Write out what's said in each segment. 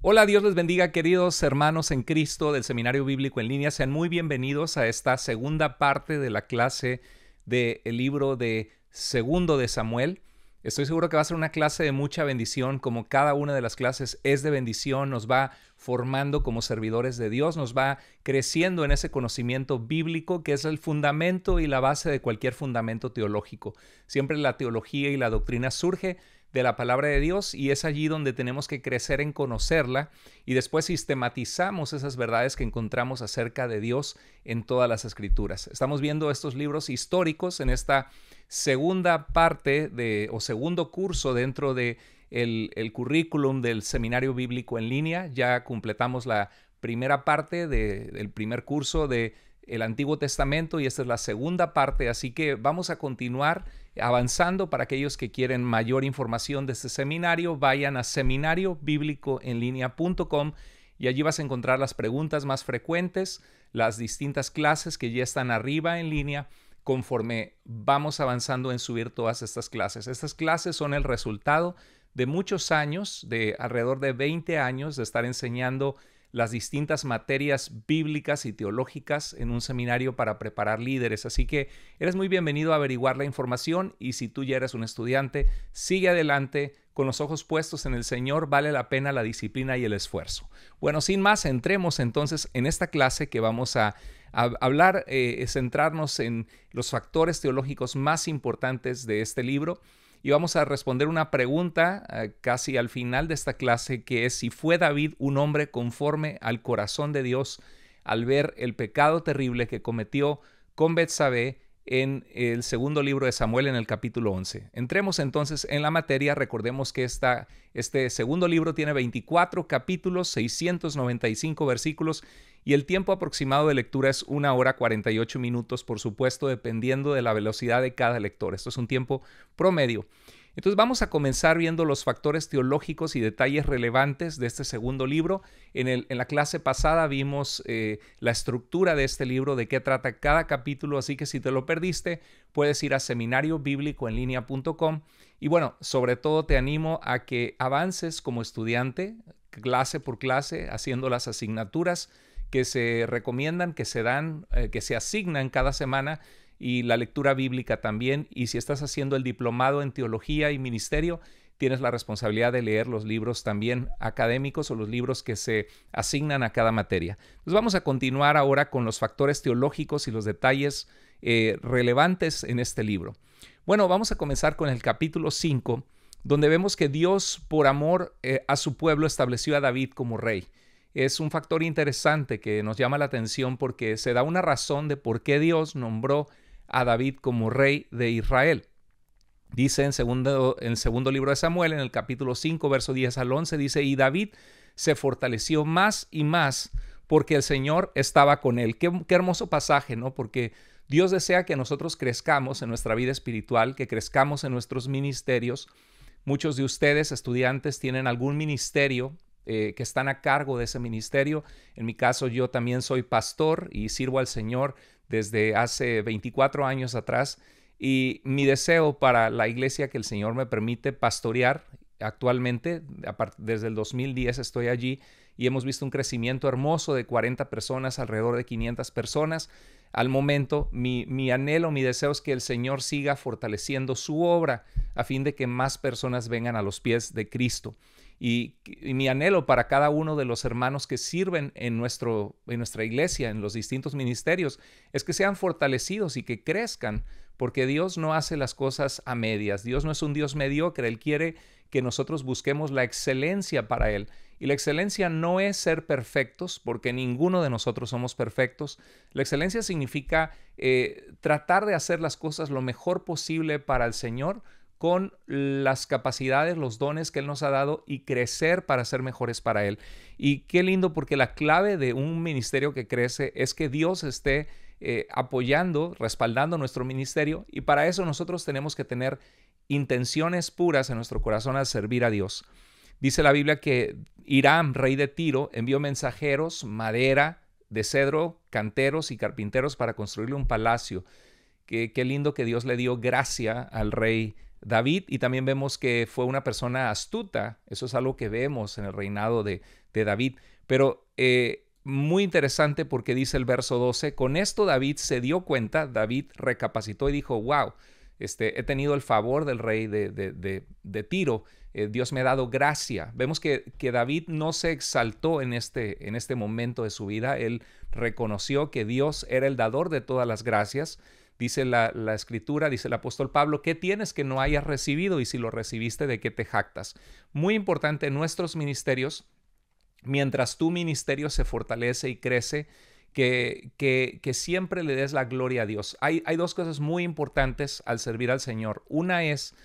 Hola, Dios les bendiga, queridos hermanos en Cristo del Seminario Bíblico en línea. Sean muy bienvenidos a esta segunda parte de la clase del libro de Segundo de Samuel. Estoy seguro que va a ser una clase de mucha bendición, como cada una de las clases es de bendición, nos va formando como servidores de Dios, nos va creciendo en ese conocimiento bíblico que es el fundamento y la base de cualquier fundamento teológico. Siempre la teología y la doctrina surge de la palabra de Dios y es allí donde tenemos que crecer en conocerla y después sistematizamos esas verdades que encontramos acerca de Dios en todas las escrituras. Estamos viendo estos libros históricos en esta segunda parte de o segundo curso dentro de el, currículum del seminario bíblico en línea. Ya completamos la primera parte del primer curso de el Antiguo Testamento y esta es la segunda parte, así que vamos a continuar avanzando para aquellos que quieren mayor información de este seminario, vayan a seminariobiblicoenlinea.com y allí vas a encontrar las preguntas más frecuentes, las distintas clases que ya están arriba en línea conforme vamos avanzando en subir todas estas clases. Estas clases son el resultado de muchos años, de alrededor de 20 años de estar enseñando las distintas materias bíblicas y teológicas en un seminario para preparar líderes. Así que eres muy bienvenido a averiguar la información y si tú ya eres un estudiante, sigue adelante con los ojos puestos en el Señor, vale la pena la disciplina y el esfuerzo. Bueno, sin más, entremos entonces en esta clase que vamos a, hablar, eh, centrarnos en los factores teológicos más importantes de este libro y vamos a responder una pregunta eh, casi al final de esta clase que es si fue David un hombre conforme al corazón de Dios al ver el pecado terrible que cometió con Betsabé en el segundo libro de Samuel en el capítulo 11. Entremos entonces en la materia, recordemos que este segundo libro tiene 24 capítulos, 695 versículos y el tiempo aproximado de lectura es una hora 48 minutos, por supuesto, dependiendo de la velocidad de cada lector. Esto es un tiempo promedio. Entonces vamos a comenzar viendo los factores teológicos y detalles relevantes de este segundo libro. En, la clase pasada vimos eh, la estructura de este libro, de qué trata cada capítulo, así que si te lo perdiste, puedes ir a seminariobiblicoenlinea.com y bueno, sobre todo te animo a que avances como estudiante, clase por clase, haciendo las asignaturas que se recomiendan, que se dan, eh, que se asignan cada semana y la lectura bíblica también. Y si estás haciendo el diplomado en teología y ministerio, tienes la responsabilidad de leer los libros también académicos o los libros que se asignan a cada materia. Pues vamos a continuar ahora con los factores teológicos y los detalles eh, relevantes en este libro. Bueno, vamos a comenzar con el capítulo 5, donde vemos que Dios, por amor eh, a su pueblo, estableció a David como rey es un factor interesante que nos llama la atención porque se da una razón de por qué Dios nombró a David como rey de Israel. Dice en segundo, en segundo libro de Samuel, en el capítulo 5, verso 10 al 11, dice, y David se fortaleció más y más porque el Señor estaba con él. Qué, qué hermoso pasaje, ¿no? Porque Dios desea que nosotros crezcamos en nuestra vida espiritual, que crezcamos en nuestros ministerios. Muchos de ustedes, estudiantes, tienen algún ministerio eh, que están a cargo de ese ministerio. En mi caso, yo también soy pastor y sirvo al Señor desde hace 24 años atrás. Y mi deseo para la iglesia que el Señor me permite pastorear actualmente, desde el 2010 estoy allí y hemos visto un crecimiento hermoso de 40 personas, alrededor de 500 personas. Al momento, mi anhelo, mi deseo es que el Señor siga fortaleciendo su obra a fin de que más personas vengan a los pies de Cristo. Y, mi anhelo para cada uno de los hermanos que sirven en, nuestro, en nuestra iglesia, en los distintos ministerios, es que sean fortalecidos y que crezcan, porque Dios no hace las cosas a medias. Dios no es un Dios mediocre, Él quiere que nosotros busquemos la excelencia para Él. Y la excelencia no es ser perfectos, porque ninguno de nosotros somos perfectos. La excelencia significa eh, tratar de hacer las cosas lo mejor posible para el Señor, con las capacidades, los dones que Él nos ha dado y crecer para ser mejores para Él. Y qué lindo porque la clave de un ministerio que crece es que Dios esté eh, apoyando, respaldando nuestro ministerio y para eso nosotros tenemos que tener intenciones puras en nuestro corazón al servir a Dios. Dice la Biblia que Irán, rey de Tiro, envió mensajeros, madera de cedro, canteros y carpinteros para construirle un palacio. qué lindo que Dios le dio gracia al rey David y también vemos que fue una persona astuta, eso es algo que vemos en el reinado de, David, pero eh, muy interesante porque dice el verso 12, con esto David se dio cuenta, David recapacitó y dijo, wow, este, he tenido el favor del rey de, Tiro, eh, Dios me ha dado gracia. Vemos que, David no se exaltó en este, en este momento de su vida, él reconoció que Dios era el dador de todas las gracias dice la, escritura, dice el apóstol Pablo, ¿qué tienes que no hayas recibido? Y si lo recibiste, ¿de qué te jactas? Muy importante, en nuestros ministerios, mientras tu ministerio se fortalece y crece, que, que, siempre le des la gloria a Dios. Hay, hay dos cosas muy importantes al servir al Señor. Una es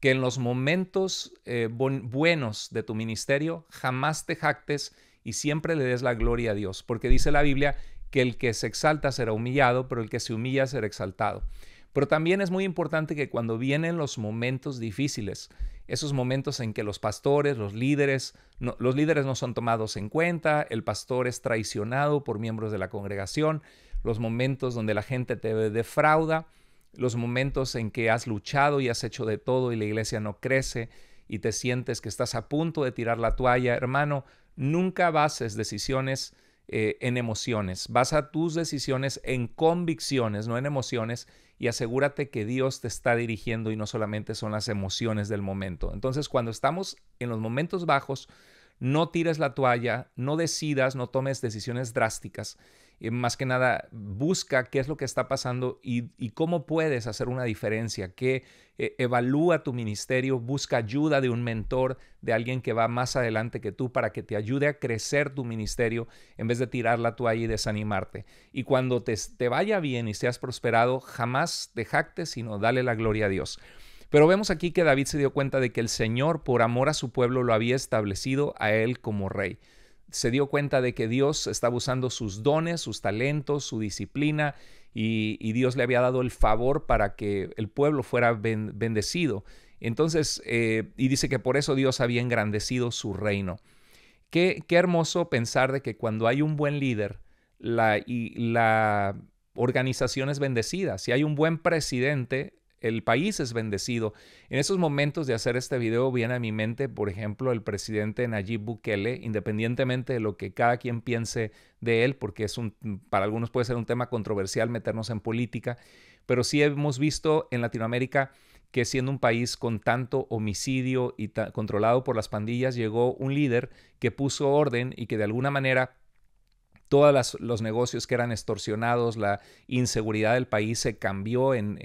que en los momentos eh, buenos de tu ministerio jamás te jactes y siempre le des la gloria a Dios, porque dice la Biblia que el que se exalta será humillado, pero el que se humilla será exaltado. Pero también es muy importante que cuando vienen los momentos difíciles, esos momentos en que los pastores, los líderes, los líderes no son tomados en cuenta, el pastor es traicionado por miembros de la congregación, los momentos donde la gente te defrauda, los momentos en que has luchado y has hecho de todo y la iglesia no crece y te sientes que estás a punto de tirar la toalla, hermano, nunca bases decisiones eh, en emociones. Basa tus decisiones en convicciones, no en emociones, y asegúrate que Dios te está dirigiendo y no solamente son las emociones del momento. Entonces, cuando estamos en los momentos bajos, no tires la toalla, no decidas, no tomes decisiones drásticas más que nada busca qué es lo que está pasando y, cómo puedes hacer una diferencia, que evalúa tu ministerio, busca ayuda de un mentor, de alguien que va más adelante que tú para que te ayude a crecer tu ministerio en vez de tirar la toalla y desanimarte. Y cuando te, te vaya bien y seas prosperado, jamás te sino dale la gloria a Dios. Pero vemos aquí que David se dio cuenta de que el Señor, por amor a su pueblo, lo había establecido a él como rey se dio cuenta de que Dios estaba usando sus dones, sus talentos, su disciplina y, Dios le había dado el favor para que el pueblo fuera bendecido. Entonces, eh, y dice que por eso Dios había engrandecido su reino. Qué, qué hermoso pensar de que cuando hay un buen líder, la, y la organización es bendecida. Si hay un buen presidente, el país es bendecido. En esos momentos de hacer este video viene a mi mente, por ejemplo, el presidente Nayib Bukele, independientemente de lo que cada quien piense de él, porque es un, para algunos puede ser un tema controversial meternos en política, pero sí hemos visto en Latinoamérica que siendo un país con tanto homicidio y controlado por las pandillas, llegó un líder que puso orden y que de alguna manera todos los negocios que eran extorsionados, la inseguridad del país se cambió en,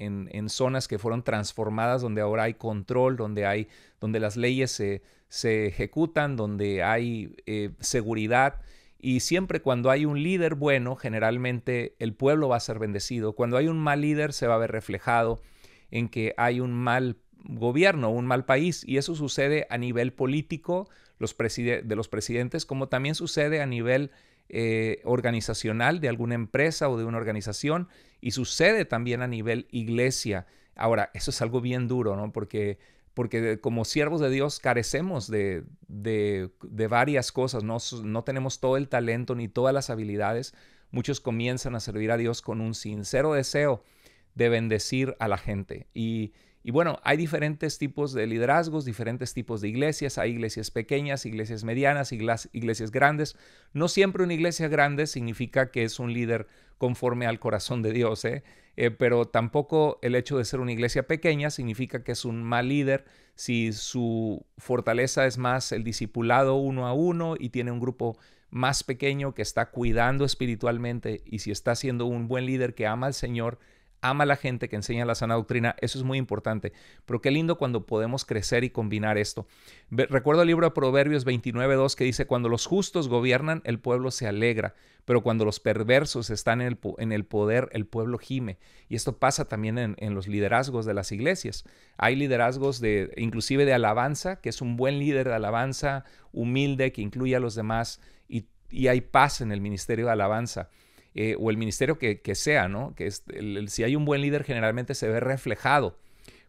zonas que fueron transformadas, donde ahora hay control, donde, hay, donde las leyes se, ejecutan, donde hay eh, seguridad. Y siempre cuando hay un líder bueno, generalmente el pueblo va a ser bendecido. Cuando hay un mal líder, se va a ver reflejado en que hay un mal gobierno, un mal país. Y eso sucede a nivel político los de los presidentes, como también sucede a nivel eh, organizacional de alguna empresa o de una organización y sucede también a nivel iglesia. Ahora, eso es algo bien duro, ¿no? Porque, porque como siervos de Dios carecemos de, de, de varias cosas, no, no tenemos todo el talento ni todas las habilidades. Muchos comienzan a servir a Dios con un sincero deseo de bendecir a la gente y y bueno, hay diferentes tipos de liderazgos, diferentes tipos de iglesias. Hay iglesias pequeñas, iglesias medianas, iglesias grandes. No siempre una iglesia grande significa que es un líder conforme al corazón de Dios, ¿eh? Eh, pero tampoco el hecho de ser una iglesia pequeña significa que es un mal líder si su fortaleza es más el discipulado uno a uno y tiene un grupo más pequeño que está cuidando espiritualmente y si está siendo un buen líder que ama al Señor ama a la gente, que enseña la sana doctrina. Eso es muy importante. Pero qué lindo cuando podemos crecer y combinar esto. Recuerdo el libro de Proverbios 29.2 que dice, cuando los justos gobiernan, el pueblo se alegra, pero cuando los perversos están en el, poder, el pueblo gime. Y esto pasa también en, los liderazgos de las iglesias. Hay liderazgos de, inclusive de alabanza, que es un buen líder de alabanza, humilde, que incluye a los demás y hay paz en el ministerio de alabanza eh, o el ministerio que, sea, ¿no? Que es, si hay un buen líder generalmente se ve reflejado.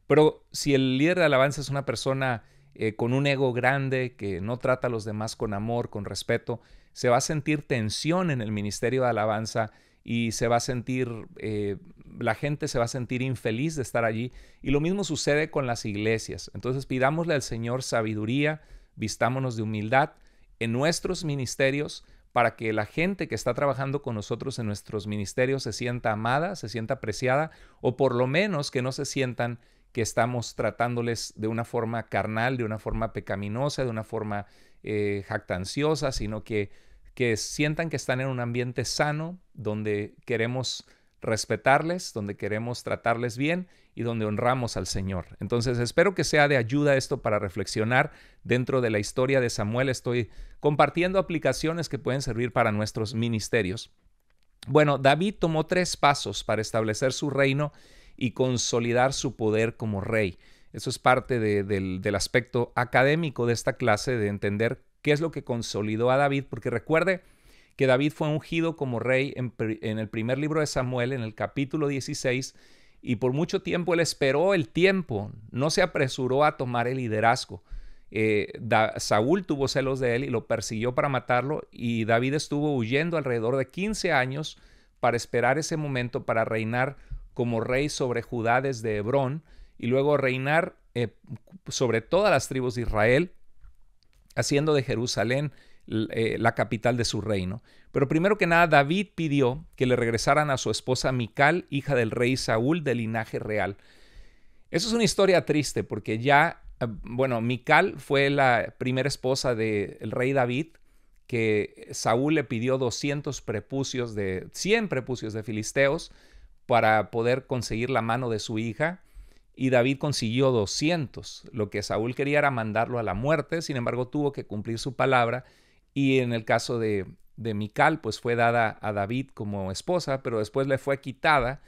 Pero si el líder de alabanza es una persona eh, con un ego grande, que no trata a los demás con amor, con respeto, se va a sentir tensión en el ministerio de alabanza y se va a sentir, eh, la gente se va a sentir infeliz de estar allí. Y lo mismo sucede con las iglesias. Entonces pidámosle al Señor sabiduría, vistámonos de humildad en nuestros ministerios para que la gente que está trabajando con nosotros en nuestros ministerios se sienta amada, se sienta apreciada, o por lo menos que no se sientan que estamos tratándoles de una forma carnal, de una forma pecaminosa, de una forma eh, jactanciosa, sino que, que sientan que están en un ambiente sano donde queremos respetarles, donde queremos tratarles bien y donde honramos al Señor. Entonces espero que sea de ayuda esto para reflexionar dentro de la historia de Samuel. Estoy compartiendo aplicaciones que pueden servir para nuestros ministerios. Bueno, David tomó tres pasos para establecer su reino y consolidar su poder como rey. Eso es parte del, del aspecto académico de esta clase, de entender qué es lo que consolidó a David, porque recuerde, que David fue ungido como rey en, el primer libro de Samuel, en el capítulo 16, y por mucho tiempo él esperó el tiempo, no se apresuró a tomar el liderazgo. Eh, Saúl tuvo celos de él y lo persiguió para matarlo, y David estuvo huyendo alrededor de 15 años para esperar ese momento para reinar como rey sobre Judá desde Hebrón y luego reinar eh, sobre todas las tribus de Israel, haciendo de Jerusalén eh, la capital de su reino. Pero primero que nada, David pidió que le regresaran a su esposa Mical, hija del rey Saúl del linaje real. Eso es una historia triste porque ya, eh, bueno, Mical fue la primera esposa del rey David, que Saúl le pidió 200 prepucios de 100 prepucios de filisteos para poder conseguir la mano de su hija y David consiguió 200. Lo que Saúl quería era mandarlo a la muerte, sin embargo tuvo que cumplir su palabra y en el caso de, de Mical, pues fue dada a David como esposa, pero después le fue quitada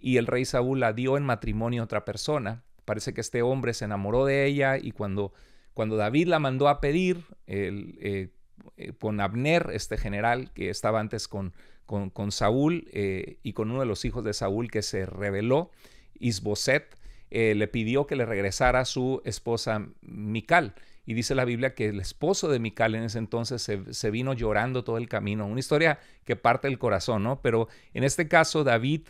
y el rey Saúl la dio en matrimonio a otra persona. Parece que este hombre se enamoró de ella y cuando, cuando David la mandó a pedir eh, eh, con Abner, este general que estaba antes con, con, Saúl eh, y con uno de los hijos de Saúl que se rebeló, Isboset, le pidió que le regresara su esposa Mical. Y dice la Biblia que el esposo de Mical en ese entonces se, vino llorando todo el camino. Una historia que parte el corazón, ¿no? Pero en este caso, David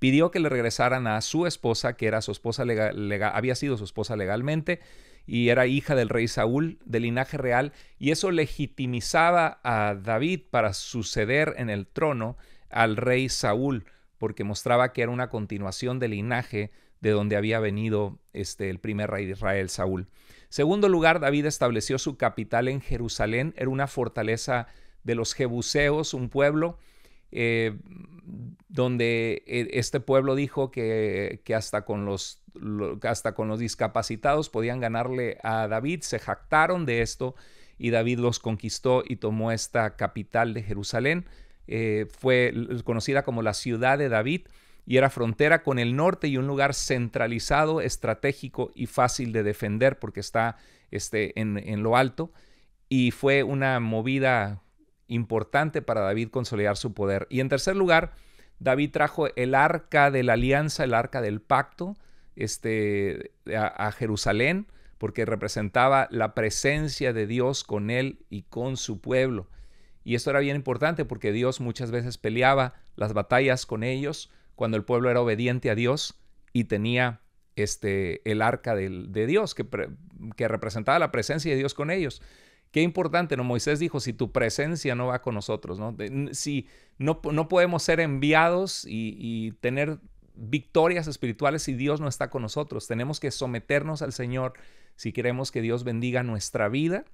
pidió que le regresaran a su esposa, que era su esposa legal, había sido su esposa legalmente y era hija del rey Saúl, del linaje real, y eso legitimizaba a David para suceder en el trono al rey Saúl, porque mostraba que era una continuación del linaje de donde había venido este, el primer rey de Israel, Saúl. Segundo lugar, David estableció su capital en Jerusalén, era una fortaleza de los Jebuseos, un pueblo eh, donde eh, este pueblo dijo que, hasta, con los, hasta con los discapacitados podían ganarle a David, se jactaron de esto y David los conquistó y tomó esta capital de Jerusalén. Eh, fue conocida como la ciudad de David y era frontera con el norte y un lugar centralizado, estratégico y fácil de defender porque está este, en, lo alto. Y fue una movida importante para David consolidar su poder. Y en tercer lugar, David trajo el arca de la alianza, el arca del pacto, este, a, a Jerusalén, porque representaba la presencia de Dios con él y con su pueblo. Y esto era bien importante porque Dios muchas veces peleaba las batallas con ellos, cuando el pueblo era obediente a Dios y tenía este, el arca de, Dios, que, representaba la presencia de Dios con ellos. Qué importante, ¿no? Moisés dijo, si tu presencia no va con nosotros, ¿no? si no, podemos ser enviados y, y tener victorias espirituales si Dios no está con nosotros. Tenemos que someternos al Señor si queremos que Dios bendiga nuestra vida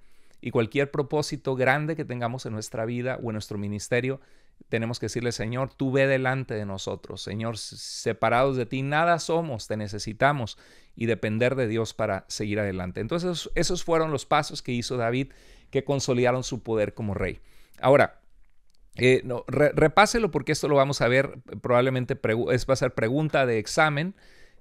y cualquier propósito grande que tengamos en nuestra vida o en nuestro ministerio, tenemos que decirle, Señor, tú ve delante de nosotros, Señor, separados de ti, nada somos, te necesitamos y depender de Dios para seguir adelante. Entonces, esos fueron los pasos que hizo David que consolidaron su poder como rey. Ahora, eh, repáselo porque esto lo vamos a ver, probablemente es, va a ser pregunta de examen.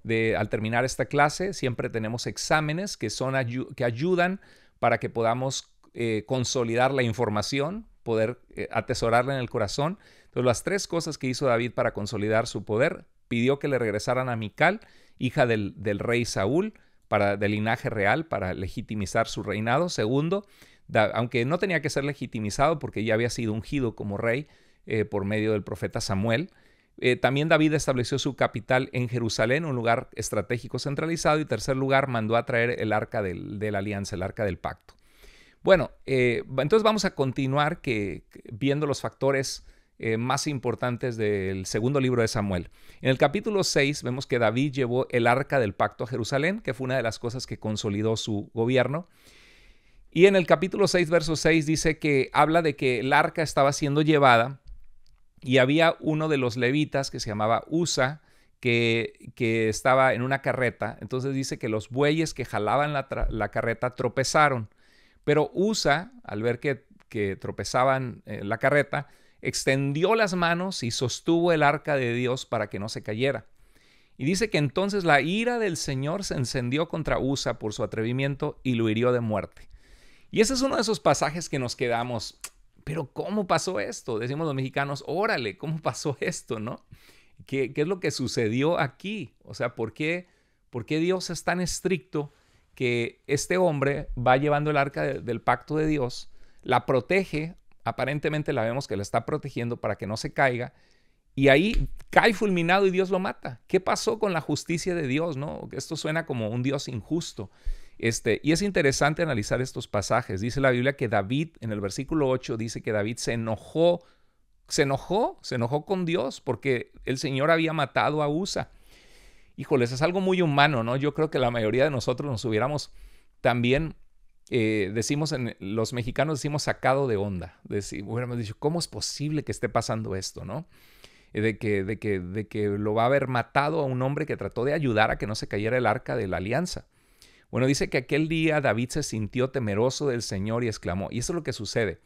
De, al terminar esta clase, siempre tenemos exámenes que, son que ayudan para que podamos eh, consolidar la información, poder eh, atesorarla en el corazón. Entonces, las tres cosas que hizo David para consolidar su poder, pidió que le regresaran a Mical, hija del, rey Saúl, para, del linaje real, para legitimizar su reinado. Segundo, aunque no tenía que ser legitimizado porque ya había sido ungido como rey eh, por medio del profeta Samuel, también David estableció su capital en Jerusalén, un lugar estratégico centralizado, y tercer lugar mandó a traer el arca de la alianza, el arca del pacto. Bueno, eh, entonces vamos a continuar que, viendo los factores eh, más importantes del segundo libro de Samuel. En el capítulo 6 vemos que David llevó el arca del pacto a Jerusalén, que fue una de las cosas que consolidó su gobierno. Y en el capítulo 6, verso 6 dice que habla de que el arca estaba siendo llevada y había uno de los levitas que se llamaba Usa, que, estaba en una carreta. Entonces dice que los bueyes que jalaban la, la carreta tropezaron pero USA, al ver que, tropezaban eh, la carreta, extendió las manos y sostuvo el arca de Dios para que no se cayera. Y dice que entonces la ira del Señor se encendió contra Usa por su atrevimiento y lo hirió de muerte. Y ese es uno de esos pasajes que nos quedamos, pero ¿cómo pasó esto? Decimos los mexicanos, órale, ¿cómo pasó esto? ¿No? ¿Qué, qué es lo que sucedió aquí? O sea, ¿por qué, ¿por qué Dios es tan estricto que este hombre va llevando el arca del pacto de Dios, la protege, aparentemente la vemos que la está protegiendo para que no se caiga, y ahí cae fulminado y Dios lo mata. ¿Qué pasó con la justicia de Dios? No? Esto suena como un Dios injusto. Este, y es interesante analizar estos pasajes. Dice la Biblia que David, en el versículo 8, dice que David se enojó, se enojó, se enojó con Dios porque el Señor había matado a Usa híjoles, es algo muy humano, ¿no? Yo creo que la mayoría de nosotros nos hubiéramos también, eh, decimos, en, los mexicanos decimos sacado de onda, decimos, hubiéramos dicho, ¿cómo es posible que esté pasando esto, ¿no? Eh, de que, de, que, de que lo va a haber matado a un hombre que trató de ayudar a que no se cayera el arca de la alianza. Bueno, dice que aquel día David se sintió temeroso del Señor y exclamó, y eso es lo que sucede.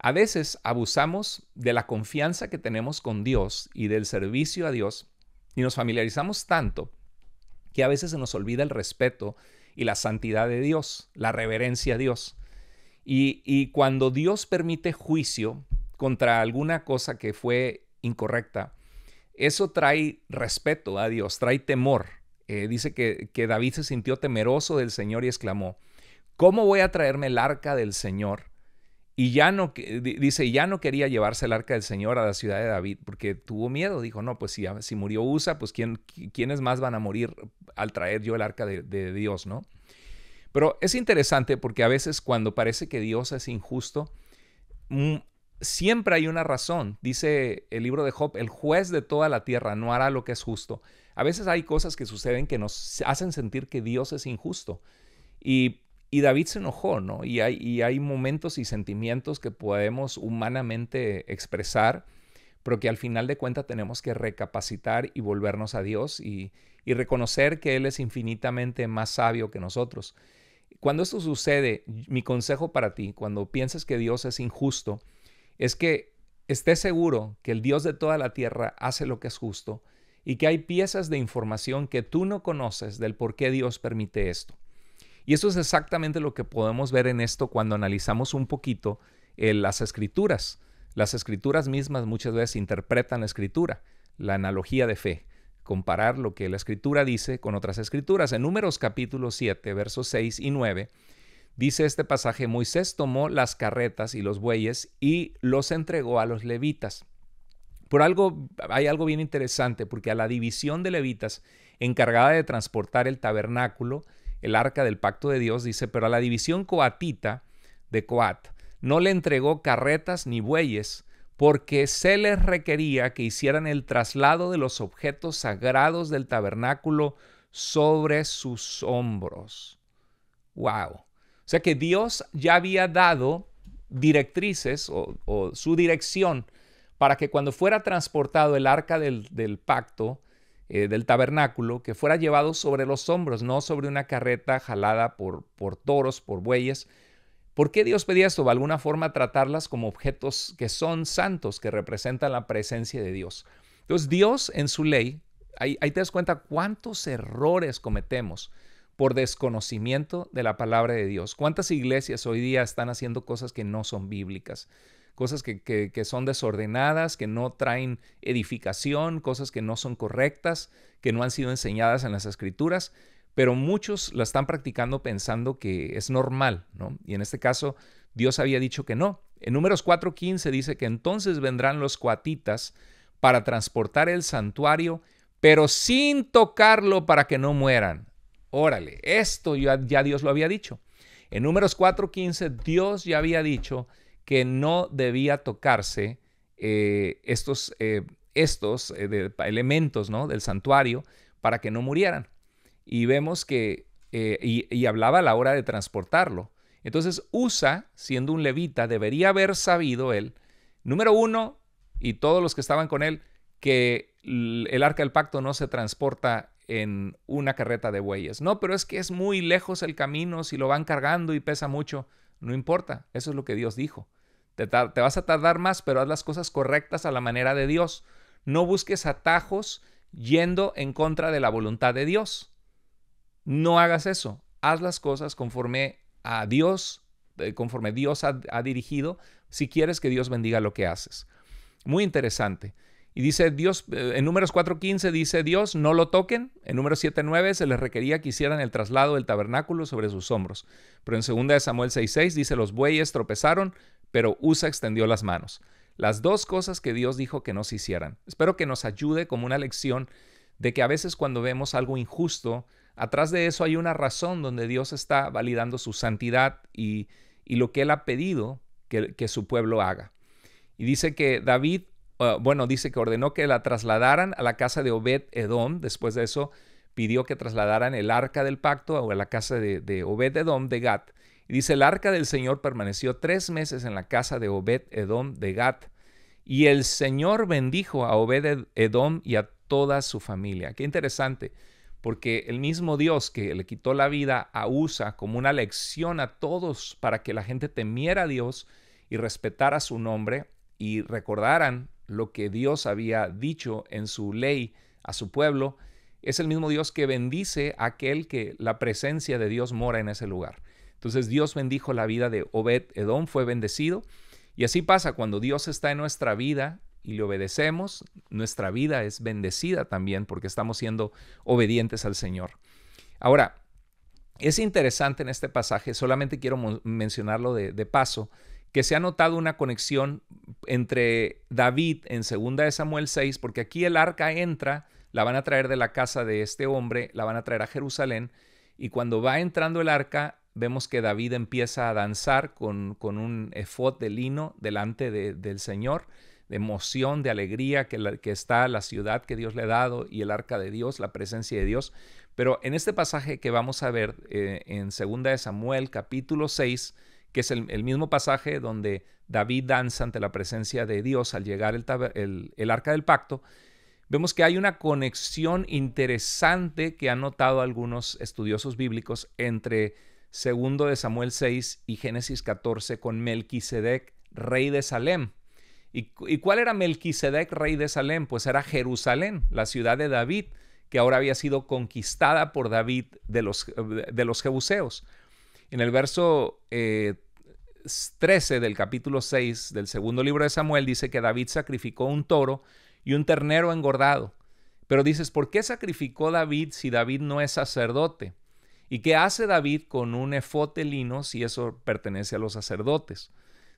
A veces abusamos de la confianza que tenemos con Dios y del servicio a Dios y nos familiarizamos tanto que a veces se nos olvida el respeto y la santidad de Dios, la reverencia a Dios. Y, cuando Dios permite juicio contra alguna cosa que fue incorrecta, eso trae respeto a Dios, trae temor. Eh, dice que, que David se sintió temeroso del Señor y exclamó, ¿cómo voy a traerme el arca del Señor y ya no, dice, ya no quería llevarse el arca del Señor a la ciudad de David porque tuvo miedo. Dijo, no, pues si, si murió Usa, pues ¿quién, ¿quiénes más van a morir al traer yo el arca de, de Dios, no? Pero es interesante porque a veces cuando parece que Dios es injusto, mm, siempre hay una razón. Dice el libro de Job, el juez de toda la tierra no hará lo que es justo. A veces hay cosas que suceden que nos hacen sentir que Dios es injusto. Y y David se enojó, ¿no? Y hay, momentos y sentimientos que podemos humanamente expresar, pero que al final de cuentas tenemos que recapacitar y volvernos a Dios y, y reconocer que Él es infinitamente más sabio que nosotros. Cuando esto sucede, mi consejo para ti, cuando piensas que Dios es injusto, es que estés seguro que el Dios de toda la tierra hace lo que es justo y que hay piezas de información que tú no conoces del por qué Dios permite esto. Y eso es exactamente lo que podemos ver en esto cuando analizamos un poquito eh, las escrituras. Las escrituras mismas muchas veces interpretan la escritura, la analogía de fe, comparar lo que la escritura dice con otras escrituras. En Números capítulo 7, versos 6 y 9, dice este pasaje, Moisés tomó las carretas y los bueyes y los entregó a los levitas. Por algo, hay algo bien interesante, porque a la división de levitas encargada de transportar el tabernáculo, el arca del pacto de Dios, dice, pero a la división coatita de Coat no le entregó carretas ni bueyes, porque se les requería que hicieran el traslado de los objetos sagrados del tabernáculo sobre sus hombros. ¡Wow! O sea que Dios ya había dado directrices o, su dirección para que cuando fuera transportado el arca del pacto, eh, del tabernáculo que fuera llevado sobre los hombros, no sobre una carreta jalada por, por toros, por bueyes. ¿Por qué Dios pedía esto? De alguna forma tratarlas como objetos que son santos, que representan la presencia de Dios. Entonces Dios en su ley, ahí, ahí te das cuenta cuántos errores cometemos por desconocimiento de la palabra de Dios. ¿Cuántas iglesias hoy día están haciendo cosas que no son bíblicas? cosas que, son desordenadas, que no traen edificación, cosas que no son correctas, que no han sido enseñadas en las escrituras, pero muchos la están practicando pensando que es normal, ¿no? Y en este caso, Dios había dicho que no. En números 4.15 dice que entonces vendrán los cuatitas para transportar el santuario, pero sin tocarlo para que no mueran. Órale, esto ya, ya Dios lo había dicho. En números 4.15 Dios ya había dicho que no debía tocarse eh, estos, eh, estos eh, elementos ¿no? del santuario para que no murieran. Y vemos que, y, y hablaba a la hora de transportarlo. Entonces Usa, siendo un levita, debería haber sabido él, número uno, y todos los que estaban con él, que el arca del pacto no se transporta en una carreta de bueyes. No, pero es que es muy lejos el camino, si lo van cargando y pesa mucho, no importa, eso es lo que Dios dijo. Te, vas a tardar más, pero haz las cosas correctas a la manera de Dios. No busques atajos yendo en contra de la voluntad de Dios. No hagas eso. Haz las cosas conforme a Dios, eh, conforme Dios ha, dirigido, si quieres que Dios bendiga lo que haces. Muy interesante. Y dice Dios, eh, en números 4.15 dice Dios, no lo toquen. En números 7.9 se les requería que hicieran el traslado del tabernáculo sobre sus hombros. Pero en 2 Samuel 6.6 dice, los bueyes tropezaron, pero Usa extendió las manos. Las dos cosas que Dios dijo que no se hicieran. Espero que nos ayude como una lección de que a veces cuando vemos algo injusto, atrás de eso hay una razón donde Dios está validando su santidad y, lo que Él ha pedido que, su pueblo haga. Y dice que David, eh, bueno, dice que ordenó que la trasladaran a la casa de Obed Edom. Después de eso pidió que trasladaran el arca del pacto a la casa de, de Obed Edom de Gat dice, el arca del Señor permaneció tres meses en la casa de Obed Edom de Gat. Y el Señor bendijo a Obed Edom y a toda su familia. Qué interesante, porque el mismo Dios que le quitó la vida a Usa como una lección a todos para que la gente temiera a Dios y respetara su nombre y recordaran lo que Dios había dicho en su ley a su pueblo, es el mismo Dios que bendice a aquel que la presencia de Dios mora en ese lugar. Entonces Dios bendijo la vida de Obed Edom, fue bendecido. Y así pasa, cuando Dios está en nuestra vida y le obedecemos, nuestra vida es bendecida también porque estamos siendo obedientes al Señor. Ahora, es interesante en este pasaje, solamente quiero mencionarlo de, paso, que se ha notado una conexión entre David en 2 Samuel 6, porque aquí el arca entra, la van a traer de la casa de este hombre, la van a traer a Jerusalén, y cuando va entrando el arca, vemos que David empieza a danzar con, un efod de lino delante del Señor, de emoción, de alegría que, que está la ciudad que Dios le ha dado y el arca de Dios, la presencia de Dios. Pero en este pasaje que vamos a ver eh, en 2 de Samuel capítulo 6, que es el, mismo pasaje donde David danza ante la presencia de Dios al llegar el arca del pacto, vemos que hay una conexión interesante que han notado algunos estudiosos bíblicos entre segundo de Samuel 6 y Génesis 14 con Melquisedec, rey de Salem. ¿Y, cuál era Melquisedec, rey de Salem? Pues era Jerusalén, la ciudad de David, que ahora había sido conquistada por David de los, de los jebuseos. En el verso 13 eh, del capítulo 6 del segundo libro de Samuel dice que David sacrificó un toro y un ternero engordado. Pero dices, ¿por qué sacrificó David si David no es sacerdote? ¿Y qué hace David con un efote de lino si eso pertenece a los sacerdotes?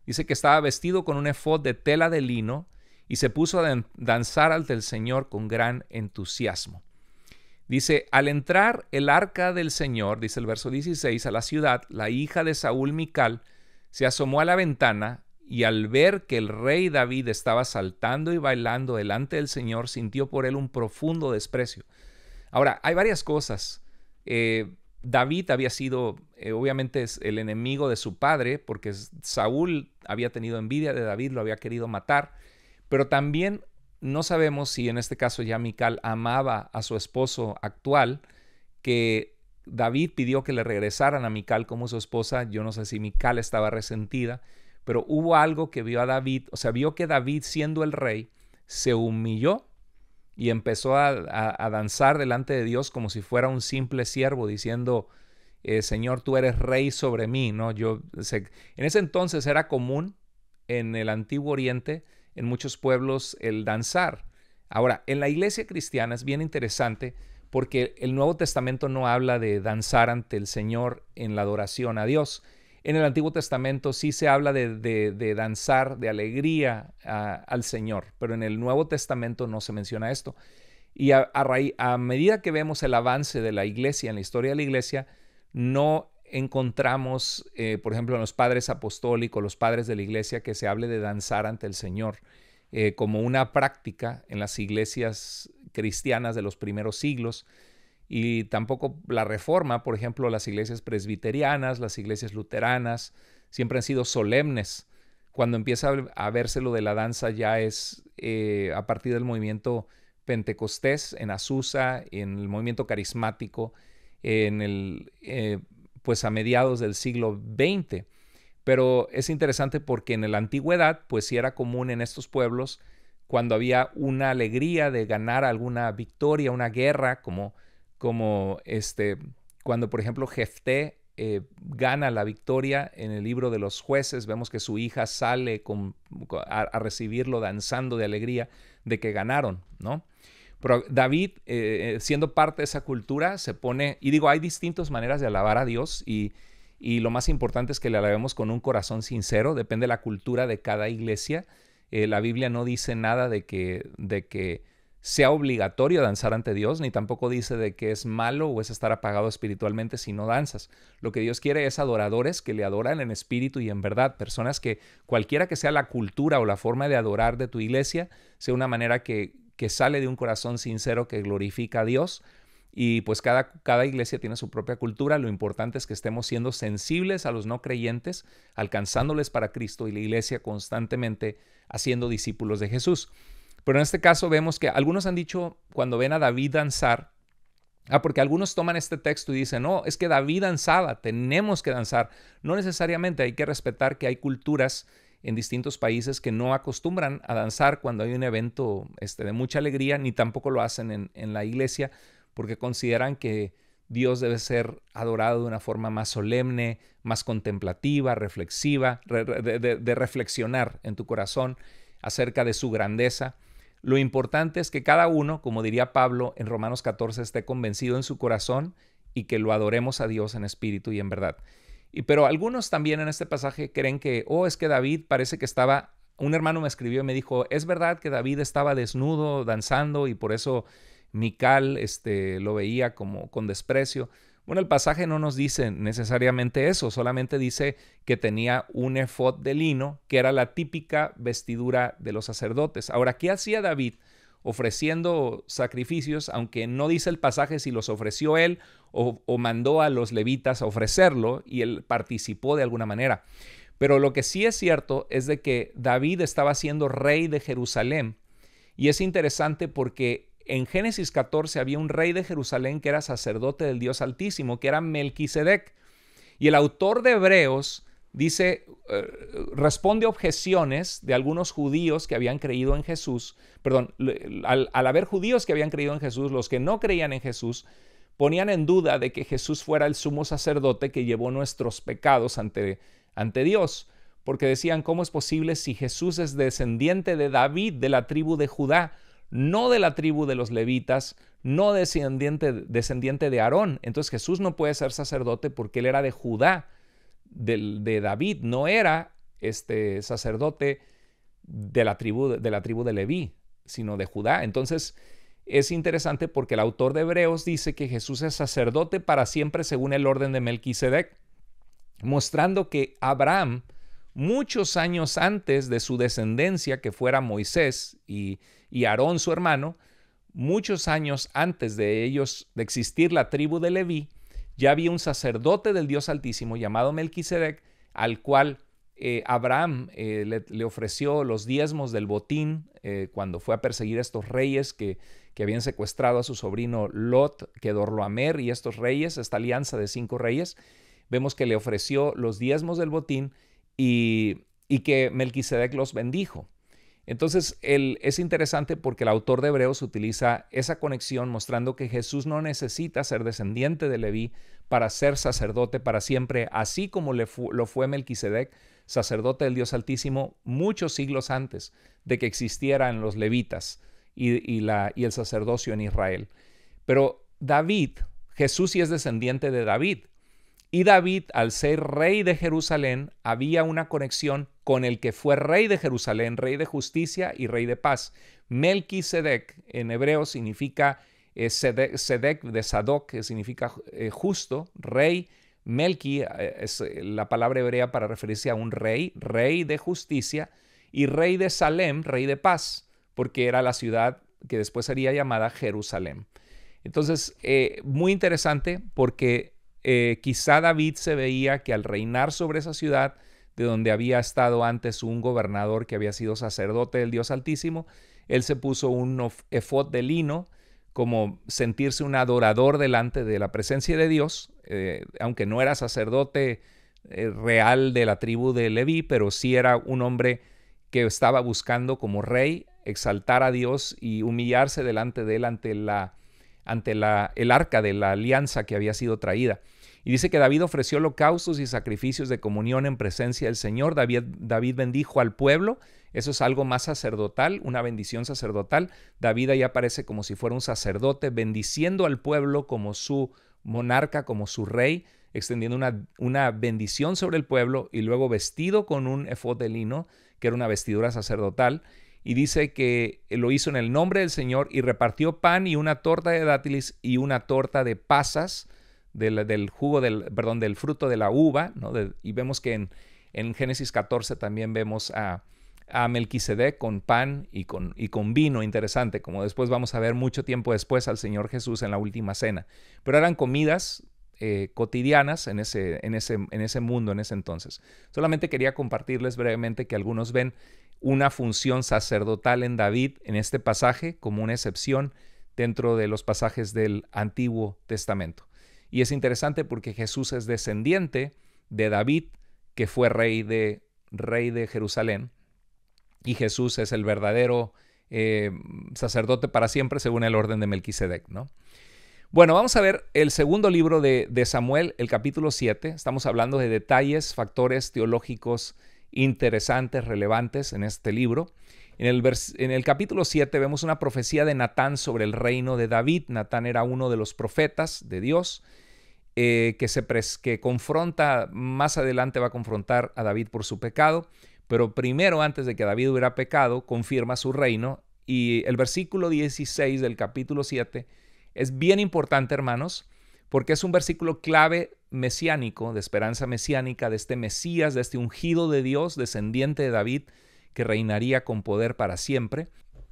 Dice que estaba vestido con un efot de tela de lino y se puso a danzar ante el Señor con gran entusiasmo. Dice, al entrar el arca del Señor, dice el verso 16, a la ciudad, la hija de Saúl Mical se asomó a la ventana y al ver que el rey David estaba saltando y bailando delante del Señor, sintió por él un profundo desprecio. Ahora, hay varias cosas. Eh, David había sido, eh, obviamente, el enemigo de su padre, porque Saúl había tenido envidia de David, lo había querido matar, pero también no sabemos si en este caso ya Mical amaba a su esposo actual, que David pidió que le regresaran a Mikal como su esposa, yo no sé si Mical estaba resentida, pero hubo algo que vio a David, o sea, vio que David siendo el rey se humilló y empezó a, danzar delante de Dios como si fuera un simple siervo, diciendo, eh, Señor, tú eres rey sobre mí, ¿no? Yo, en ese entonces era común en el Antiguo Oriente, en muchos pueblos, el danzar. Ahora, en la iglesia cristiana es bien interesante porque el Nuevo Testamento no habla de danzar ante el Señor en la adoración a Dios, en el Antiguo Testamento sí se habla de, de, de danzar, de alegría al Señor, pero en el Nuevo Testamento no se menciona esto. Y a, medida que vemos el avance de la iglesia, en la historia de la iglesia, no encontramos, eh, por ejemplo, en los padres apostólicos, los padres de la iglesia, que se hable de danzar ante el Señor eh, como una práctica en las iglesias cristianas de los primeros siglos y tampoco la reforma, por ejemplo, las iglesias presbiterianas, las iglesias luteranas, siempre han sido solemnes. Cuando empieza a verse lo de la danza ya es eh, a partir del movimiento pentecostés en Azusa, en el movimiento carismático, en el, eh, pues a mediados del siglo XX. Pero es interesante porque en la antigüedad, pues sí era común en estos pueblos, cuando había una alegría de ganar alguna victoria, una guerra, como como este, cuando por ejemplo Jefté eh, gana la victoria en el libro de los jueces, vemos que su hija sale con, a, recibirlo danzando de alegría de que ganaron, ¿no? Pero David, eh, eh, siendo parte de esa cultura, se pone, y digo, hay distintas maneras de alabar a Dios y, lo más importante es que le alabemos con un corazón sincero, depende de la cultura de cada iglesia. la Biblia no dice nada de que, de que sea obligatorio danzar ante Dios, ni tampoco dice de que es malo o es estar apagado espiritualmente si no danzas. Lo que Dios quiere es adoradores que le adoran en espíritu y en verdad, personas que cualquiera que sea la cultura o la forma de adorar de tu iglesia, sea una manera que, que sale de un corazón sincero que glorifica a Dios. Y pues cada, cada iglesia tiene su propia cultura, lo importante es que estemos siendo sensibles a los no creyentes, alcanzándoles para Cristo y la iglesia constantemente haciendo discípulos de Jesús. Pero en este caso vemos que algunos han dicho cuando ven a David danzar, ah, porque algunos toman este texto y dicen, no, es que David danzaba, tenemos que danzar. No necesariamente hay que respetar que hay culturas en distintos países que no acostumbran a danzar cuando hay un evento este, de mucha alegría, ni tampoco lo hacen en, la iglesia, porque consideran que Dios debe ser adorado de una forma más solemne, más contemplativa, reflexiva, de reflexionar en tu corazón acerca de su grandeza. Lo importante es que cada uno, como diría Pablo en Romanos 14, esté convencido en su corazón y que lo adoremos a Dios en espíritu y en verdad. Y pero algunos también en este pasaje creen que, oh, es que David parece que estaba, un hermano me escribió y me dijo, es verdad que David estaba desnudo, danzando y por eso Mical este, lo veía como con desprecio. Bueno, el pasaje no nos dice necesariamente eso, solamente dice que tenía un efod de lino, que era la típica vestidura de los sacerdotes. Ahora, ¿qué hacía David ofreciendo sacrificios, aunque no dice el pasaje si los ofreció él o, o mandó a los levitas a ofrecerlo y él participó de alguna manera? Pero lo que sí es cierto es de que David estaba siendo rey de Jerusalén. Y es interesante porque en Génesis 14 había un rey de Jerusalén que era sacerdote del Dios Altísimo, que era Melquisedec. Y el autor de Hebreos dice, eh, responde objeciones de algunos judíos que habían creído en Jesús, perdón, al, haber judíos que habían creído en Jesús, los que no creían en Jesús, ponían en duda de que Jesús fuera el sumo sacerdote que llevó nuestros pecados ante, ante Dios porque decían, ¿cómo es posible si Jesús es descendiente de David, de la tribu de Judá? no de la tribu de los levitas, no descendiente, descendiente de Aarón. Entonces Jesús no puede ser sacerdote porque él era de Judá, de, David, no era este sacerdote de la, tribu, de la tribu de Leví, sino de Judá. Entonces es interesante porque el autor de Hebreos dice que Jesús es sacerdote para siempre según el orden de Melquisedec, mostrando que Abraham, muchos años antes de su descendencia, que fuera Moisés y y Aarón su hermano, muchos años antes de ellos de existir la tribu de Leví, ya había un sacerdote del Dios Altísimo llamado Melquisedec, al cual eh, Abraham eh, le, ofreció los diezmos del botín eh, cuando fue a perseguir a estos reyes que, habían secuestrado a su sobrino Lot, que Dorloamer y estos reyes, esta alianza de cinco reyes, vemos que le ofreció los diezmos del botín y, y que Melquisedec los bendijo. Entonces es interesante porque el autor de Hebreos utiliza esa conexión mostrando que Jesús no necesita ser descendiente de Leví para ser sacerdote para siempre, así como lo fue Melquisedec, sacerdote del Dios Altísimo, muchos siglos antes de que existieran los levitas y, y el sacerdocio en Israel. Pero David, Jesús sí es descendiente de David, y David, al ser rey de Jerusalén, había una conexión con el que fue rey de Jerusalén, rey de justicia y rey de paz. Melquisedec en hebreo significa eh, sedec, de Sadoc, que significa eh, justo, rey. Melqui eh, es la palabra hebrea para referirse a un rey, rey de justicia, y rey de Salem, rey de paz, porque era la ciudad que después sería llamada Jerusalén. Entonces, muy interesante porque eh, quizá David se veía que al reinar sobre esa ciudad, de donde había estado antes un gobernador que había sido sacerdote del Dios Altísimo, él se puso un efod de lino, como sentirse un adorador delante de la presencia de Dios, eh, aunque no era sacerdote eh, real de la tribu de Leví, pero sí era un hombre que estaba buscando como rey exaltar a Dios y humillarse delante de él ante la ante la, el arca de la alianza que había sido traída. Y dice que David ofreció holocaustos y sacrificios de comunión en presencia del Señor. David, David bendijo al pueblo. Eso es algo más sacerdotal, una bendición sacerdotal. David ahí aparece como si fuera un sacerdote, bendiciendo al pueblo como su monarca, como su rey, extendiendo una, una bendición sobre el pueblo y luego vestido con un efod de lino, que era una vestidura sacerdotal y dice que lo hizo en el nombre del Señor y repartió pan y una torta de dátiles y una torta de pasas del, jugo del, perdón, del fruto de la uva, y vemos que en, Génesis 14 también vemos a, a Melquisedec con pan y con, y con vino, interesante, como después vamos a ver mucho tiempo después al Señor Jesús en la última cena. Pero eran comidas eh, cotidianas en ese, en, ese, en ese mundo, en ese entonces. Solamente quería compartirles brevemente que algunos ven una función sacerdotal en David en este pasaje como una excepción dentro de los pasajes del Antiguo Testamento. Y es interesante porque Jesús es descendiente de David, que fue rey de, rey de Jerusalén, y Jesús es el verdadero eh, sacerdote para siempre según el orden de Melquisedec, ¿no? Bueno, vamos a ver el segundo libro de, de Samuel, el capítulo 7. Estamos hablando de detalles, factores teológicos interesantes, relevantes en este libro. En el, en el capítulo 7 vemos una profecía de Natán sobre el reino de David. Natán era uno de los profetas de Dios eh, que, se que confronta, más adelante va a confrontar a David por su pecado, pero primero antes de que David hubiera pecado, confirma su reino. Y el versículo 16 del capítulo 7 es bien importante, hermanos, porque es un versículo clave mesiánico, de esperanza mesiánica, de este Mesías, de este ungido de Dios, descendiente de David, que reinaría con poder para siempre.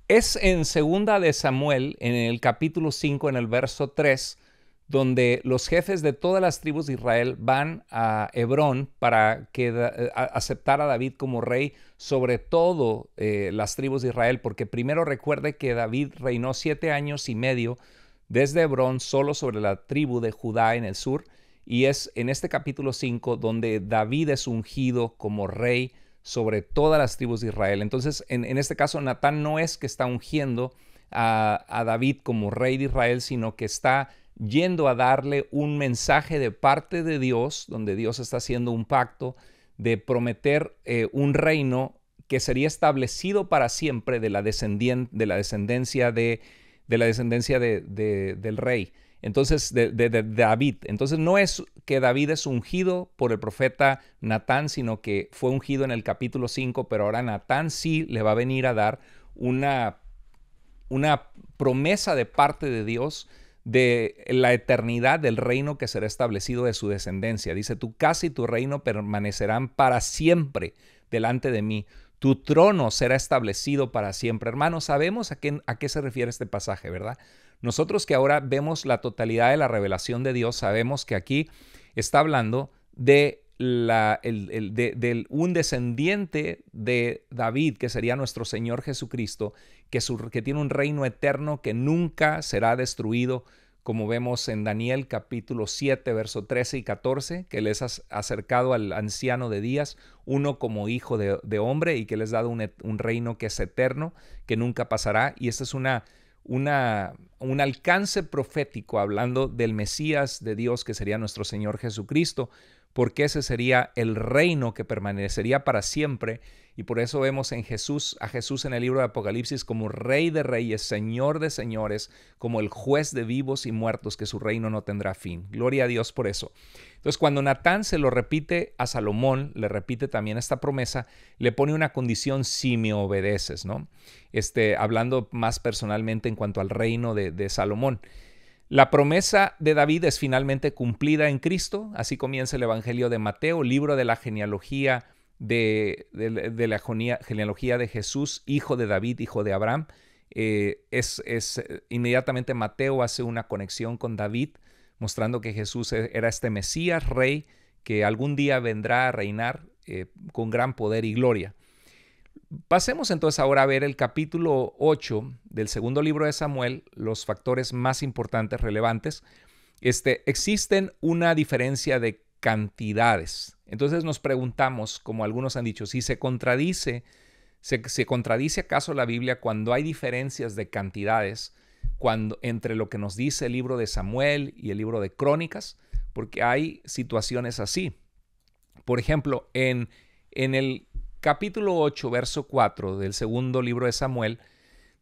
Es en segunda de Samuel, en el capítulo 5, en el verso 3, donde los jefes de todas las tribus de Israel van a Hebrón para que eh, aceptar a David como rey, sobre todo eh, las tribus de Israel, porque primero recuerde que David reinó siete años y medio desde Hebrón solo sobre la tribu de Judá en el sur, y es en este capítulo 5 donde David es ungido como rey sobre todas las tribus de Israel. Entonces, en, este caso, Natán no es que está ungiendo a, David como rey de Israel, sino que está yendo a darle un mensaje de parte de Dios, donde Dios está haciendo un pacto de prometer eh, un reino que sería establecido para siempre de la, de la descendencia, de, la descendencia del rey. Entonces, de, David. Entonces, no es que David es ungido por el profeta Natán, sino que fue ungido en el capítulo 5, pero ahora Natán sí le va a venir a dar una, una promesa de parte de Dios de la eternidad del reino que será establecido de su descendencia. Dice, tu casa y tu reino permanecerán para siempre delante de mí. Tu trono será establecido para siempre. Hermanos, sabemos a a qué se refiere este pasaje, ¿verdad? Nosotros que ahora vemos la totalidad de la revelación de Dios, sabemos que aquí está hablando de, la, un descendiente de David, que sería nuestro Señor Jesucristo, que, que tiene un reino eterno que nunca será destruido, como vemos en Daniel capítulo 7, verso 13 y 14, que les has acercado al anciano de días, uno como hijo de, hombre, y que les ha dado un, un reino que es eterno, que nunca pasará. Y esta es una una, un alcance profético hablando del Mesías de Dios que sería nuestro Señor Jesucristo, porque ese sería el reino que permanecería para siempre. Y por eso vemos en Jesús, a Jesús en el libro de Apocalipsis como Rey de Reyes, Señor de Señores, como el juez de vivos y muertos, que su reino no tendrá fin. Gloria a Dios por eso. Entonces, cuando Natán se lo repite a Salomón, le repite también esta promesa, le pone una condición si me obedeces, ¿no? Este, hablando más personalmente en cuanto al reino de, de Salomón. La promesa de David es finalmente cumplida en Cristo, así comienza el Evangelio de Mateo, libro de la genealogía de, la genealogía de Jesús, hijo de David, hijo de Abraham. Eh, es, eh, inmediatamente Mateo hace una conexión con David, mostrando que Jesús e, era este Mesías, rey, que algún día vendrá a reinar eh, con gran poder y gloria. Pasemos entonces ahora a ver el capítulo 8 del segundo libro de Samuel, los factores más importantes, relevantes. Este, existen una diferencia de cantidades. Entonces nos preguntamos, como algunos han dicho, si se contradice, se, se contradice acaso la Biblia cuando hay diferencias de cantidades cuando, entre lo que nos dice el libro de Samuel y el libro de Crónicas, porque hay situaciones así. Por ejemplo, en, en el capítulo 8, verso 4 del segundo libro de Samuel,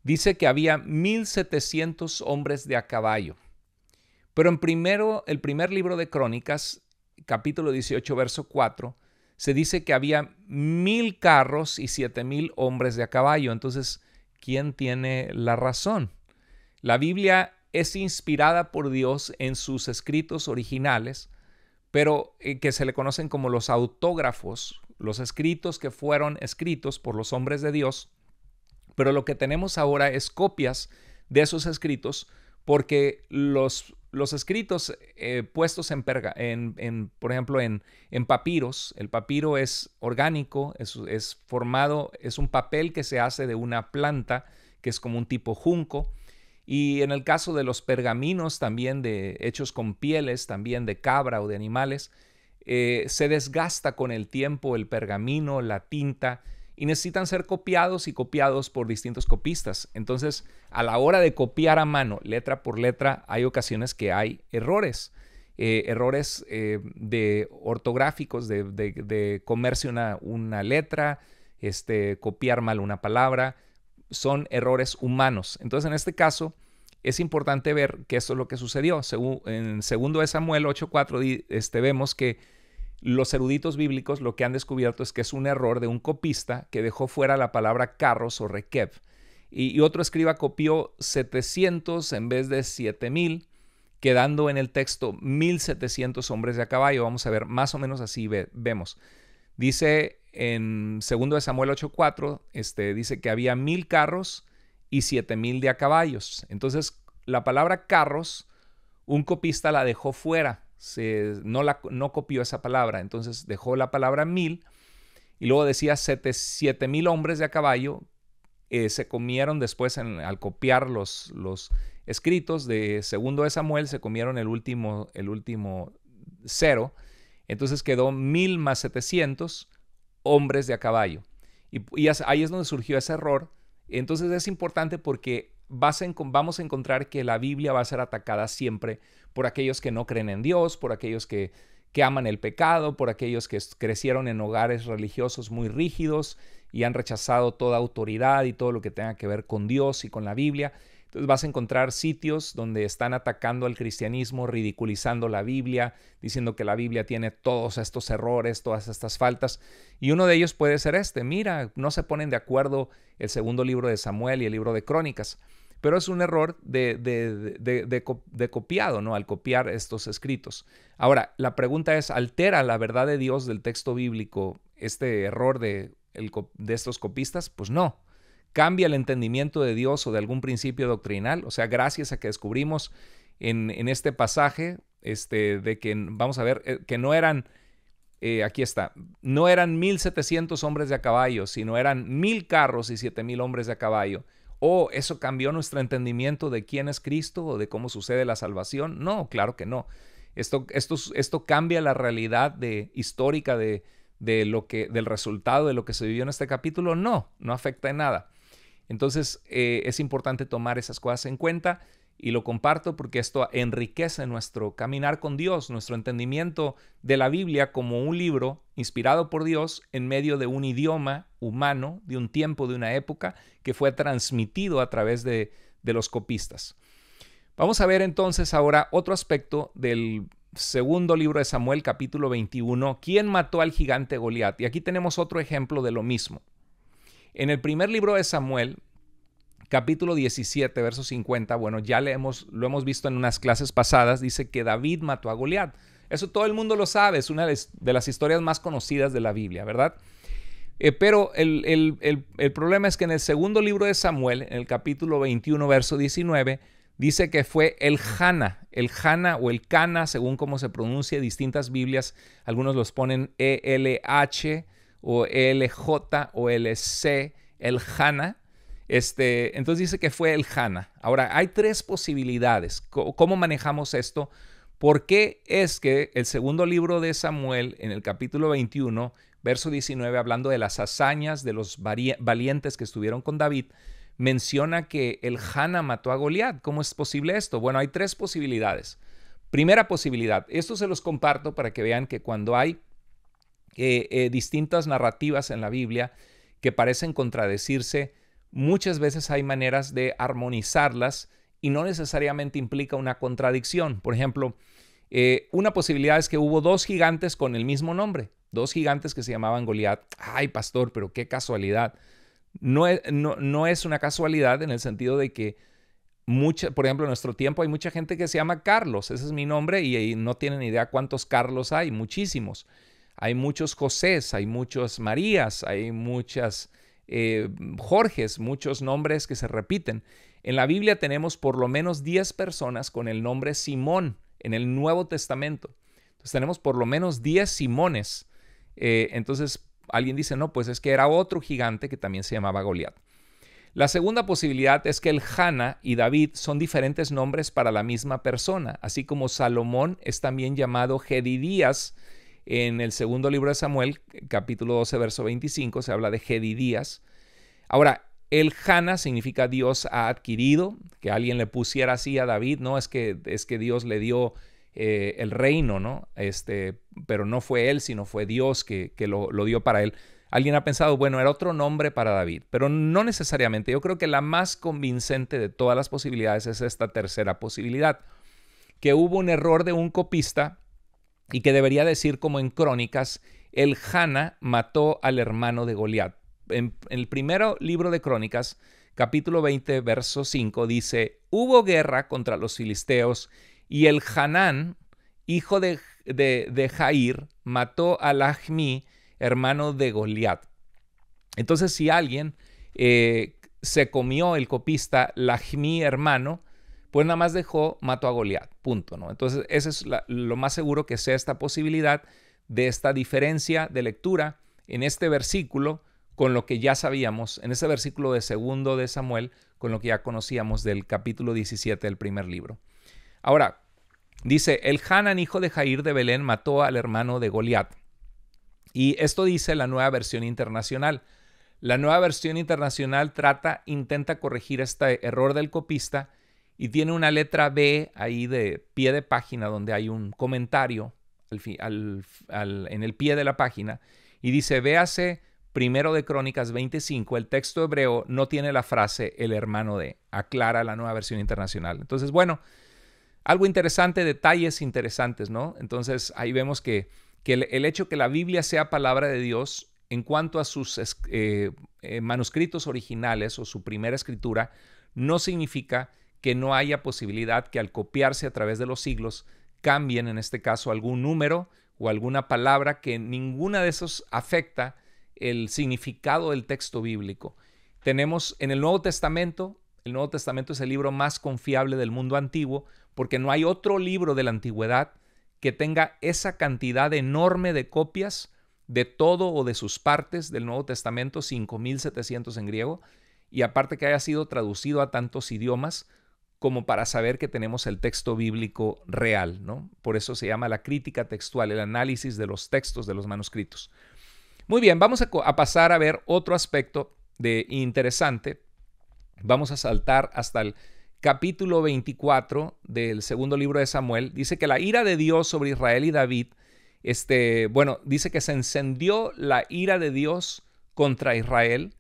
dice que había 1700 hombres de a caballo. Pero en primero, el primer libro de Crónicas, capítulo 18, verso 4, se dice que había mil carros y siete mil hombres de a caballo. Entonces, ¿quién tiene la razón? La Biblia es inspirada por Dios en sus escritos originales, pero eh, que se le conocen como los autógrafos, los escritos que fueron escritos por los hombres de Dios, pero lo que tenemos ahora es copias de esos escritos porque los, escritos eh, puestos en, perga, en, por ejemplo, en, en, papiros, el papiro es orgánico, es, es, formado, es un papel que se hace de una planta, que es como un tipo junco, y en el caso de los pergaminos también de, hechos con pieles, también de cabra o de animales, eh, se desgasta con el tiempo el pergamino, la tinta, y necesitan ser copiados y copiados por distintos copistas. Entonces, a la hora de copiar a mano, letra por letra, hay ocasiones que hay errores. Eh, errores eh, de ortográficos, de, de, comerse una, una, letra, este, copiar mal una palabra, son errores humanos. Entonces, en este caso, es importante ver que esto es lo que sucedió. Según, en segundo de Samuel 8.4, este, vemos que los eruditos bíblicos lo que han descubierto es que es un error de un copista que dejó fuera la palabra carros o rekev. Y, otro escriba copió 700 en vez de 7000, quedando en el texto 1700 hombres de a caballo. Vamos a ver, más o menos así vemos. Dice en 2 de Samuel 8:4, este, dice que había mil carros y 7000 de a caballos. Entonces, la palabra carros, un copista la dejó fuera no, copió esa palabra, entonces dejó la palabra mil y luego decía siete, mil hombres de a caballo eh, se comieron después al copiar los, escritos de segundo de Samuel, se comieron el último, el último cero, entonces quedó mil más 700 hombres de a caballo. Y, y ahí es donde surgió ese error. Entonces es importante porque vamos a encontrar que la Biblia va a ser atacada siempre por aquellos que no creen en Dios, por aquellos que, que aman el pecado, por aquellos que crecieron en hogares religiosos muy rígidos y han rechazado toda autoridad y todo lo que tenga que ver con Dios y con la Biblia. Entonces vas a encontrar sitios donde están atacando al cristianismo, ridiculizando la Biblia, diciendo que la Biblia tiene todos estos errores, todas estas faltas. Y uno de ellos puede ser este. Mira, no se ponen de acuerdo el segundo libro de Samuel y el libro de Crónicas. Pero es un error de, copiado, ¿no? Al copiar estos escritos. Ahora, la pregunta es, ¿altera la verdad de Dios del texto bíblico este error de, el, de estos copistas? Pues no. ¿Cambia el entendimiento de Dios o de algún principio doctrinal? O sea, gracias a que descubrimos en, este pasaje, este, de que, vamos a ver, eh, que no eran... Eh, aquí está, no eran 1.700 hombres de a caballo, sino eran 1.000 carros y 7.000 hombres de a caballo. ¿O eso cambió nuestro entendimiento de quién es Cristo o de cómo sucede la salvación? No, claro que no. Esto, esto, cambia la realidad de, histórica de, de lo que, del resultado de lo que se vivió en este capítulo. No, no afecta en nada. Entonces eh, es importante tomar esas cosas en cuenta. Y lo comparto porque esto enriquece nuestro caminar con Dios, nuestro entendimiento de la Biblia como un libro inspirado por Dios en medio de un idioma humano, de un tiempo, de una época, que fue transmitido a través de, de los copistas. Vamos a ver entonces ahora otro aspecto del segundo libro de Samuel, capítulo 21, ¿quién mató al gigante Goliat? Y aquí tenemos otro ejemplo de lo mismo. En el primer libro de Samuel, capítulo 17, verso 50, bueno, ya le lo hemos visto en unas clases pasadas, dice que David mató a Goliat. Eso todo el mundo lo sabe, es una de las historias más conocidas de la Biblia, ¿verdad? Eh, pero el, problema es que en el segundo libro de Samuel, en el capítulo 21, verso 19, dice que fue el Hana, el Hana o el Cana, según como se pronuncia, distintas Biblias, algunos los ponen ELH o E-L-J o E-L-C, el Hana este, entonces dice que fue el HANA. Ahora, hay tres posibilidades. ¿Cómo manejamos esto? ¿Por qué es que el segundo libro de Samuel, en el capítulo 21, verso 19, hablando de las hazañas de los valientes que estuvieron con David, menciona que el Hana mató a Goliat? ¿Cómo es posible esto? Bueno, hay tres posibilidades. Primera posibilidad, esto se los comparto para que vean que cuando hay eh, eh, distintas narrativas en la Biblia que parecen contradecirse, muchas veces hay maneras de armonizarlas y no necesariamente implica una contradicción. Por ejemplo, eh, una posibilidad es que hubo dos gigantes con el mismo nombre, dos gigantes que se llamaban Goliath. Ay, pastor, pero qué casualidad. E, no es, una casualidad en el sentido de que, por ejemplo, en nuestro tiempo hay mucha gente que se llama Carlos, ese es mi nombre, y, y no tienen idea cuántos Carlos hay, muchísimos. Hay muchos José, hay muchos Marías, hay muchas eh, Jorges, muchos nombres que se repiten. En la Biblia tenemos por lo menos 10 personas con el nombre Simón en el Nuevo Testamento. Entonces tenemos por lo menos 10 Simones. Eh, entonces alguien dice, no, pues es que era otro gigante que también se llamaba Goliat. La segunda posibilidad es que el Hanna y David son diferentes nombres para la misma persona, así como Salomón es también llamado Gedidías en el segundo libro de Samuel, capítulo 12, verso 25, se habla de Gedidías. Ahora, el Hana significa Dios ha adquirido, que alguien le pusiera así a David, ¿no? Es que, es que Dios le dio eh, el reino, ¿no? Este, pero no fue él, sino fue Dios que, lo, lo dio para él. Alguien ha pensado, bueno, era otro nombre para David, pero no necesariamente. Yo creo que la más convincente de todas las posibilidades es esta tercera posibilidad, que hubo un error de un copista y que debería decir como en Crónicas, el Hanna mató al hermano de Goliat. En, el primero libro de Crónicas, capítulo 20, verso 5, dice, hubo guerra contra los filisteos y el Hanán, hijo de, de, Jair, mató a Lachmi, hermano de Goliat. Entonces, si alguien eh, se comió el copista Lachmi, hermano, pues nada más dejó, mató a Goliat, punto, Entonces, eso es lo más seguro que sea esta posibilidad de esta diferencia de lectura en este versículo con lo que ya sabíamos, en ese versículo de segundo de Samuel, con lo que ya conocíamos del capítulo 17 del primer libro. Ahora, dice, el Hanan, hijo de Jair de Belén, mató al hermano de Goliat. Y esto dice la nueva versión internacional. La nueva versión internacional trata, intenta corregir este error del copista y tiene una letra B ahí de pie de página donde hay un comentario en el pie de la página y dice, véase primero de Crónicas 25, el texto hebreo no tiene la frase el hermano de, aclara la nueva versión internacional. Entonces, bueno, algo interesante, detalles interesantes, ¿no? Entonces ahí vemos que, el, hecho que la Biblia sea palabra de Dios en cuanto a sus eh, eh, manuscritos originales o su primera escritura, no significa que no haya posibilidad que al copiarse a través de los siglos cambien en este caso algún número o alguna palabra que ninguna de esos afecta el significado del texto bíblico. Tenemos en el Nuevo Testamento, el Nuevo Testamento es el libro más confiable del mundo antiguo porque no hay otro libro de la antigüedad que tenga esa cantidad enorme de copias de todo o de sus partes del Nuevo Testamento, 5.700 en griego, y aparte que haya sido traducido a tantos idiomas, como para saber que tenemos el texto bíblico real, ¿no? Por eso se llama la crítica textual, el análisis de los textos de los manuscritos. Muy bien, vamos a, pasar a ver otro aspecto de interesante. Vamos a saltar hasta el capítulo 24 del segundo libro de Samuel. Dice que la ira de Dios sobre Israel y David, este, bueno, dice que se encendió la ira de Dios contra Israel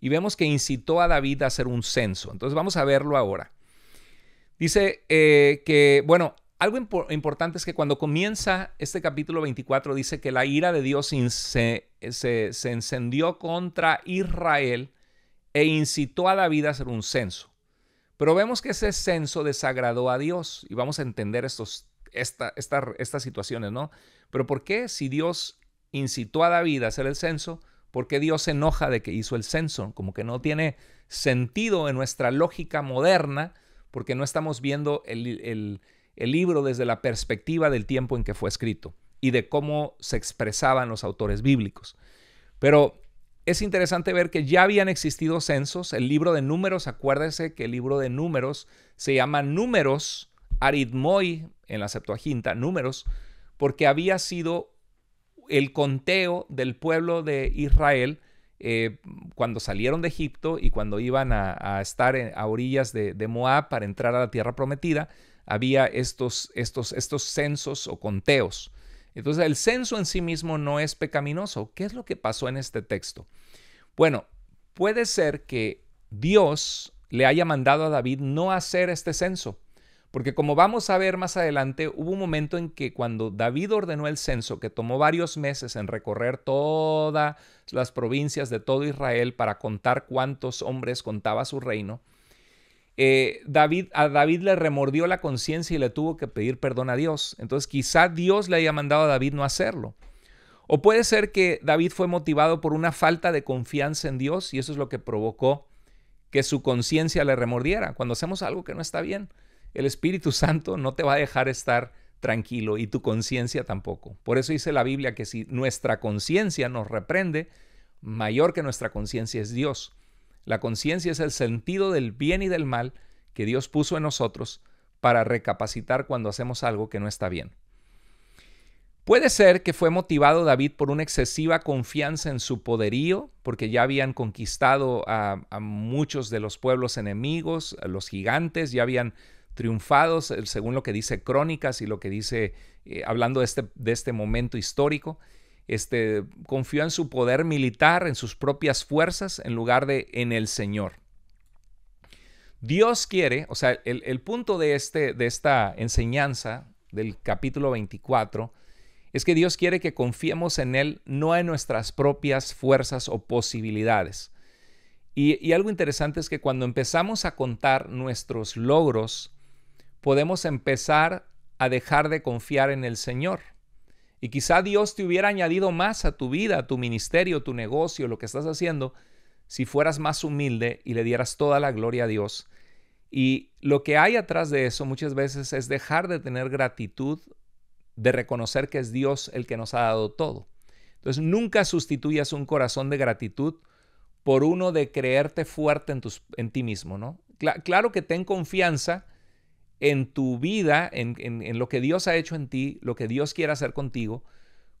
y vemos que incitó a David a hacer un censo. Entonces vamos a verlo ahora. Dice eh, que, bueno, algo importante es que cuando comienza este capítulo 24 dice que la ira de Dios se, se, encendió contra Israel e incitó a David a hacer un censo. Pero vemos que ese censo desagradó a Dios y vamos a entender estos, estas situaciones, ¿no? Pero ¿por qué si Dios incitó a David a hacer el censo? ¿Por qué Dios se enoja de que hizo el censo? Como que no tiene sentido en nuestra lógica moderna porque no estamos viendo el, libro desde la perspectiva del tiempo en que fue escrito y de cómo se expresaban los autores bíblicos. Pero es interesante ver que ya habían existido censos. El libro de números, acuérdese que el libro de números se llama Números Aritmoi en la Septuaginta, Números, porque había sido el conteo del pueblo de Israel eh, cuando salieron de Egipto y cuando iban a, estar a orillas de, de, Moab para entrar a la tierra prometida, había estos, estos, estos censos o conteos. Entonces el censo en sí mismo no es pecaminoso. ¿Qué es lo que pasó en este texto? Bueno, puede ser que Dios le haya mandado a David no hacer este censo porque como vamos a ver más adelante, hubo un momento en que cuando David ordenó el censo, que tomó varios meses en recorrer todas las provincias de todo Israel para contar cuántos hombres contaba su reino, eh, David, a David le remordió la conciencia y le tuvo que pedir perdón a Dios. Entonces quizá Dios le haya mandado a David no hacerlo. O puede ser que David fue motivado por una falta de confianza en Dios y eso es lo que provocó que su conciencia le remordiera cuando hacemos algo que no está bien. El Espíritu Santo no te va a dejar estar tranquilo y tu conciencia tampoco. Por eso dice la Biblia que si nuestra conciencia nos reprende, mayor que nuestra conciencia es Dios. La conciencia es el sentido del bien y del mal que Dios puso en nosotros para recapacitar cuando hacemos algo que no está bien. Puede ser que fue motivado David por una excesiva confianza en su poderío, porque ya habían conquistado a, muchos de los pueblos enemigos, a los gigantes, ya habían triunfados, eh, según lo que dice Crónicas y lo que dice, eh, hablando de este, de este momento histórico, este, confió en su poder militar, en sus propias fuerzas, en lugar de en el Señor. Dios quiere, o sea, el, punto de, este, de esta enseñanza del capítulo 24 es que Dios quiere que confiemos en Él, no en nuestras propias fuerzas o posibilidades. y algo interesante es que cuando empezamos a contar nuestros logros, podemos empezar a dejar de confiar en el Señor. Y quizá Dios te hubiera añadido más a tu vida, a tu ministerio, tu negocio, lo que estás haciendo, si fueras más humilde y le dieras toda la gloria a Dios. Y lo que hay atrás de eso muchas veces es dejar de tener gratitud, de reconocer que es Dios el que nos ha dado todo. Entonces nunca sustituyas un corazón de gratitud por uno de creerte fuerte en, tus, en ti mismo, ¿no? claro que ten confianza en tu vida, en, lo que Dios ha hecho en ti, lo que Dios quiere hacer contigo.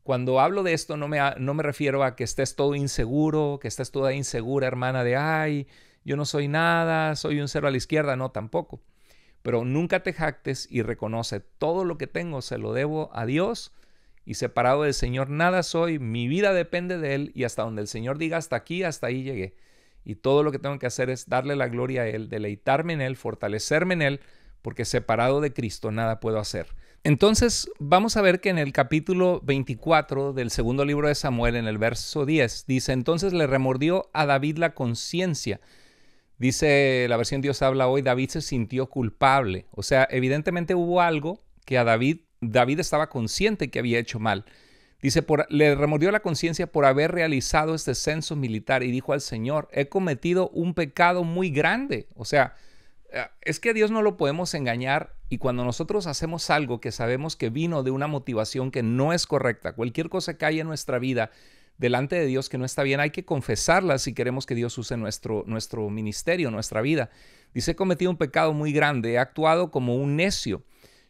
Cuando hablo de esto no me, no me refiero a que estés todo inseguro, que estés toda insegura, hermana, de, ay, yo no soy nada, soy un cero a la izquierda, no, tampoco. Pero nunca te jactes y reconoce, todo lo que tengo se lo debo a Dios y separado del Señor nada soy, mi vida depende de Él y hasta donde el Señor diga hasta aquí, hasta ahí llegué. Y todo lo que tengo que hacer es darle la gloria a Él, deleitarme en Él, fortalecerme en Él porque separado de Cristo nada puedo hacer. Entonces vamos a ver que en el capítulo 24 del segundo libro de Samuel, en el verso 10, dice, entonces le remordió a David la conciencia. Dice la versión Dios habla hoy, David se sintió culpable. O sea, evidentemente hubo algo que a David, David estaba consciente que había hecho mal. Dice, le remordió la conciencia por haber realizado este censo militar y dijo al Señor, he cometido un pecado muy grande. O sea, Ah, es que a Dios no lo podemos engañar y cuando nosotros hacemos algo que sabemos que vino de una motivación que no es correcta, cualquier cosa que haya en nuestra vida delante de Dios que no está bien, hay que confesarla si queremos que Dios use nuestro, nuestro ministerio, nuestra vida. Dice, he cometido un pecado muy grande, he actuado como un necio.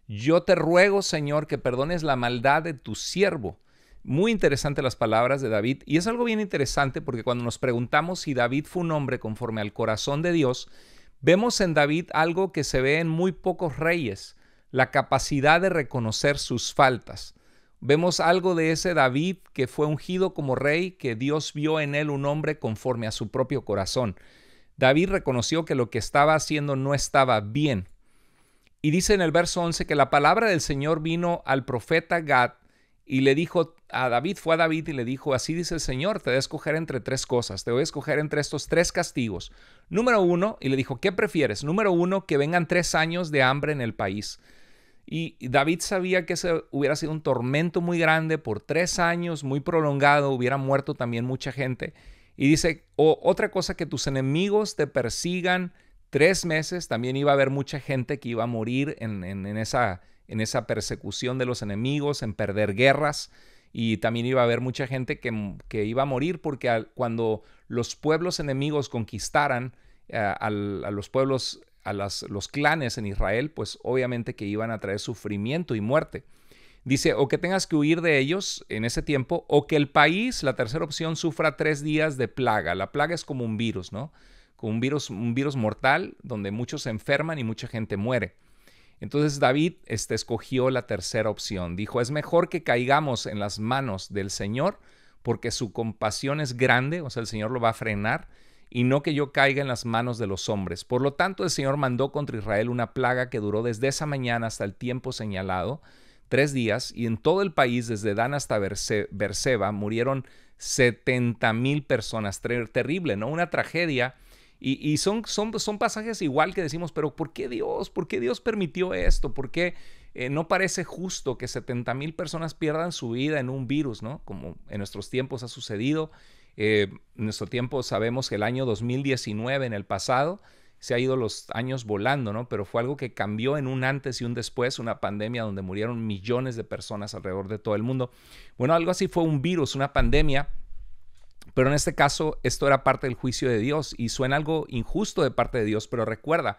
Yo te ruego, Señor, que perdones la maldad de tu siervo. Muy interesante las palabras de David. Y es algo bien interesante porque cuando nos preguntamos si David fue un hombre conforme al corazón de Dios, Vemos en David algo que se ve en muy pocos reyes, la capacidad de reconocer sus faltas. Vemos algo de ese David que fue ungido como rey, que Dios vio en él un hombre conforme a su propio corazón. David reconoció que lo que estaba haciendo no estaba bien. Y dice en el verso 11 que la palabra del Señor vino al profeta Gad y le dijo a David, fue a David y le dijo, así dice el Señor, te voy a escoger entre tres cosas, te voy a escoger entre estos tres castigos. Número uno, y le dijo, ¿qué prefieres? Número uno, que vengan tres años de hambre en el país. Y David sabía que ese hubiera sido un tormento muy grande por tres años, muy prolongado, hubiera muerto también mucha gente. Y dice, otra cosa, que tus enemigos te persigan tres meses, también iba a haber mucha gente que iba a morir en, en esa en esa persecución de los enemigos, en perder guerras. Y también iba a haber mucha gente que, iba a morir porque cuando los pueblos enemigos conquistaran eh, a los pueblos, a los clanes en Israel, pues obviamente que iban a traer sufrimiento y muerte. Dice, o que tengas que huir de ellos en ese tiempo, o que el país, la tercera opción, sufra tres días de plaga. La plaga es como un virus, ¿no? Como un virus, un virus mortal donde muchos se enferman y mucha gente muere. Entonces David este, escogió la tercera opción. Dijo, es mejor que caigamos en las manos del Señor porque su compasión es grande, o sea, el Señor lo va a frenar, y no que yo caiga en las manos de los hombres. Por lo tanto, el Señor mandó contra Israel una plaga que duró desde esa mañana hasta el tiempo señalado, tres días, y en todo el país, desde Dan hasta Berseba, murieron 70 mil personas. terrible, ¿no? Una tragedia y, son, son, son, pasajes igual que decimos, pero ¿por qué Dios? ¿Por qué Dios permitió esto? ¿Por qué eh, no parece justo que 70 mil personas pierdan su vida en un virus, ¿no? Como en nuestros tiempos ha sucedido. Eh, en nuestro tiempo sabemos que el año 2019, en el pasado, se ha ido los años volando, ¿no? Pero fue algo que cambió en un antes y un después, una pandemia donde murieron millones de personas alrededor de todo el mundo. Bueno, algo así fue un virus, una pandemia pero en este caso, esto era parte del juicio de Dios y suena algo injusto de parte de Dios, pero recuerda,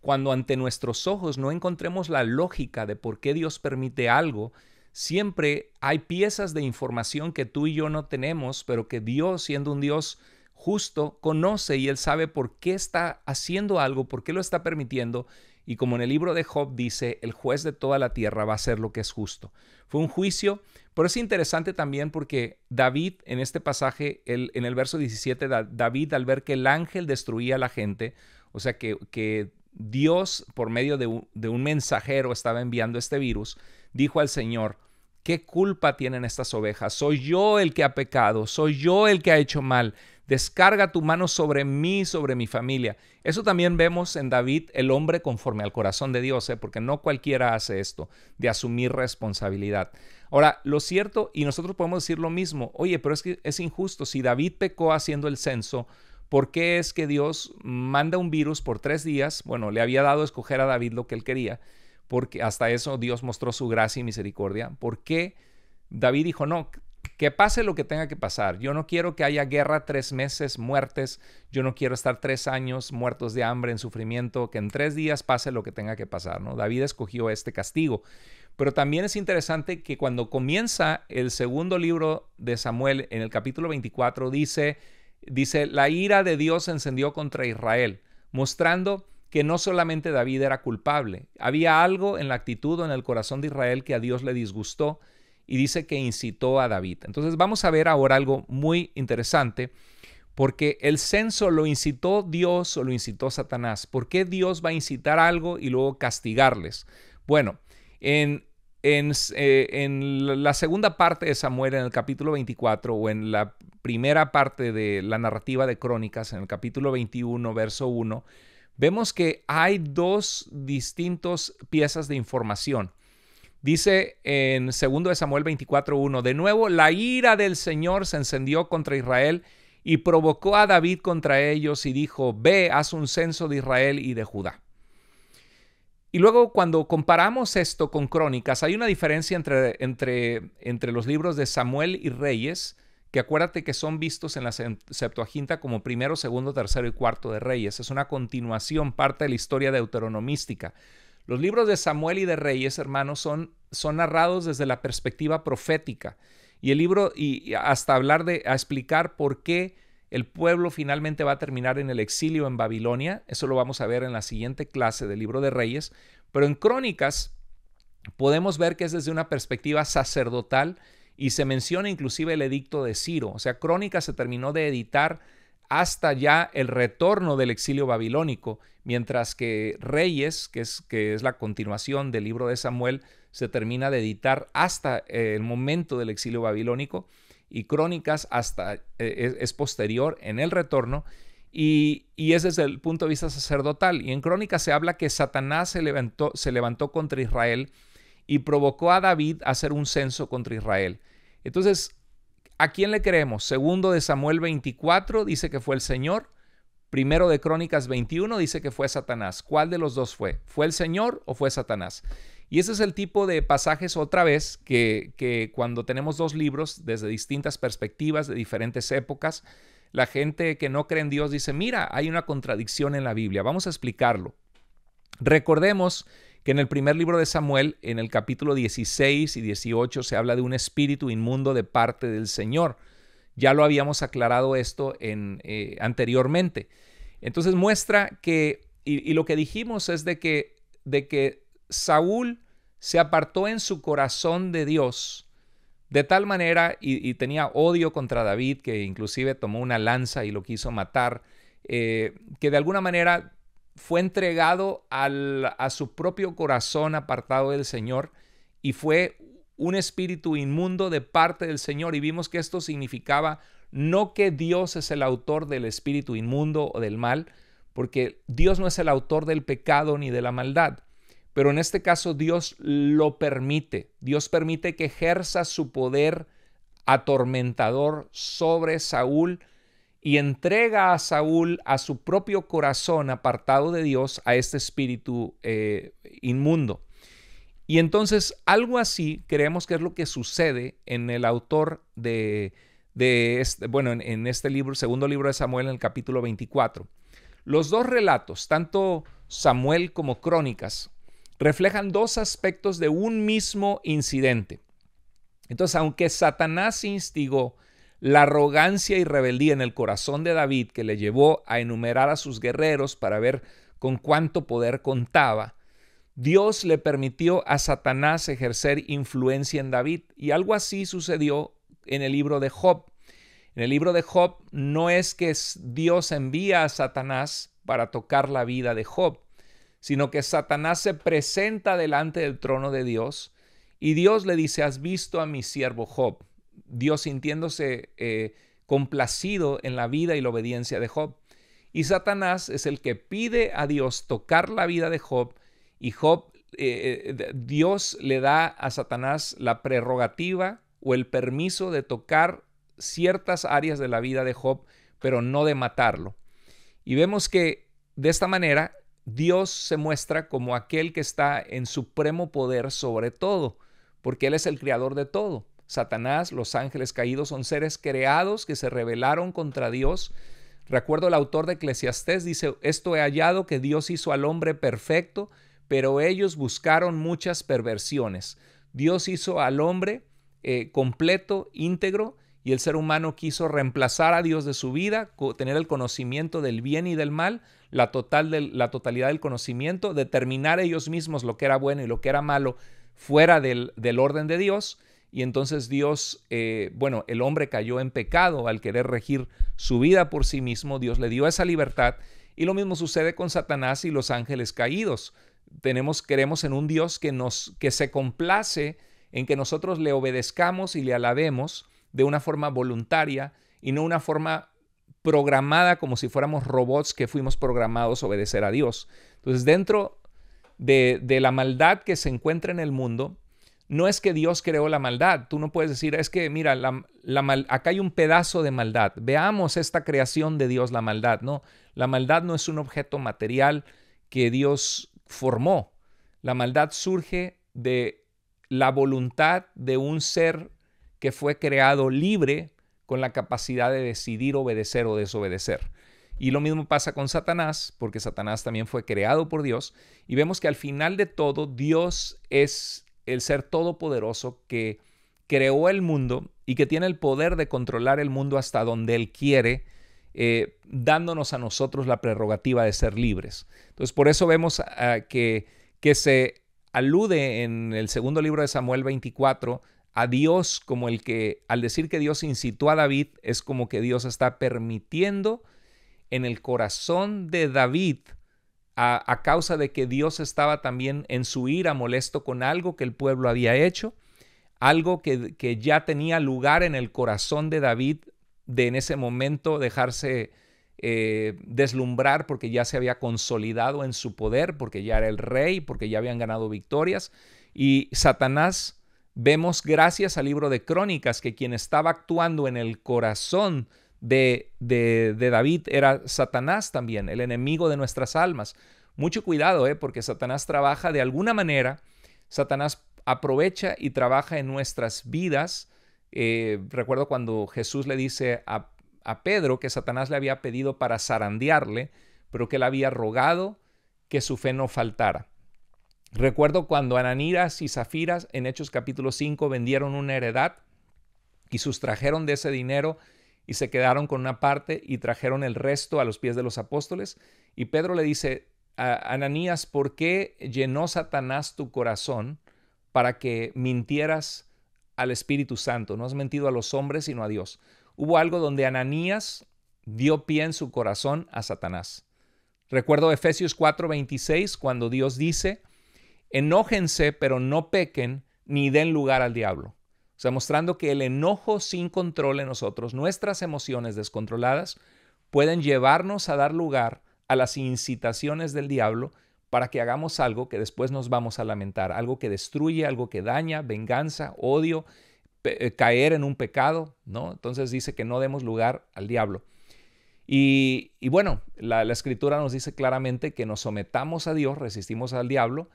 cuando ante nuestros ojos no encontremos la lógica de por qué Dios permite algo, siempre hay piezas de información que tú y yo no tenemos, pero que Dios, siendo un Dios justo, conoce y Él sabe por qué está haciendo algo, por qué lo está permitiendo y como en el libro de Job dice, el juez de toda la tierra va a hacer lo que es justo. Fue un juicio, pero es interesante también porque David, en este pasaje, en el verso 17, David al ver que el ángel destruía a la gente, o sea que, Dios, por medio de de un mensajero, estaba enviando este virus, dijo al Señor, ¿qué culpa tienen estas ovejas? Soy yo el que ha pecado, soy yo el que ha hecho mal Descarga tu mano sobre mí, sobre mi familia. Eso también vemos en David, el hombre conforme al corazón de Dios, ¿eh? porque no cualquiera hace esto, de asumir responsabilidad. Ahora, lo cierto, y nosotros podemos decir lo mismo, oye, pero es que es injusto, si David pecó haciendo el censo, ¿por qué es que Dios manda un virus por tres días? Bueno, le había dado a escoger a David lo que él quería, porque hasta eso Dios mostró su gracia y misericordia. ¿Por qué David dijo, no, que pase lo que tenga que pasar. Yo no quiero que haya guerra tres meses, muertes. Yo no quiero estar tres años muertos de hambre, en sufrimiento. Que en tres días pase lo que tenga que pasar. ¿no? David escogió este castigo. Pero también es interesante que cuando comienza el segundo libro de Samuel, en el capítulo 24, dice, dice, la ira de Dios se encendió contra Israel, mostrando que no solamente David era culpable, había algo en la actitud o en el corazón de Israel que a Dios le disgustó y dice que incitó a David. Entonces vamos a ver ahora algo muy interesante porque el censo lo incitó Dios o lo incitó Satanás. ¿Por qué Dios va a incitar algo y luego castigarles? Bueno, en, en, eh, la segunda parte de Samuel, en el capítulo 24, o en la primera parte de la narrativa de Crónicas, en el capítulo 21, verso 1, vemos que hay dos distintos piezas de información. Dice en 2 Samuel 24:1, de nuevo la ira del Señor se encendió contra Israel y provocó a David contra ellos y dijo, ve, haz un censo de Israel y de Judá. Y luego cuando comparamos esto con Crónicas, hay una diferencia entre, entre, entre los libros de Samuel y Reyes, que acuérdate que son vistos en la Septuaginta como primero, segundo, tercero y cuarto de Reyes. Es una continuación, parte de la historia deuteronomística. Los libros de Samuel y de Reyes, hermanos, son, son narrados desde la perspectiva profética. Y el libro, y hasta hablar de, a explicar por qué el pueblo finalmente va a terminar en el exilio en Babilonia. Eso lo vamos a ver en la siguiente clase del libro de Reyes. Pero en Crónicas podemos ver que es desde una perspectiva sacerdotal y se menciona inclusive el edicto de Ciro. O sea, Crónicas se terminó de editar hasta ya el retorno del exilio babilónico, mientras que Reyes, que es, que es la continuación del libro de Samuel, se termina de editar hasta el momento del exilio babilónico y Crónicas hasta eh, es, posterior en el retorno y, y, es desde el punto de vista sacerdotal. Y en Crónicas se habla que Satanás se levantó, se levantó contra Israel y provocó a David a hacer un censo contra Israel. Entonces, ¿A quién le creemos? Segundo de Samuel 24 dice que fue el Señor. Primero de Crónicas 21 dice que fue Satanás. ¿Cuál de los dos fue? ¿Fue el Señor o fue Satanás? Y ese es el tipo de pasajes otra vez que, cuando tenemos dos libros desde distintas perspectivas, de diferentes épocas, la gente que no cree en Dios dice, mira, hay una contradicción en la Biblia, vamos a explicarlo. Recordemos que en el primer libro de Samuel, en el capítulo 16 y 18, se habla de un espíritu inmundo de parte del Señor. Ya lo habíamos aclarado esto eh, anteriormente. Entonces muestra que, y, lo que dijimos es de que, de que Saúl se apartó en su corazón de Dios de tal manera y, tenía odio contra David, que inclusive tomó una lanza y lo quiso matar, eh, que de alguna manera fue entregado a su propio corazón apartado del Señor y fue un espíritu inmundo de parte del Señor. Y vimos que esto significaba no que Dios es el autor del espíritu inmundo o del mal, porque Dios no es el autor del pecado ni de la maldad. Pero en este caso Dios lo permite. Dios permite que ejerza su poder atormentador sobre Saúl y entrega a Saúl a su propio corazón apartado de Dios, a este espíritu eh, inmundo. Y entonces algo así creemos que es lo que sucede en el autor de, este, bueno, en, este libro, segundo libro de Samuel, en el capítulo 24. Los dos relatos, tanto Samuel como Crónicas, reflejan dos aspectos de un mismo incidente. Entonces, aunque Satanás instigó la arrogancia y rebeldía en el corazón de David que le llevó a enumerar a sus guerreros para ver con cuánto poder contaba, Dios le permitió a Satanás ejercer influencia en David y algo así sucedió en el libro de Job. En el libro de Job no es que Dios envía a Satanás para tocar la vida de Job, sino que Satanás se presenta delante del trono de Dios y Dios le dice, has visto a mi siervo Job Dios sintiéndose eh, complacido en la vida y la obediencia de Job. Y Satanás es el que pide a Dios tocar la vida de Job y Job, eh, eh, Dios le da a Satanás la prerrogativa o el permiso de tocar ciertas áreas de la vida de Job, pero no de matarlo. Y vemos que de esta manera Dios se muestra como aquel que está en supremo poder sobre todo, porque Él es el creador de todo. Satanás, los ángeles caídos, son seres creados que se rebelaron contra Dios. Recuerdo el autor de Eclesiastés dice, esto he hallado que Dios hizo al hombre perfecto, pero ellos buscaron muchas perversiones. Dios hizo al hombre eh, completo, íntegro, y el ser humano quiso reemplazar a Dios de su vida, tener el conocimiento del bien y del mal, la, total la totalidad del conocimiento, determinar ellos mismos lo que era bueno y lo que era malo fuera del, del orden de Dios. Y entonces Dios, eh, bueno, el hombre cayó en pecado al querer regir su vida por sí mismo, Dios le dio esa libertad. Y lo mismo sucede con Satanás y los ángeles caídos. Tenemos, queremos en un Dios que, nos, que se complace en que nosotros le obedezcamos y le alabemos de una forma voluntaria y no una forma programada como si fuéramos robots que fuimos programados a obedecer a Dios. Entonces, dentro de, de la maldad que se encuentra en el mundo, no es que Dios creó la maldad. Tú no puedes decir, es que, mira, acá hay un pedazo de maldad. Veamos esta creación de Dios, la maldad. No, la maldad no es un objeto material que Dios formó. La maldad surge de la voluntad de un ser que fue creado libre con la capacidad de decidir obedecer o desobedecer. Y lo mismo pasa con Satanás, porque Satanás también fue creado por Dios. Y vemos que al final de todo, Dios es el ser todopoderoso que creó el mundo y que tiene el poder de controlar el mundo hasta donde Él quiere, eh, dándonos a nosotros la prerrogativa de ser libres. Entonces, por eso vemos ah, que, que se alude en el segundo libro de Samuel 24 a Dios como el que, al decir que Dios incitó a David, es como que Dios está permitiendo en el corazón de David a, causa de que Dios estaba también en su ira molesto con algo que el pueblo había hecho, algo que, ya tenía lugar en el corazón de David de en ese momento dejarse eh, deslumbrar porque ya se había consolidado en su poder, porque ya era el rey, porque ya habían ganado victorias. Y Satanás, vemos gracias al libro de Crónicas que quien estaba actuando en el corazón de, David era Satanás también, el enemigo de nuestras almas. Mucho cuidado, ¿eh? porque Satanás trabaja de alguna manera, Satanás aprovecha y trabaja en nuestras vidas. Eh, recuerdo cuando Jesús le dice a, Pedro que Satanás le había pedido para zarandearle, pero que él había rogado que su fe no faltara. Recuerdo cuando Ananiras y Zafiras en Hechos capítulo 5 vendieron una heredad y sustrajeron de ese dinero y se quedaron con una parte y trajeron el resto a los pies de los apóstoles. Y Pedro le dice, a Ananías, ¿por qué llenó Satanás tu corazón para que mintieras al Espíritu Santo? No has mentido a los hombres, sino a Dios. Hubo algo donde Ananías dio pie en su corazón a Satanás. Recuerdo Efesios 4:26, cuando Dios dice, enójense, pero no pequen ni den lugar al diablo. O sea, mostrando que el enojo sin control en nosotros, nuestras emociones descontroladas, pueden llevarnos a dar lugar a las incitaciones del diablo para que hagamos algo que después nos vamos a lamentar, algo que destruye, algo que daña, venganza, odio, eh, caer en un pecado, ¿no? Entonces dice que no demos lugar al diablo. Y, bueno, la, escritura nos dice claramente que nos sometamos a Dios, resistimos al diablo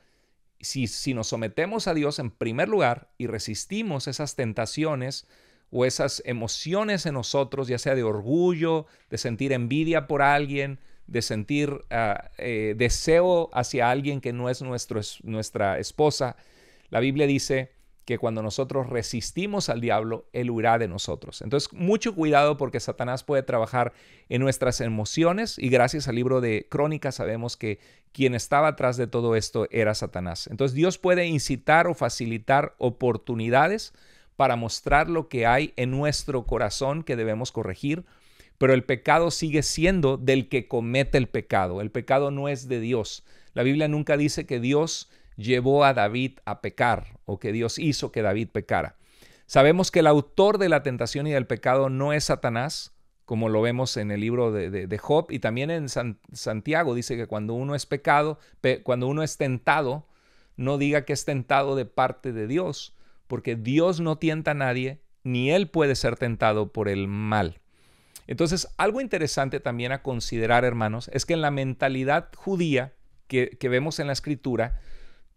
si, nos sometemos a Dios en primer lugar y resistimos esas tentaciones o esas emociones en nosotros, ya sea de orgullo, de sentir envidia por alguien, de sentir ah, eh, deseo hacia alguien que no es nuestro, es nuestra esposa, la Biblia dice que cuando nosotros resistimos al diablo, él huirá de nosotros. Entonces, mucho cuidado porque Satanás puede trabajar en nuestras emociones y gracias al libro de Crónicas sabemos que quien estaba atrás de todo esto era Satanás. Entonces, Dios puede incitar o facilitar oportunidades para mostrar lo que hay en nuestro corazón que debemos corregir, pero el pecado sigue siendo del que comete el pecado. El pecado no es de Dios. La Biblia nunca dice que Dios llevó a David a pecar o que Dios hizo que David pecara. Sabemos que el autor de la tentación y del pecado no es Satanás, como lo vemos en el libro de, Job y también en Santiago dice que cuando uno es pecado, cuando uno es tentado, no diga que es tentado de parte de Dios, porque Dios no tienta a nadie, ni él puede ser tentado por el mal. Entonces, algo interesante también a considerar, hermanos, es que en la mentalidad judía que, que vemos en la escritura,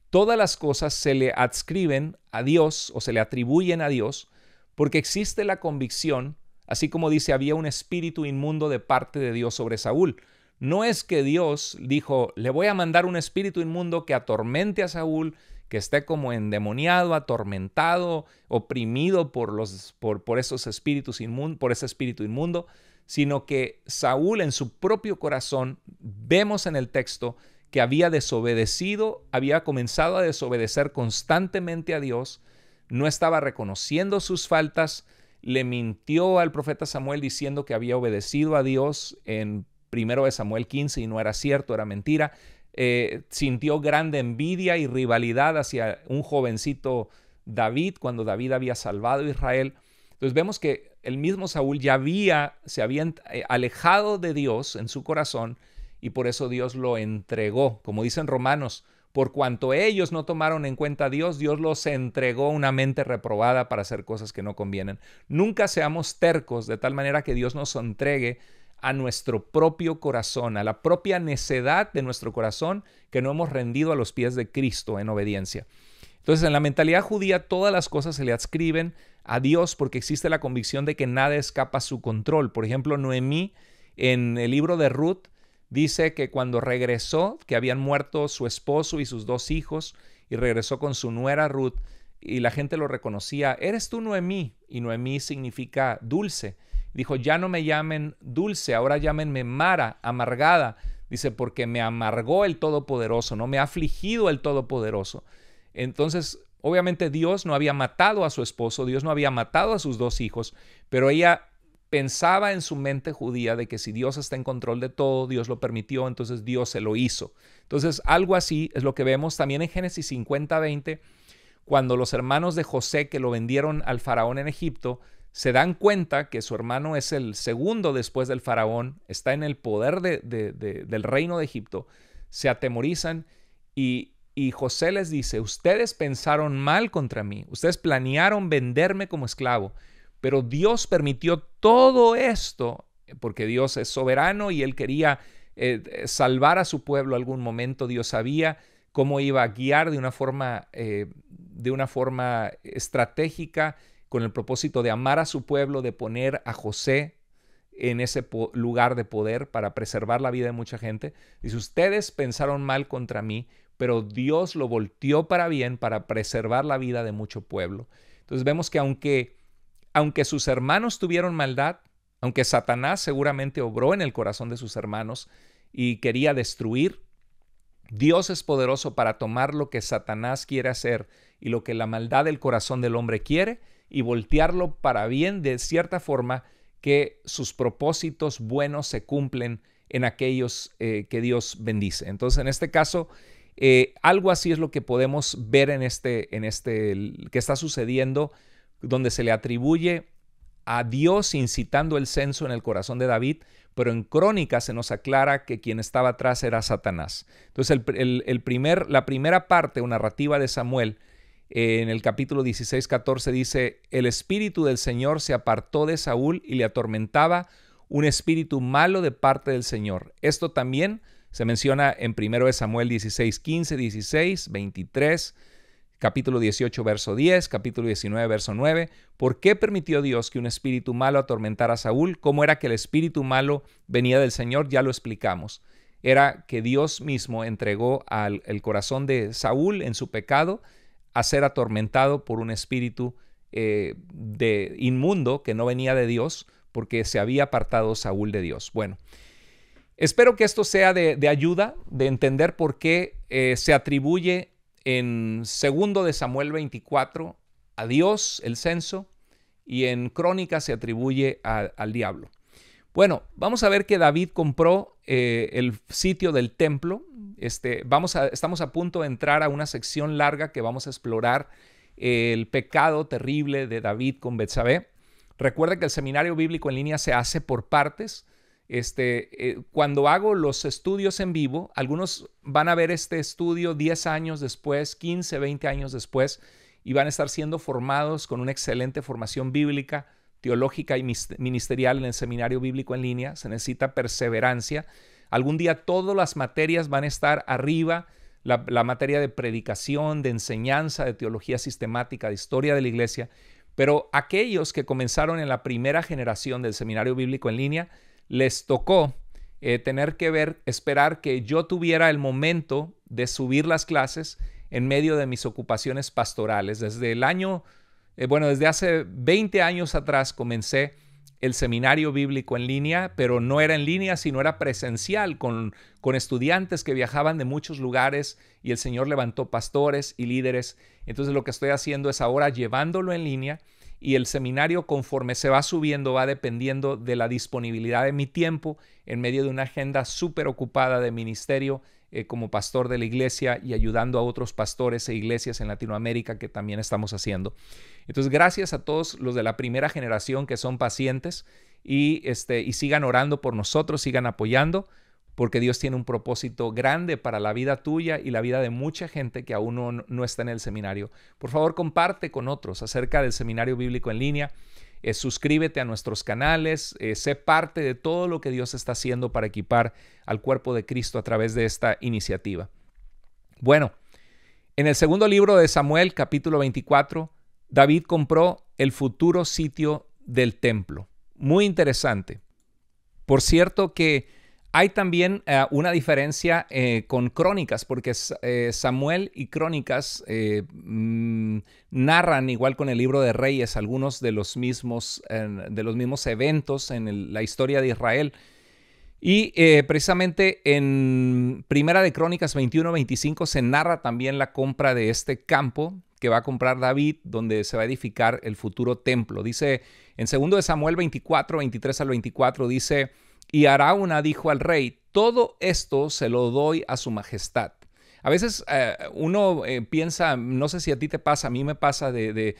todas las cosas se le adscriben a Dios o se le atribuyen a Dios porque existe la convicción, así como dice, había un espíritu inmundo de parte de Dios sobre Saúl. No es que Dios dijo, le voy a mandar un espíritu inmundo que atormente a Saúl, que esté como endemoniado, atormentado, oprimido por, esos espíritus inmundos, por ese espíritu inmundo, sino que Saúl en su propio corazón, vemos en el texto, que había desobedecido, había comenzado a desobedecer constantemente a Dios, no estaba reconociendo sus faltas, le mintió al profeta Samuel diciendo que había obedecido a Dios en primero de Samuel 15 y no era cierto, era mentira. Eh, sintió grande envidia y rivalidad hacia un jovencito David cuando David había salvado a Israel. Entonces vemos que el mismo Saúl ya había, se había eh, alejado de Dios en su corazón y por eso Dios lo entregó, como dicen romanos, por cuanto ellos no tomaron en cuenta a Dios, Dios los entregó una mente reprobada para hacer cosas que no convienen. Nunca seamos tercos de tal manera que Dios nos entregue a nuestro propio corazón, a la propia necedad de nuestro corazón que no hemos rendido a los pies de Cristo en obediencia. Entonces, en la mentalidad judía todas las cosas se le adscriben a Dios porque existe la convicción de que nada escapa a su control. Por ejemplo, Noemí en el libro de Ruth dice que cuando regresó, que habían muerto su esposo y sus dos hijos, y regresó con su nuera Ruth, y la gente lo reconocía, ¿eres tú Noemí? Y Noemí significa dulce. Dijo, ya no me llamen dulce, ahora llámenme Mara, amargada. Dice, porque me amargó el Todopoderoso, no me ha afligido el Todopoderoso. Entonces, obviamente Dios no había matado a su esposo, Dios no había matado a sus dos hijos, pero ella pensaba en su mente judía de que si Dios está en control de todo, Dios lo permitió, entonces Dios se lo hizo. Entonces, algo así es lo que vemos también en Génesis 50-20, cuando los hermanos de José que lo vendieron al faraón en Egipto, se dan cuenta que su hermano es el segundo después del faraón, está en el poder de, del reino de Egipto, se atemorizan y, y José les dice, ustedes pensaron mal contra mí, ustedes planearon venderme como esclavo pero Dios permitió todo esto eh, porque Dios es soberano y Él quería eh, eh, salvar a su pueblo algún momento. Dios sabía cómo iba a guiar de una forma, de una forma estratégica con el propósito de amar a su pueblo, de poner a José en ese lugar de poder para preservar la vida de mucha gente. Dice, ustedes pensaron mal contra mí, pero Dios lo volteó para bien, para preservar la vida de mucho pueblo. Entonces vemos que aunque aunque sus hermanos tuvieron maldad, aunque Satanás seguramente obró en el corazón de sus hermanos y quería destruir, Dios es poderoso para tomar lo que Satanás quiere hacer y lo que la maldad del corazón del hombre quiere y voltearlo para bien de cierta forma que sus propósitos buenos se cumplen en aquellos eh, que Dios bendice. Entonces, en este caso, eh, algo así es lo que podemos ver en este, en este, que está sucediendo donde se le atribuye a Dios incitando el censo en el corazón de David, pero en crónica se nos aclara que quien estaba atrás era Satanás. Entonces, el, primer, la primera parte o narrativa de Samuel, eh, en el capítulo 16, 14, dice, el espíritu del Señor se apartó de Saúl y le atormentaba un espíritu malo de parte del Señor. Esto también se menciona en 1 Samuel 16, 15, 16, 23, capítulo 18, verso 10, capítulo 19, verso 9. ¿Por qué permitió Dios que un espíritu malo atormentara a Saúl? ¿Cómo era que el espíritu malo venía del Señor? Ya lo explicamos. Era que Dios mismo entregó al corazón de Saúl en su pecado a ser atormentado por un espíritu eh, de inmundo que no venía de Dios porque se había apartado Saúl de Dios. Bueno, espero que esto sea de, ayuda, de entender por qué eh, se atribuye en segundo de Samuel 24 a Dios, el censo, y en crónica se atribuye al diablo. Bueno, vamos a ver que David compró eh, el sitio del templo. Este, vamos a, estamos a punto de entrar a una sección larga que vamos a explorar eh, el pecado terrible de David con Betsabé. Recuerda que el seminario bíblico en línea se hace por partes. Este, eh, cuando hago los estudios en vivo, algunos van a ver este estudio 10 años después, 15, 20 años después, y van a estar siendo formados con una excelente formación bíblica, teológica y ministerial en el seminario bíblico en línea. Se necesita perseverancia. Algún día todas las materias van a estar arriba, la materia de predicación, de enseñanza, de teología sistemática, de historia de la iglesia. Pero aquellos que comenzaron en la primera generación del seminario bíblico en línea, les tocó eh, tener que ver, esperar que yo tuviera el momento de subir las clases en medio de mis ocupaciones pastorales. Desde el año, eh, bueno, desde hace 20 años atrás comencé el seminario bíblico en línea, pero no era en línea, sino era presencial, con, con estudiantes que viajaban de muchos lugares y el Señor levantó pastores y líderes. Entonces lo que estoy haciendo es ahora llevándolo en línea y el seminario conforme se va subiendo va dependiendo de la disponibilidad de mi tiempo en medio de una agenda súper ocupada de ministerio eh, como pastor de la iglesia y ayudando a otros pastores e iglesias en Latinoamérica que también estamos haciendo. Entonces, gracias a todos los de la primera generación que son pacientes y, este, y sigan orando por nosotros, sigan apoyando porque Dios tiene un propósito grande para la vida tuya y la vida de mucha gente que aún no, está en el seminario. Por favor, comparte con otros acerca del Seminario Bíblico en línea. Eh, suscríbete a nuestros canales, eh, sé parte de todo lo que Dios está haciendo para equipar al cuerpo de Cristo a través de esta iniciativa. Bueno, en el segundo libro de Samuel, capítulo 24, David compró el futuro sitio del templo. Muy interesante. Por cierto que hay también eh, una diferencia eh, con Crónicas, porque eh, Samuel y Crónicas mm, narran, igual con el libro de Reyes, algunos de los mismos, de los mismos eventos en la historia de Israel. Y precisamente en Primera de Crónicas 21-25 se narra también la compra de este campo que va a comprar David, donde se va a edificar el futuro templo. Dice en segundo de Samuel 24, 23 al 24, dice... Y Arauna dijo al rey, todo esto se lo doy a su majestad. A veces eh, uno eh, piensa, no sé si a ti te pasa, a mí me pasa de, de,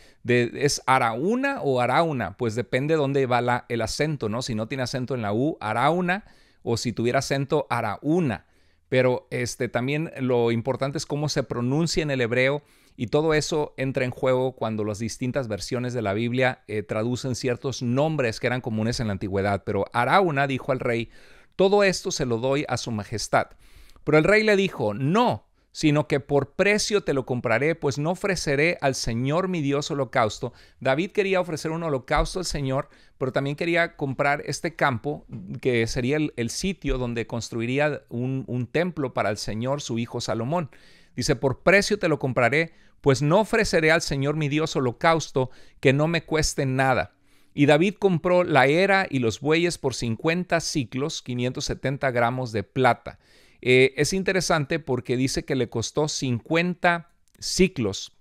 ¿es Arauna o Arauna? Pues depende de dónde va el acento, ¿no? Si no tiene acento en la U, Arauna, o si tuviera acento, Arauna. Pero este, también lo importante es cómo se pronuncia en el hebreo y todo eso entra en juego cuando las distintas versiones de la Biblia eh, traducen ciertos nombres que eran comunes en la antigüedad. Pero Arauna dijo al rey, todo esto se lo doy a su majestad. Pero el rey le dijo, no, sino que por precio te lo compraré, pues no ofreceré al Señor mi Dios holocausto. David quería ofrecer un holocausto al Señor, pero también quería comprar este campo, que sería el, sitio donde construiría un, un templo para el Señor, su hijo Salomón. Dice, por precio te lo compraré, pues no ofreceré al Señor mi Dios holocausto que no me cueste nada. Y David compró la era y los bueyes por 50 ciclos, 570 gramos de plata. Eh, es interesante porque dice que le costó 50 ciclos.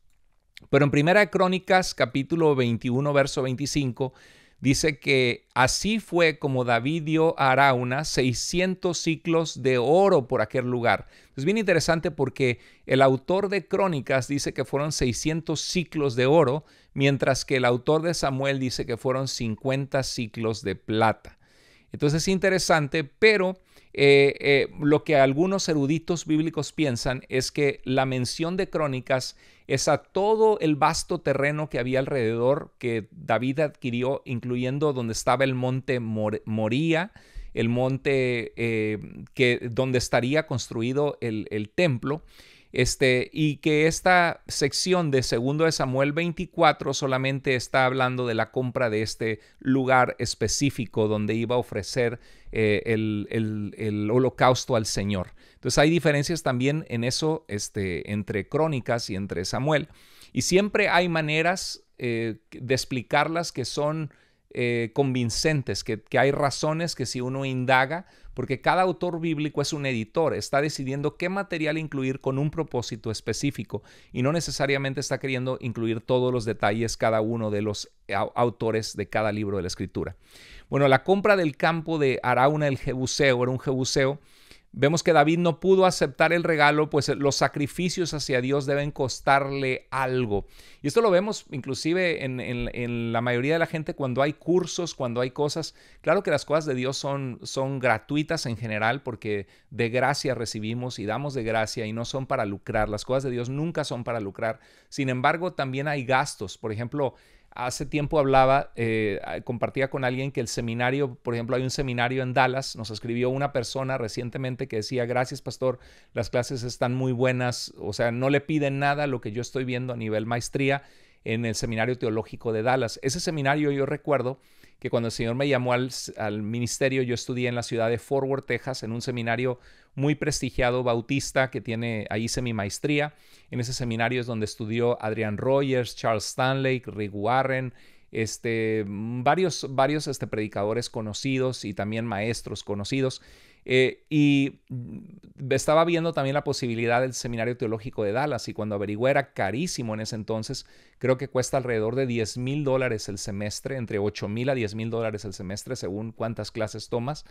Pero en Primera Crónicas, capítulo 21, verso 25, dice que así fue como David dio a Arauna 600 ciclos de oro por aquel lugar. Es bien interesante porque el autor de Crónicas dice que fueron 600 ciclos de oro, mientras que el autor de Samuel dice que fueron 50 ciclos de plata. Entonces es interesante, pero eh, eh, lo que algunos eruditos bíblicos piensan es que la mención de Crónicas es a todo el vasto terreno que había alrededor que David adquirió, incluyendo donde estaba el monte Moría, el monte eh, que, donde estaría construido el templo este, y que esta sección de segundo de Samuel 24 solamente está hablando de la compra de este lugar específico donde iba a ofrecer eh, el, holocausto al Señor. Entonces hay diferencias también en eso este, entre Crónicas y entre Samuel. Y siempre hay maneras eh, de explicarlas que son eh, convincentes, que hay razones que si uno indaga porque cada autor bíblico es un editor, está decidiendo qué material incluir con un propósito específico y no necesariamente está queriendo incluir todos los detalles cada uno de los autores de cada libro de la escritura. Bueno, la compra del campo de Arauna el Jebuseo era un Jebuseo Vemos que David no pudo aceptar el regalo, pues eh, los sacrificios hacia Dios deben costarle algo. Y esto lo vemos inclusive en, la mayoría de la gente cuando hay cursos, cuando hay cosas. Claro que las cosas de Dios son, son gratuitas en general porque de gracia recibimos y damos de gracia y no son para lucrar. Las cosas de Dios nunca son para lucrar. Sin embargo, también hay gastos. Por ejemplo, hace tiempo hablaba, eh, compartía con alguien que el seminario, por ejemplo, hay un seminario en Dallas, nos escribió una persona recientemente que decía, gracias pastor, las clases están muy buenas, o sea, no le piden nada lo que yo estoy viendo a nivel maestría en el seminario teológico de Dallas. Ese seminario yo recuerdo que cuando el Señor me llamó al, al, ministerio, yo estudié en la ciudad de Fort Worth, Texas, en un seminario muy prestigiado bautista que tiene, ahí hice mi maestría. En ese seminario es donde estudió Adrian Rogers, Charles Stanley, Rick Warren, este, varios, varios este, predicadores conocidos y también maestros conocidos. Eh, y mm, estaba viendo también la posibilidad del Seminario Teológico de Dallas y cuando averigué era carísimo en ese entonces, creo que cuesta alrededor de 10 mil dólares el semestre, entre 8 mil a 10 mil dólares el semestre según cuántas clases tomas.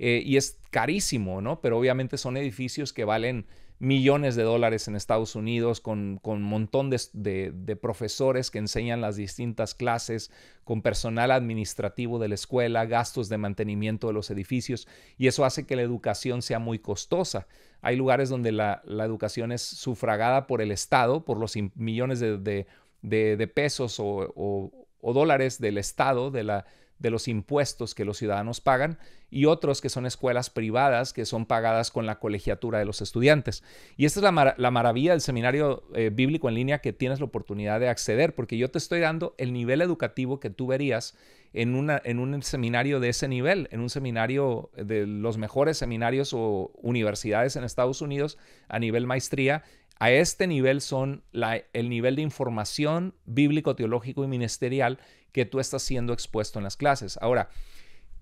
Eh, y es carísimo, ¿no? Pero obviamente son edificios que valen millones de dólares en Estados Unidos, con, un montón de, profesores que enseñan las distintas clases, con personal administrativo de la escuela, gastos de mantenimiento de los edificios, y eso hace que la educación sea muy costosa. Hay lugares donde la, educación es sufragada por el Estado, por los millones de, pesos o, o dólares del Estado, de la de los impuestos que los ciudadanos pagan y otros que son escuelas privadas que son pagadas con la colegiatura de los estudiantes. Y esta es la, maravilla del seminario eh, bíblico en línea que tienes la oportunidad de acceder, porque yo te estoy dando el nivel educativo que tú verías en, una, en un seminario de ese nivel, en un seminario de los mejores seminarios o universidades en Estados Unidos a nivel maestría. A este nivel son la, el nivel de información bíblico, teológico y ministerial que tú estás siendo expuesto en las clases. Ahora,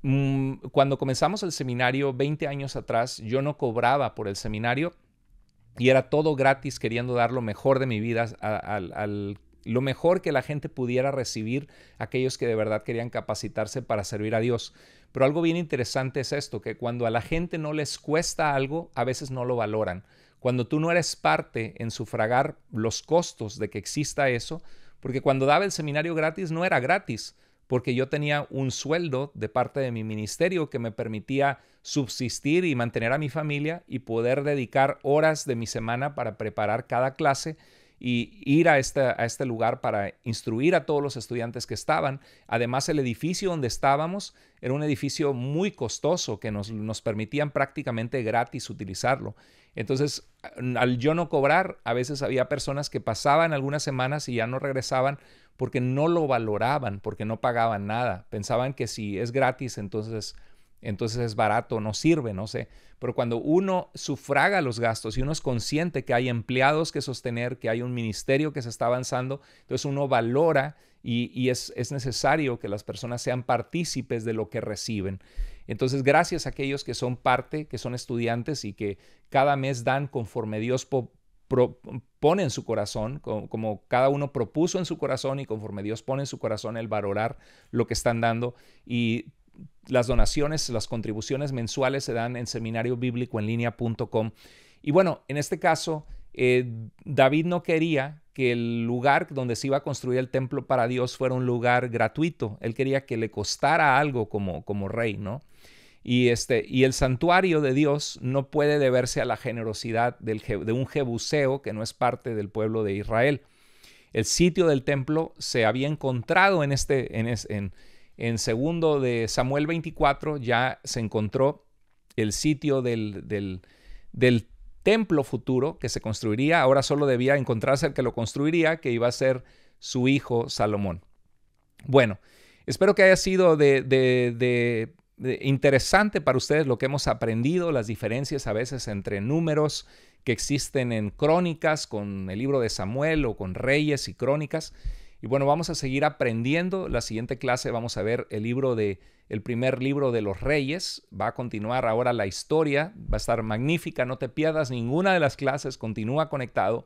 mm, cuando comenzamos el seminario 20 años atrás, yo no cobraba por el seminario y era todo gratis queriendo dar lo mejor de mi vida al lo mejor que la gente pudiera recibir aquellos que de verdad querían capacitarse para servir a Dios. Pero algo bien interesante es esto, que cuando a la gente no les cuesta algo, a veces no lo valoran. Cuando tú no eres parte en sufragar los costos de que exista eso, porque cuando daba el seminario gratis no era gratis, porque yo tenía un sueldo de parte de mi ministerio que me permitía subsistir y mantener a mi familia y poder dedicar horas de mi semana para preparar cada clase y ir a este, a este lugar para instruir a todos los estudiantes que estaban. Además, el edificio donde estábamos era un edificio muy costoso que nos, nos permitían prácticamente gratis utilizarlo. Entonces, al yo no cobrar, a veces había personas que pasaban algunas semanas y ya no regresaban porque no lo valoraban, porque no pagaban nada. Pensaban que si es gratis, entonces, entonces es barato, no sirve, no sé. Pero cuando uno sufraga los gastos y uno es consciente que hay empleados que sostener, que hay un ministerio que se está avanzando, entonces uno valora y, es necesario que las personas sean partícipes de lo que reciben. Entonces, gracias a aquellos que son parte, que son estudiantes y que cada mes dan conforme Dios pone en su corazón, como, cada uno propuso en su corazón y conforme Dios pone en su corazón el valorar lo que están dando. Y las donaciones, las contribuciones mensuales se dan en seminariobiblicoenlinea.com. Y bueno, en este caso, eh, David no quería que el lugar donde se iba a construir el templo para Dios fuera un lugar gratuito. Él quería que le costara algo como, como rey, ¿no? Y, este, y el santuario de Dios no puede deberse a la generosidad del, de un jebuseo que no es parte del pueblo de Israel. El sitio del templo se había encontrado en este, en, en, segundo de Samuel 24, ya se encontró el sitio del, del, del templo futuro que se construiría, ahora solo debía encontrarse el que lo construiría, que iba a ser su hijo Salomón. Bueno, espero que haya sido de, interesante para ustedes lo que hemos aprendido, las diferencias a veces entre números que existen en crónicas, con el libro de Samuel o con reyes y crónicas. Y bueno, vamos a seguir aprendiendo. La siguiente clase vamos a ver el libro de el primer libro de los reyes. Va a continuar ahora la historia, va a estar magnífica, no te pierdas ninguna de las clases, continúa conectado.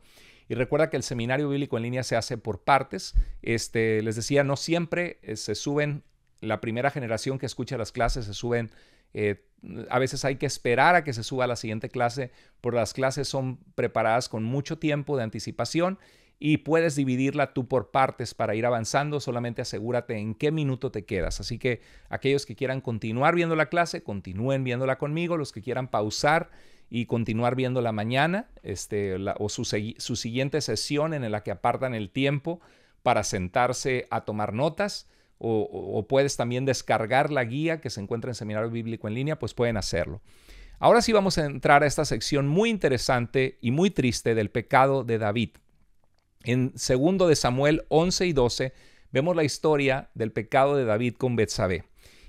Y recuerda que el seminario bíblico en línea se hace por partes. Este, les decía, no siempre eh, se suben la primera generación que escucha las clases se suben. Eh, a veces hay que esperar a que se suba la siguiente clase, porque las clases son preparadas con mucho tiempo de anticipación y puedes dividirla tú por partes para ir avanzando. Solamente asegúrate en qué minuto te quedas. Así que aquellos que quieran continuar viendo la clase, continúen viéndola conmigo. Los que quieran pausar y continuar viendo la mañana este, o su, siguiente sesión en la que apartan el tiempo para sentarse a tomar notas. o, puedes también descargar la guía que se encuentra en Seminario Bíblico en línea, pues pueden hacerlo. Ahora sí vamos a entrar a esta sección muy interesante y muy triste del pecado de David. En 2 de Samuel 11 y 12 vemos la historia del pecado de David con Betsabé.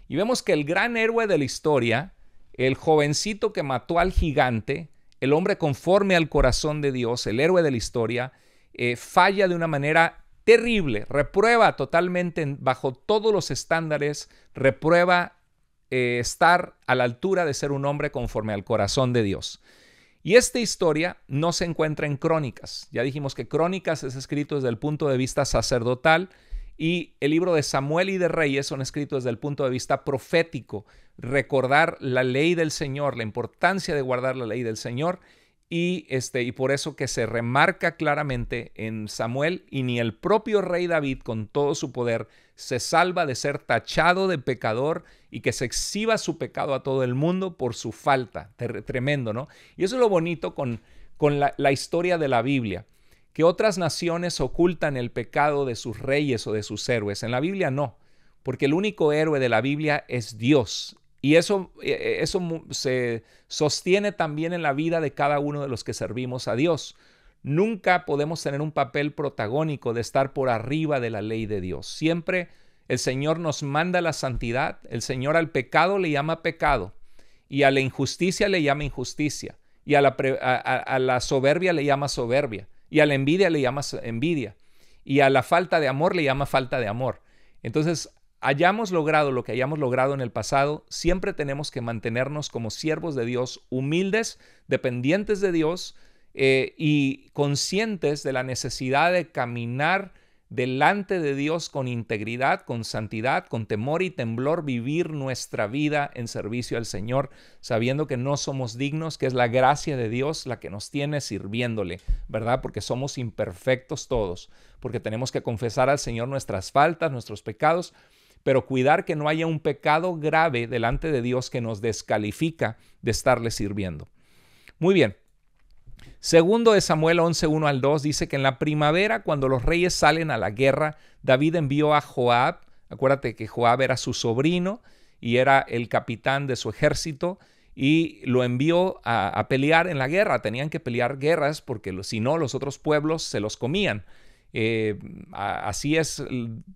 Y vemos que el gran héroe de la historia, el jovencito que mató al gigante, el hombre conforme al corazón de Dios, el héroe de la historia, eh, falla de una manera terrible, reprueba totalmente bajo todos los estándares, reprueba eh, estar a la altura de ser un hombre conforme al corazón de Dios. Y esta historia no se encuentra en Crónicas. Ya dijimos que Crónicas es escrito desde el punto de vista sacerdotal y el libro de Samuel y de Reyes son escritos desde el punto de vista profético. Recordar la ley del Señor, la importancia de guardar la ley del Señor y, este, y por eso que se remarca claramente en Samuel y ni el propio rey David con todo su poder se salva de ser tachado de pecador y que se exhiba su pecado a todo el mundo por su falta. Tremendo, ¿no? Y eso es lo bonito con, la, historia de la Biblia, que otras naciones ocultan el pecado de sus reyes o de sus héroes. En la Biblia no, porque el único héroe de la Biblia es Dios. Y eso, eh, eh, eso se sostiene también en la vida de cada uno de los que servimos a Dios. Nunca podemos tener un papel protagónico de estar por arriba de la ley de Dios. Siempre el Señor nos manda la santidad, el Señor al pecado le llama pecado y a la injusticia le llama injusticia y a la, la soberbia le llama soberbia y a la envidia le llama envidia y a la falta de amor le llama falta de amor. Entonces, hayamos logrado lo que hayamos logrado en el pasado, siempre tenemos que mantenernos como siervos de Dios, humildes, dependientes de Dios, eh, y conscientes de la necesidad de caminar delante de Dios con integridad, con santidad, con temor y temblor, vivir nuestra vida en servicio al Señor, sabiendo que no somos dignos, que es la gracia de Dios la que nos tiene sirviéndole, ¿verdad? Porque somos imperfectos todos, porque tenemos que confesar al Señor nuestras faltas, nuestros pecados, pero cuidar que no haya un pecado grave delante de Dios que nos descalifica de estarle sirviendo. Muy bien, Segundo de Samuel 1 al 2 dice que en la primavera, cuando los reyes salen a la guerra, David envió a Joab, acuérdate que Joab era su sobrino y era el capitán de su ejército, y lo envió a, pelear en la guerra. Tenían que pelear guerras porque si no, los otros pueblos se los comían. Eh, así es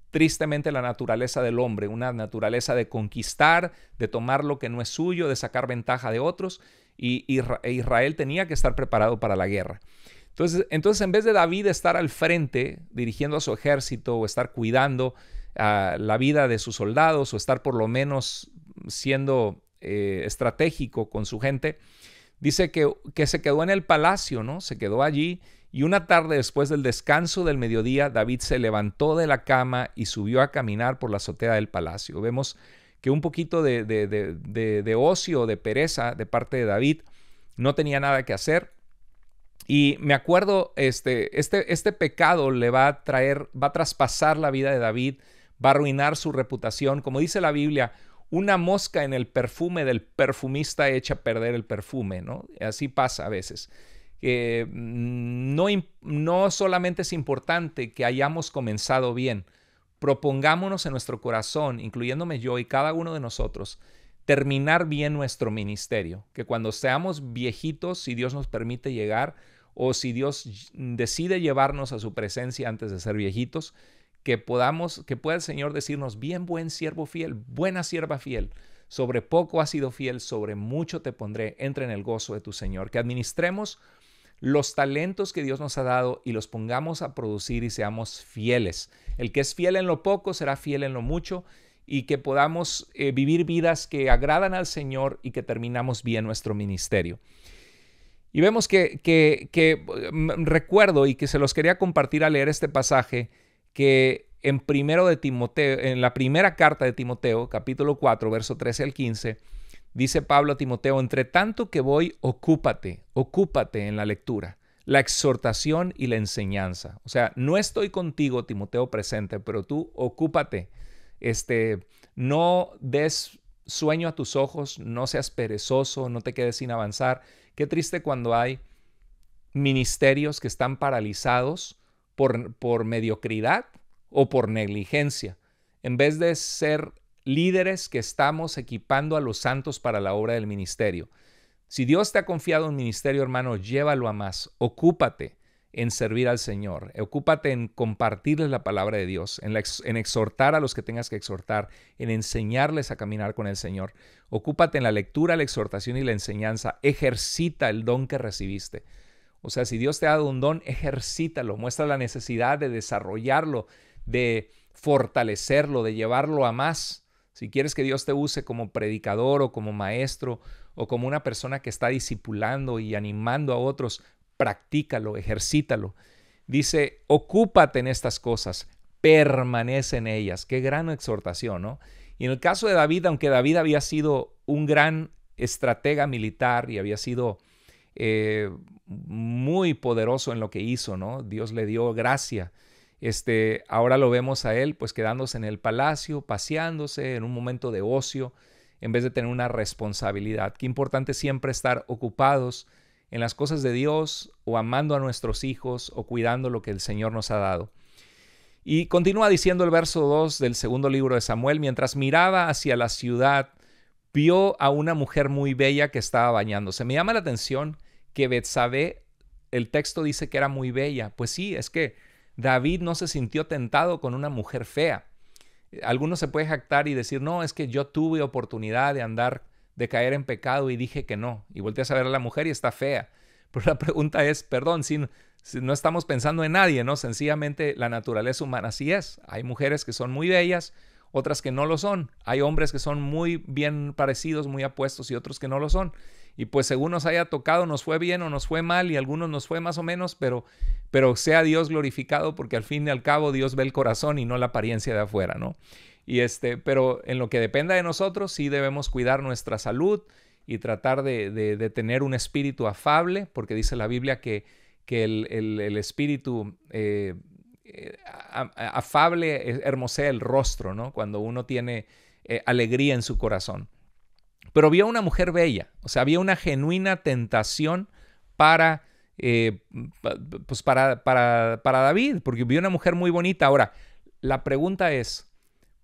tristemente la naturaleza del hombre, una naturaleza de conquistar, de tomar lo que no es suyo, de sacar ventaja de otros y e Israel tenía que estar preparado para la guerra. Entonces, entonces, en vez de David estar al frente dirigiendo a su ejército o estar cuidando ah, la vida de sus soldados o estar por lo menos siendo eh, estratégico con su gente, dice que, que se quedó en el palacio, ¿no? Se quedó allí y una tarde después del descanso del mediodía, David se levantó de la cama y subió a caminar por la azotea del palacio. Vemos que un poquito de, de, ocio, de pereza de parte de David, no tenía nada que hacer. Y me acuerdo, este, este, este pecado le va a traer, va a traspasar la vida de David, va a arruinar su reputación. Como dice la Biblia, una mosca en el perfume del perfumista echa a perder el perfume, ¿no? Así pasa a veces. que mm, no, no solamente es importante que hayamos comenzado bien, propongámonos en nuestro corazón, incluyéndome yo y cada uno de nosotros, terminar bien nuestro ministerio, que cuando seamos viejitos, si Dios nos permite llegar, o si Dios decide llevarnos a su presencia antes de ser viejitos, que podamos, que pueda el Señor decirnos, bien buen siervo fiel, buena sierva fiel, sobre poco has sido fiel, sobre mucho te pondré, entre en el gozo de tu Señor, que administremos los talentos que Dios nos ha dado y los pongamos a producir y seamos fieles el que es fiel en lo poco será fiel en lo mucho y que podamos eh, vivir vidas que agradan al Señor y que terminamos bien nuestro ministerio. Y vemos que, mm, mm, recuerdo y que se los quería compartir a leer este pasaje, que en, primero de Timoteo, en la primera carta de Timoteo, capítulo 4, verso 13 al 15, dice Pablo a Timoteo, entre tanto que voy, ocúpate, ocúpate en la lectura la exhortación y la enseñanza. O sea, no estoy contigo, Timoteo, presente, pero tú ocúpate. Este, no des sueño a tus ojos, no seas perezoso, no te quedes sin avanzar. Qué triste cuando hay ministerios que están paralizados por, por mediocridad o por negligencia, en vez de ser líderes que estamos equipando a los santos para la obra del ministerio. Si Dios te ha confiado un ministerio, hermano, llévalo a más. Ocúpate en servir al Señor. Ocúpate en compartirles la palabra de Dios, en, en, exhortar a los que tengas que exhortar, en enseñarles a caminar con el Señor. Ocúpate en la lectura, la exhortación y la enseñanza. Ejercita el don que recibiste. O sea, si Dios te ha dado un don, ejercítalo. Muestra la necesidad de desarrollarlo, de fortalecerlo, de llevarlo a más. Si quieres que Dios te use como predicador o como maestro o como una persona que está discipulando y animando a otros, practícalo, ejercítalo. Dice, ocúpate en estas cosas, permanece en ellas. Qué gran exhortación, ¿no? Y en el caso de David, aunque David había sido un gran estratega militar y había sido eh, muy poderoso en lo que hizo, ¿no? Dios le dio gracia este, ahora lo vemos a él pues quedándose en el palacio, paseándose en un momento de ocio, en vez de tener una responsabilidad. Qué importante siempre estar ocupados en las cosas de Dios o amando a nuestros hijos o cuidando lo que el Señor nos ha dado. Y continúa diciendo el verso 2 del segundo libro de Samuel, mientras miraba hacia la ciudad, vio a una mujer muy bella que estaba bañándose. Me llama la atención que Betsabé, el texto dice que era muy bella. Pues sí, es que David no se sintió tentado con una mujer fea. Algunos se puede jactar y decir, no, es que yo tuve oportunidad de andar, de caer en pecado y dije que no. Y volteas a saber a la mujer y está fea. Pero la pregunta es, perdón, si no estamos pensando en nadie, ¿no? Sencillamente la naturaleza humana así es. Hay mujeres que son muy bellas, otras que no lo son. Hay hombres que son muy bien parecidos, muy apuestos y otros que no lo son y pues según nos haya tocado, nos fue bien o nos fue mal y algunos nos fue más o menos, pero, pero sea Dios glorificado porque al fin y al cabo Dios ve el corazón y no la apariencia de afuera, ¿no? Y este, pero en lo que dependa de nosotros, sí debemos cuidar nuestra salud y tratar de, tener un espíritu afable, porque dice la Biblia que, que el, espíritu eh, eh, afable eh, hermosea el rostro, ¿no? Cuando uno tiene alegría en su corazón pero vio una mujer bella, o sea, había una genuina tentación para, eh, pues para, para, David, porque vio una mujer muy bonita. Ahora, la pregunta es,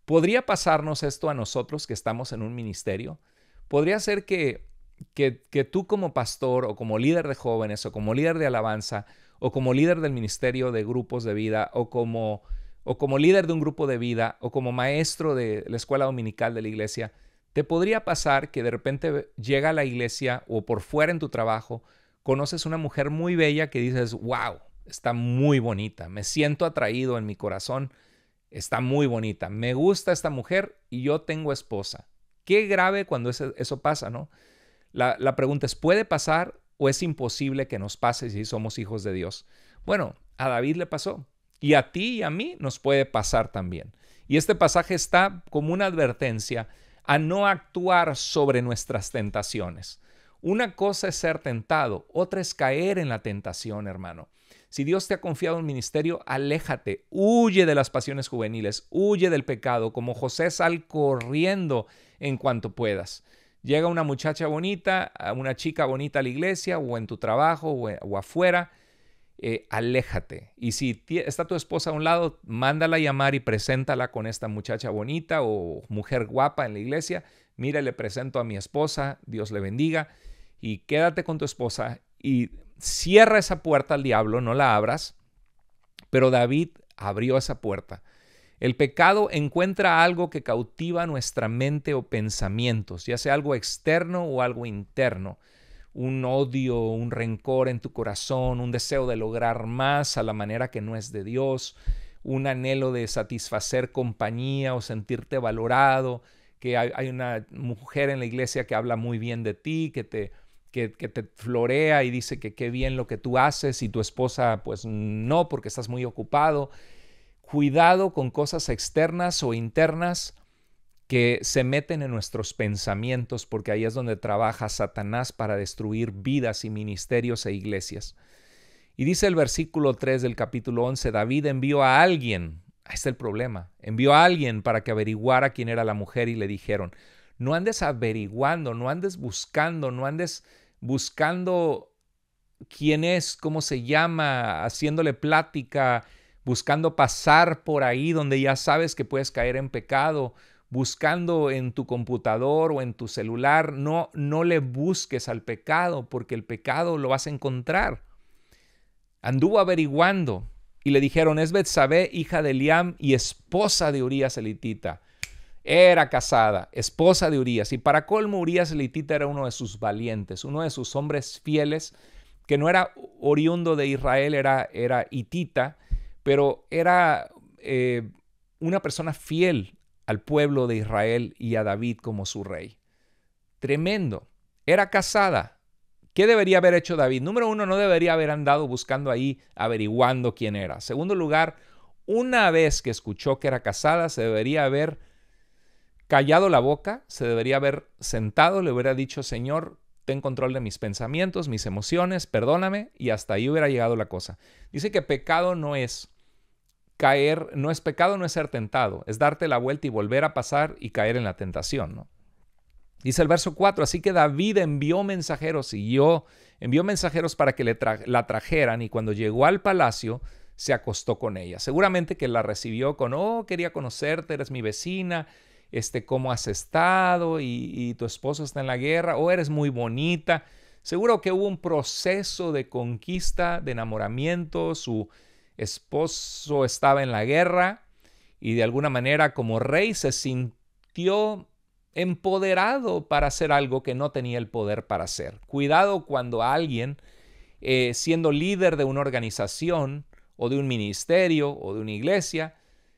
¿podría pasarnos esto a nosotros que estamos en un ministerio? ¿Podría ser que, que tú como pastor o como líder de jóvenes o como líder de alabanza o como líder del ministerio de grupos de vida o como o como líder de un grupo de vida, o como maestro de la escuela dominical de la iglesia, te podría pasar que de repente llega a la iglesia o por fuera en tu trabajo, conoces una mujer muy bella que dices, wow, está muy bonita, me siento atraído en mi corazón, está muy bonita, me gusta esta mujer y yo tengo esposa. Qué grave cuando eso pasa, ¿no? La, la pregunta es, ¿puede pasar o es imposible que nos pase si somos hijos de Dios? Bueno, a David le pasó y a ti y a mí nos puede pasar también. Y este pasaje está como una advertencia a no actuar sobre nuestras tentaciones. Una cosa es ser tentado, otra es caer en la tentación, hermano. Si Dios te ha confiado un ministerio, aléjate, huye de las pasiones juveniles, huye del pecado, como José sal corriendo en cuanto puedas. Llega una muchacha bonita, una chica bonita a la iglesia o en tu trabajo o, eh, o afuera, eh, aléjate. Y si está tu esposa a un lado, mándala a llamar y preséntala con esta muchacha bonita o mujer guapa en la iglesia. Mira, le presento a mi esposa, Dios le bendiga. Y quédate con tu esposa y cierra esa puerta al diablo, no la abras. Pero David abrió esa puerta. El pecado encuentra algo que cautiva nuestra mente o pensamientos, ya sea algo externo o algo interno un odio, un rencor en tu corazón, un deseo de lograr más a la manera que no es de Dios, un anhelo de satisfacer compañía o sentirte valorado, que hay, una mujer en la iglesia que habla muy bien de ti, que te, que, te florea y dice que qué bien lo que tú haces y tu esposa pues no porque estás muy ocupado. Cuidado con cosas externas o internas que se meten en nuestros pensamientos, porque ahí es donde trabaja Satanás para destruir vidas y ministerios e iglesias. Y dice el versículo 3 del capítulo 11, David envió a alguien, ahí está el problema, envió a alguien para que averiguara quién era la mujer y le dijeron, no andes averiguando, no andes buscando, no andes buscando quién es, cómo se llama, haciéndole plática, buscando pasar por ahí donde ya sabes que puedes caer en pecado, buscando en tu computador o en tu celular, no, no le busques al pecado porque el pecado lo vas a encontrar. Anduvo averiguando y le dijeron, es Sabé, hija de Liam y esposa de Urías elitita. Era casada, esposa de Urías. Y para colmo, Urías elitita era uno de sus valientes, uno de sus hombres fieles, que no era oriundo de Israel, era, era hitita, pero era eh, una persona fiel al pueblo de Israel y a David como su rey. Tremendo. Era casada. ¿Qué debería haber hecho David? Número uno, no debería haber andado buscando ahí, averiguando quién era. Segundo lugar, una vez que escuchó que era casada, se debería haber callado la boca, se debería haber sentado, le hubiera dicho, Señor, ten control de mis pensamientos, mis emociones, perdóname, y hasta ahí hubiera llegado la cosa. Dice que pecado no es caer, no es pecado, no es ser tentado, es darte la vuelta y volver a pasar y caer en la tentación. Dice el verso 4, así que David envió mensajeros y yo envió mensajeros para que la trajeran y cuando llegó al palacio se acostó con ella. Seguramente que la recibió con, oh, quería conocerte, eres mi vecina, este, cómo has estado y, y tu esposo está en la guerra, oh, eres muy bonita. Seguro que hubo un proceso de conquista, de enamoramiento, su, esposo estaba en la guerra y de alguna manera como rey se sintió empoderado para hacer algo que no tenía el poder para hacer. Cuidado cuando alguien, eh, siendo líder de una organización o de un ministerio o de una iglesia,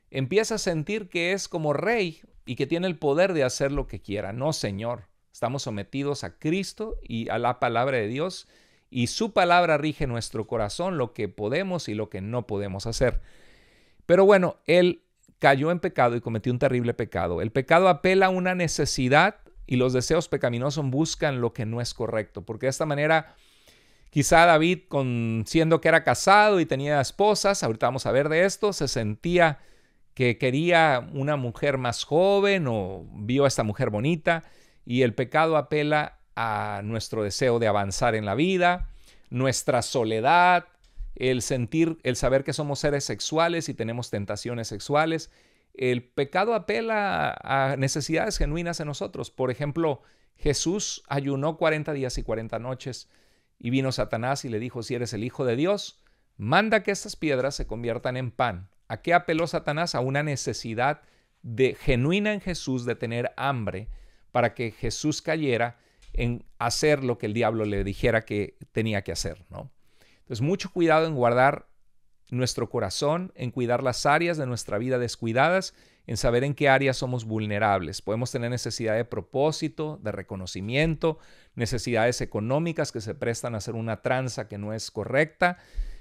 empieza a sentir que es como rey y que tiene el poder de hacer lo que quiera. No, Señor, estamos sometidos a Cristo y a la palabra de Dios y su palabra rige nuestro corazón, lo que podemos y lo que no podemos hacer. Pero bueno, él cayó en pecado y cometió un terrible pecado. El pecado apela a una necesidad y los deseos pecaminosos buscan lo que no es correcto, porque de esta manera quizá David, siendo que era casado y tenía esposas, ahorita vamos a ver de esto, se sentía que quería una mujer más joven o vio a esta mujer bonita y el pecado apela a nuestro deseo de avanzar en la vida, nuestra soledad, el sentir, el saber que somos seres sexuales y tenemos tentaciones sexuales. El pecado apela a necesidades genuinas en nosotros. Por ejemplo, Jesús ayunó 40 días y 40 noches y vino Satanás y le dijo, si eres el Hijo de Dios, manda que estas piedras se conviertan en pan. ¿A qué apeló Satanás? A una necesidad genuina en Jesús de tener hambre para que Jesús cayera en hacer lo que el diablo le dijera que tenía que hacer, ¿no? Entonces, mucho cuidado en guardar nuestro corazón, en cuidar las áreas de nuestra vida descuidadas, en saber en qué áreas somos vulnerables. Podemos tener necesidad de propósito, de reconocimiento, necesidades económicas que se prestan a hacer una tranza que no es correcta,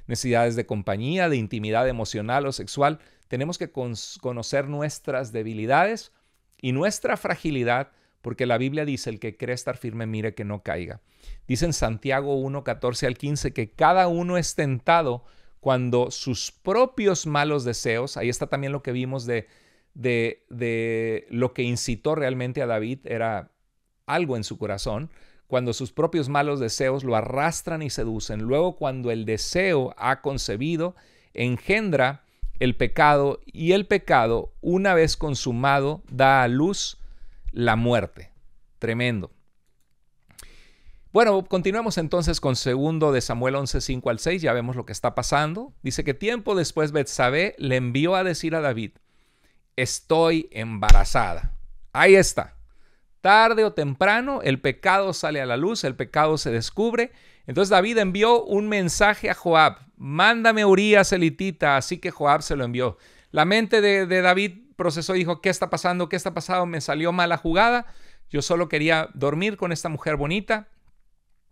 necesidades de compañía, de intimidad emocional o sexual. Tenemos que conocer nuestras debilidades y nuestra fragilidad porque la Biblia dice, el que cree estar firme, mire que no caiga. Dice en Santiago 1, 14 al 15, que cada uno es tentado cuando sus propios malos deseos, ahí está también lo que vimos de, de, de lo que incitó realmente a David, era algo en su corazón, cuando sus propios malos deseos lo arrastran y seducen. Luego cuando el deseo ha concebido, engendra el pecado y el pecado, una vez consumado, da a luz la muerte. Tremendo. Bueno, continuamos entonces con segundo de Samuel 11, 5 al 6, ya vemos lo que está pasando. Dice que tiempo después Betsabé le envió a decir a David, estoy embarazada. Ahí está. Tarde o temprano el pecado sale a la luz, el pecado se descubre. Entonces David envió un mensaje a Joab, mándame a Urias elitita, así que Joab se lo envió. La mente de David procesó y dijo, ¿qué está pasando? ¿Qué está pasando? Me salió mala jugada. Yo solo quería dormir con esta mujer bonita.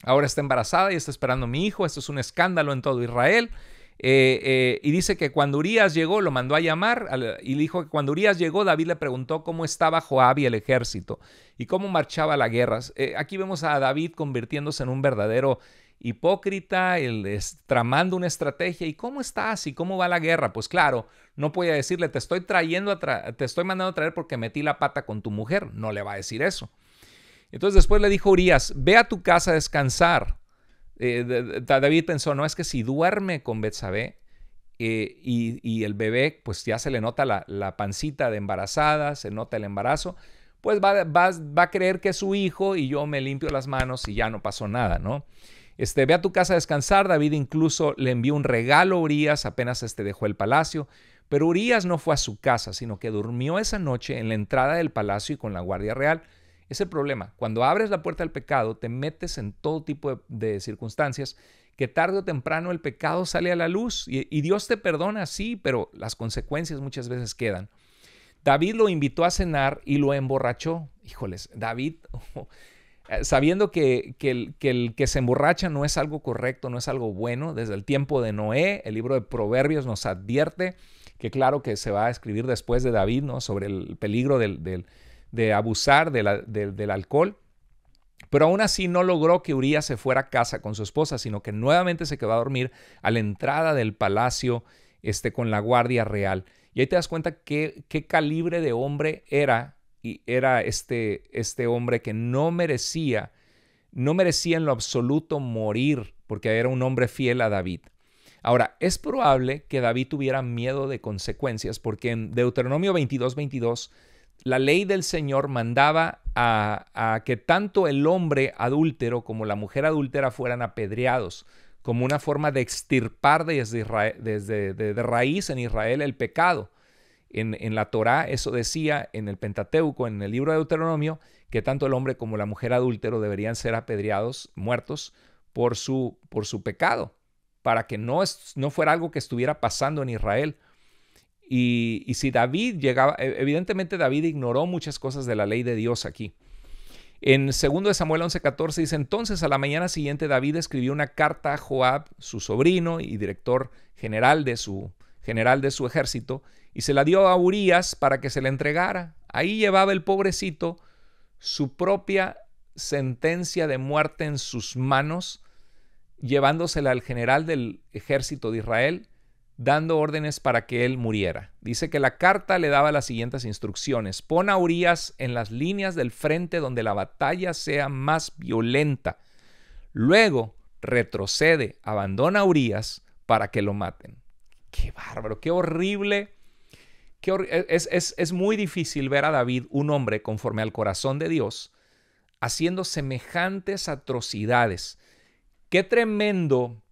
Ahora está embarazada y está esperando a mi hijo. Esto es un escándalo en todo Israel. Eh, eh, y dice que cuando Urias llegó, lo mandó a llamar y dijo que cuando Urias llegó, David le preguntó cómo estaba Joab y el ejército y cómo marchaba la guerra. Eh, aquí vemos a David convirtiéndose en un verdadero hipócrita, el tramando una estrategia. ¿Y cómo estás? ¿Y cómo va la guerra? Pues claro, no podía decirle, te estoy trayendo, a te estoy mandando a traer porque metí la pata con tu mujer. No le va a decir eso. Entonces después le dijo Urias, ve a tu casa a descansar. Eh, David pensó, no, es que si duerme con Betsabé eh, y, el bebé, pues ya se le nota la, pancita de embarazada, se nota el embarazo, pues va, va a creer que es su hijo y yo me limpio las manos y ya no pasó nada, ¿no? Este, ve a tu casa a descansar. David incluso le envió un regalo a Urias apenas este dejó el palacio. Pero Urias no fue a su casa, sino que durmió esa noche en la entrada del palacio y con la guardia real. Es el problema. Cuando abres la puerta al pecado, te metes en todo tipo de, circunstancias que tarde o temprano el pecado sale a la luz y, y Dios te perdona, sí, pero las consecuencias muchas veces quedan. David lo invitó a cenar y lo emborrachó. Híjoles, David, oh, eh, sabiendo que, el, que, se emborracha no es algo correcto, no es algo bueno. Desde el tiempo de Noé, el libro de Proverbios nos advierte que claro que se va a escribir después de David, ¿no? Sobre el peligro del, de abusar del alcohol. Pero aún así no logró que Urias se fuera a casa con su esposa, sino que nuevamente se quedó a dormir a la entrada del palacio este, con la guardia real. Y ahí te das cuenta qué, qué calibre de hombre era y era este, este hombre que no merecía, no merecía en lo absoluto morir, porque era un hombre fiel a David. Ahora, es probable que David tuviera miedo de consecuencias, porque en Deuteronomio 22, 22, la ley del Señor mandaba a, que tanto el hombre adúltero como la mujer adúltera fueran apedreados, como una forma de extirpar desde, Israel, desde de raíz en Israel el pecado. En, la Torá eso decía, en el Pentateuco, en el libro de Deuteronomio, que tanto el hombre como la mujer adúltero deberían ser apedreados, muertos, por su, por su pecado, para que no, no fuera algo que estuviera pasando en Israel. Y, y, si David llegaba, e, evidentemente David ignoró muchas cosas de la ley de Dios aquí. En 2 Samuel 11:14 dice, entonces a la mañana siguiente David escribió una carta a Joab, su sobrino y director general de su, general de su ejército, y se la dio a Urias para que se la entregara. Ahí llevaba el pobrecito su propia sentencia de muerte en sus manos, llevándosela al general del ejército de Israel, dando órdenes para que él muriera. Dice que la carta le daba las siguientes instrucciones. Pon a Urias en las líneas del frente donde la batalla sea más violenta. Luego retrocede, abandona a Urias para que lo maten. Qué bárbaro, qué horrible. Qué e, es, es muy difícil ver a David, un hombre conforme al corazón de Dios, haciendo semejantes atrocidades. Qué tremendo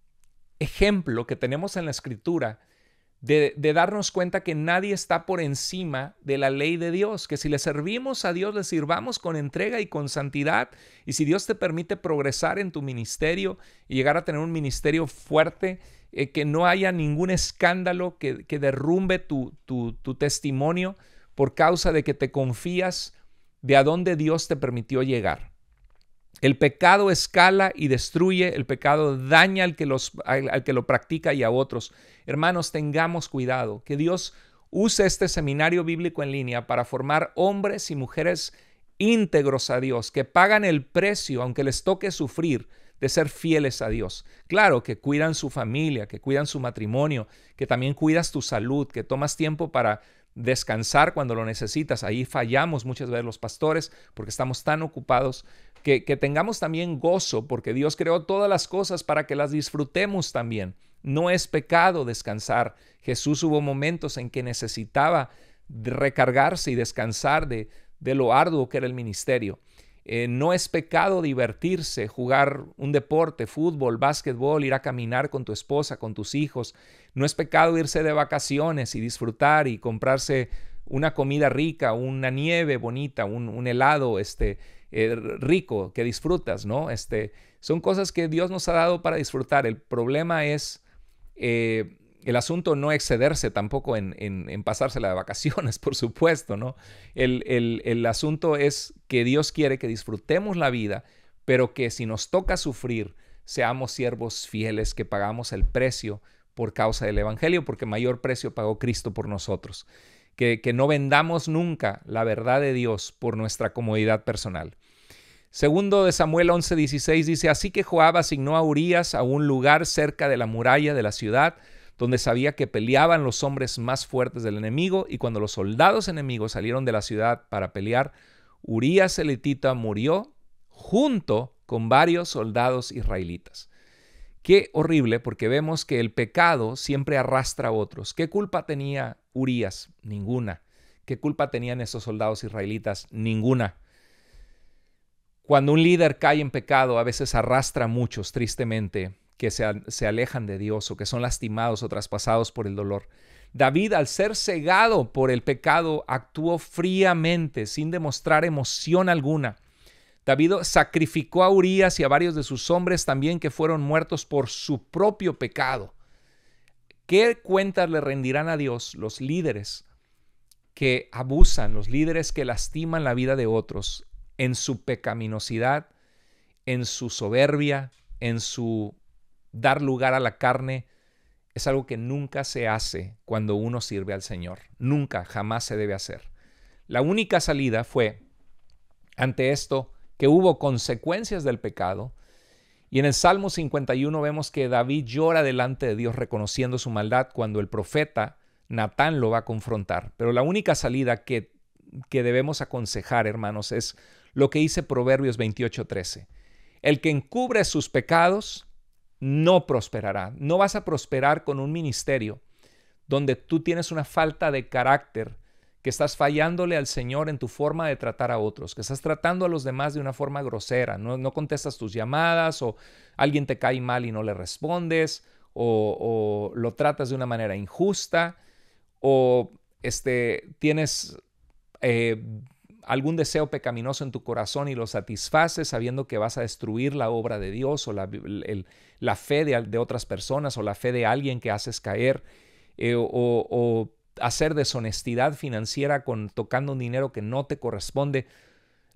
ejemplo que tenemos en la escritura de, darnos cuenta que nadie está por encima de la ley de Dios, que si le servimos a Dios, le sirvamos con entrega y con santidad, y si Dios te permite progresar en tu ministerio y llegar a tener un ministerio fuerte, eh, que no haya ningún escándalo que, derrumbe tu, tu, tu testimonio por causa de que te confías de a dónde Dios te permitió llegar. El pecado escala y destruye, el pecado daña al que, lo practica y a otros. Hermanos, tengamos cuidado, que Dios use este seminario bíblico en línea para formar hombres y mujeres íntegros a Dios, que pagan el precio, aunque les toque sufrir, de ser fieles a Dios. Claro, que cuidan su familia, que cuidan su matrimonio, que también cuidas tu salud, que tomas tiempo para descansar cuando lo necesitas. Ahí fallamos muchas veces los pastores porque estamos tan ocupados, que, tengamos también gozo, porque Dios creó todas las cosas para que las disfrutemos también. No es pecado descansar. Jesús hubo momentos en que necesitaba recargarse y descansar de, lo arduo que era el ministerio. Eh, no es pecado divertirse, jugar un deporte, fútbol, básquetbol, ir a caminar con tu esposa, con tus hijos. No es pecado irse de vacaciones y disfrutar y comprarse una comida rica, una nieve bonita, un, un helado, este, eh, rico, que disfrutas, ¿no? Este, son cosas que Dios nos ha dado para disfrutar. El problema es eh, el asunto no excederse tampoco en, en, en, pasársela de vacaciones, por supuesto, ¿no? El, el asunto es que Dios quiere que disfrutemos la vida, pero que si nos toca sufrir, seamos siervos fieles, que pagamos el precio por causa del Evangelio, porque mayor precio pagó Cristo por nosotros que, no vendamos nunca la verdad de Dios por nuestra comodidad personal. Segundo de Samuel 11:16 dice, así que Joab asignó a Urías a un lugar cerca de la muralla de la ciudad, donde sabía que peleaban los hombres más fuertes del enemigo, y cuando los soldados enemigos salieron de la ciudad para pelear, Urías elitita murió junto con varios soldados israelitas. Qué horrible, porque vemos que el pecado siempre arrastra a otros. ¿Qué culpa tenía Urias? Ninguna. ¿Qué culpa tenían esos soldados israelitas? Ninguna. Cuando un líder cae en pecado, a veces arrastra a muchos, tristemente, que se, se alejan de Dios o que son lastimados o traspasados por el dolor. David, al ser cegado por el pecado, actuó fríamente, sin demostrar emoción alguna. David sacrificó a Urias y a varios de sus hombres también que fueron muertos por su propio pecado. ¿Qué cuentas le rendirán a Dios los líderes que abusan, los líderes que lastiman la vida de otros en su pecaminosidad, en su soberbia, en su dar lugar a la carne? Es algo que nunca se hace cuando uno sirve al Señor. Nunca, jamás se debe hacer. La única salida fue, ante esto, que hubo consecuencias del pecado. Y en el Salmo 51 vemos que David llora delante de Dios reconociendo su maldad cuando el profeta Natán lo va a confrontar. Pero la única salida que, debemos aconsejar, hermanos, es lo que dice Proverbios 13. El que encubre sus pecados no prosperará. No vas a prosperar con un ministerio donde tú tienes una falta de carácter, que estás fallándole al Señor en tu forma de tratar a otros, que estás tratando a los demás de una forma grosera, no, contestas tus llamadas o alguien te cae mal y no le respondes o, lo tratas de una manera injusta o este, tienes eh, algún deseo pecaminoso en tu corazón y lo satisfaces sabiendo que vas a destruir la obra de Dios o la, fe de, otras personas o la fe de alguien que haces caer eh, o, o hacer deshonestidad financiera con tocando un dinero que no te corresponde.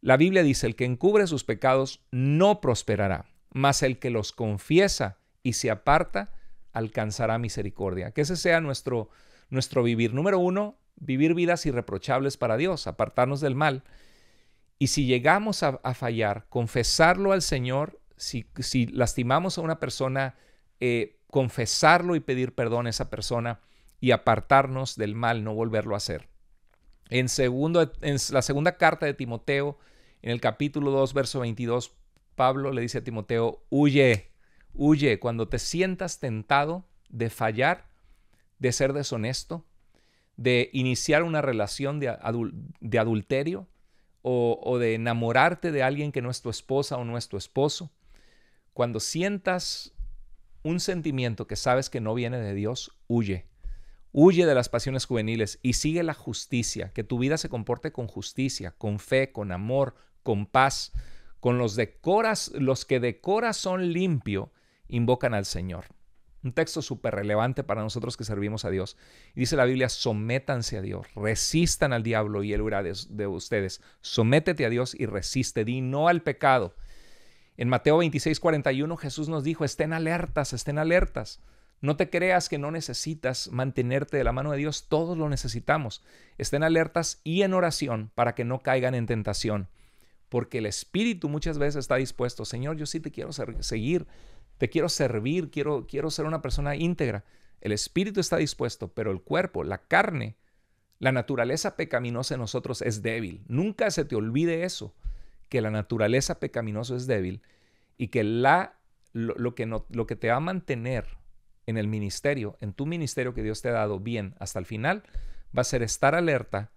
La Biblia dice, el que encubre sus pecados no prosperará, mas el que los confiesa y se aparta alcanzará misericordia. Que ese sea nuestro, nuestro vivir. Número uno, vivir vidas irreprochables para Dios, apartarnos del mal. Y si llegamos a, fallar, confesarlo al Señor, si, lastimamos a una persona, eh, confesarlo y pedir perdón a esa persona y apartarnos del mal, no volverlo a hacer. En, segundo, en la segunda carta de Timoteo, en el capítulo 2, verso 22, Pablo le dice a Timoteo, huye, huye cuando te sientas tentado de fallar, de ser deshonesto, de iniciar una relación de, adulterio o, o de enamorarte de alguien que no es tu esposa o no es tu esposo. Cuando sientas un sentimiento que sabes que no viene de Dios, huye. Huye de las pasiones juveniles y sigue la justicia, que tu vida se comporte con justicia, con fe, con amor, con paz, con los, de los que de corazón limpio invocan al Señor. Un texto súper relevante para nosotros que servimos a Dios. dice la Biblia, sométanse a Dios, resistan al diablo y él huirá de, ustedes. Sométete a Dios y resiste, di no al pecado. En Mateo 26, 41 Jesús nos dijo, estén alertas, estén alertas. No te creas que no necesitas mantenerte de la mano de Dios, todos lo necesitamos. Estén alertas y en oración para que no caigan en tentación, porque el espíritu muchas veces está dispuesto, Señor, yo sí te quiero seguir, te quiero servir, quiero quiero ser una persona íntegra. El espíritu está dispuesto, pero el cuerpo, la carne, la naturaleza pecaminosa en nosotros es débil. Nunca se te olvide eso, que la naturaleza pecaminosa es débil y que la, lo, que no, lo que te va a mantener en el ministerio, en tu ministerio que Dios te ha dado bien hasta el final, va a ser estar alerta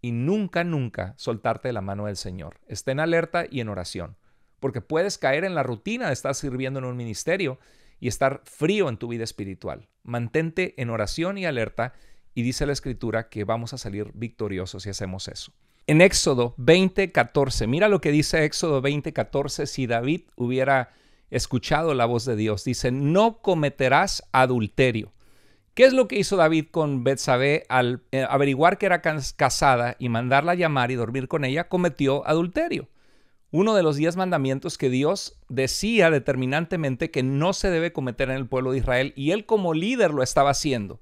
y nunca, nunca soltarte de la mano del Señor. Estén alerta y en oración, porque puedes caer en la rutina de estar sirviendo en un ministerio y estar frío en tu vida espiritual. Mantente en oración y alerta y dice la escritura que vamos a salir victoriosos si hacemos eso. En Éxodo 20:14, mira lo que dice Éxodo 20:14 si David hubiera escuchado la voz de Dios. Dice, no cometerás adulterio. ¿Qué es lo que hizo David con Betsabé al eh, averiguar que era casada y mandarla a llamar y dormir con ella? Cometió adulterio. Uno de los diez mandamientos que Dios decía determinantemente que no se debe cometer en el pueblo de Israel y él como líder lo estaba haciendo.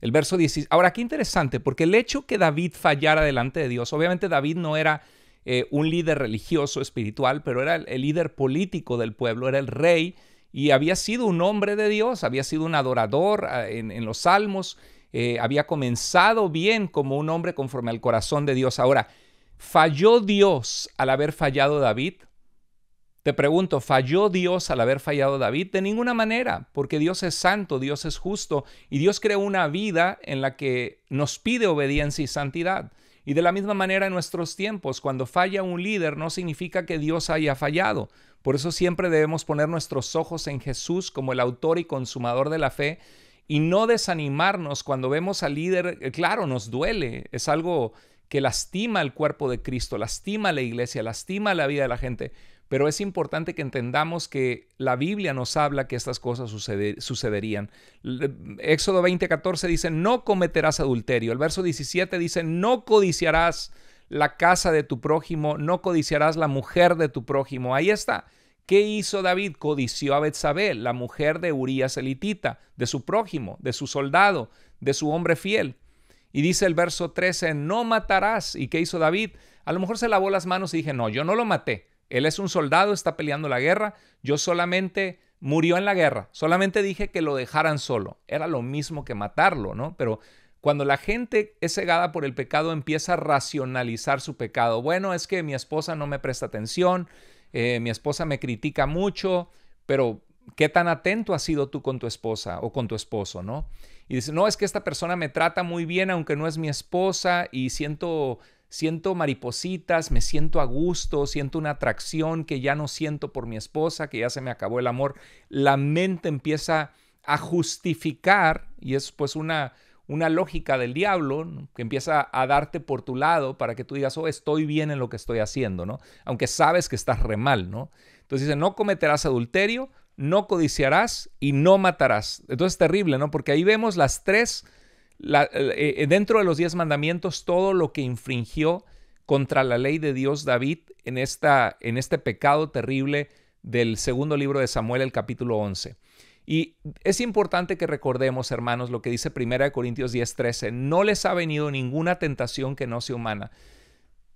El verso 16. Ahora, qué interesante, porque el hecho que David fallara delante de Dios, obviamente David no era eh, un líder religioso, espiritual, pero era el, líder político del pueblo, era el rey y había sido un hombre de Dios, había sido un adorador ah, en, los salmos, eh, había comenzado bien como un hombre conforme al corazón de Dios. Ahora, ¿falló Dios al haber fallado David? Te pregunto, ¿falló Dios al haber fallado David? De ninguna manera, porque Dios es santo, Dios es justo y Dios creó una vida en la que nos pide obediencia y santidad. Y de la misma manera en nuestros tiempos, cuando falla un líder no significa que Dios haya fallado. Por eso siempre debemos poner nuestros ojos en Jesús como el autor y consumador de la fe y no desanimarnos cuando vemos al líder. Eh, claro, nos duele, es algo que lastima el cuerpo de Cristo, lastima la iglesia, lastima la vida de la gente, pero es importante que entendamos que la Biblia nos habla que estas cosas sucederían. Éxodo 14 dice, no cometerás adulterio. El verso 17 dice, no codiciarás la casa de tu prójimo, no codiciarás la mujer de tu prójimo. Ahí está. ¿Qué hizo David? Codició a Betsabé, la mujer de Urías elitita, de su prójimo, de su soldado, de su hombre fiel. Y dice el verso 13, no matarás. ¿Y qué hizo David? A lo mejor se lavó las manos y dije, no, yo no lo maté. Él es un soldado, está peleando la guerra. Yo solamente murió en la guerra. Solamente dije que lo dejaran solo. Era lo mismo que matarlo, ¿no? Pero cuando la gente es cegada por el pecado, empieza a racionalizar su pecado. Bueno, es que mi esposa no me presta atención, eh, mi esposa me critica mucho, pero ¿qué tan atento has sido tú con tu esposa o con tu esposo, no? Y dice, no, es que esta persona me trata muy bien, aunque no es mi esposa, y siento siento maripositas, me siento a gusto, siento una atracción que ya no siento por mi esposa, que ya se me acabó el amor, la mente empieza a justificar, y es pues una, una lógica del diablo que empieza a darte por tu lado para que tú digas, oh, estoy bien en lo que estoy haciendo, ¿no? Aunque sabes que estás re mal, ¿no? Entonces dice, no cometerás adulterio, no codiciarás y no matarás. Entonces es terrible, ¿no? Porque ahí vemos las tres eh, eh, dentro de los diez mandamientos, todo lo que infringió contra la ley de Dios David en, esta, en este pecado terrible del segundo libro de Samuel, el capítulo 11. Y es importante que recordemos, hermanos, lo que dice 1 Corintios 10:13, no les ha venido ninguna tentación que no sea humana.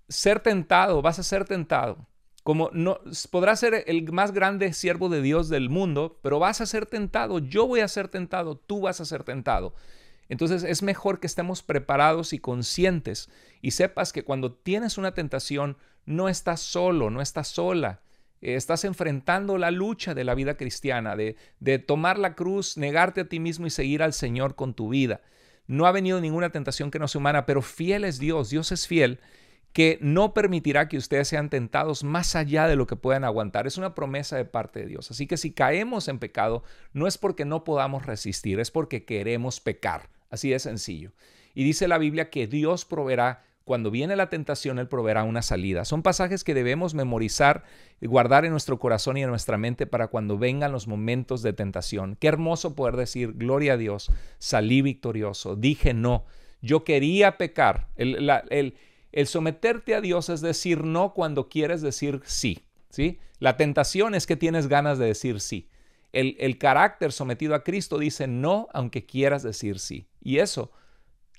Ser tentado, vas a ser tentado. Como no podrás ser el más grande siervo de Dios del mundo, pero vas a ser tentado, yo voy a ser tentado, tú vas a ser tentado. Entonces es mejor que estemos preparados y conscientes y sepas que cuando tienes una tentación no estás solo, no estás sola. Eh, estás enfrentando la lucha de la vida cristiana, de, de tomar la cruz, negarte a ti mismo y seguir al Señor con tu vida. No ha venido ninguna tentación que no sea humana, pero fiel es Dios, Dios es fiel que no permitirá que ustedes sean tentados más allá de lo que puedan aguantar. Es una promesa de parte de Dios. Así que si caemos en pecado, no es porque no podamos resistir, es porque queremos pecar. Así de sencillo. Y dice la Biblia que Dios proveerá, cuando viene la tentación, Él proveerá una salida. Son pasajes que debemos memorizar, y guardar en nuestro corazón y en nuestra mente para cuando vengan los momentos de tentación. Qué hermoso poder decir, gloria a Dios, salí victorioso, dije no, yo quería pecar. El, el, someterte a Dios es decir no cuando quieres decir sí. ¿sí? La tentación es que tienes ganas de decir sí. el carácter sometido a Cristo dice no aunque quieras decir sí. Y eso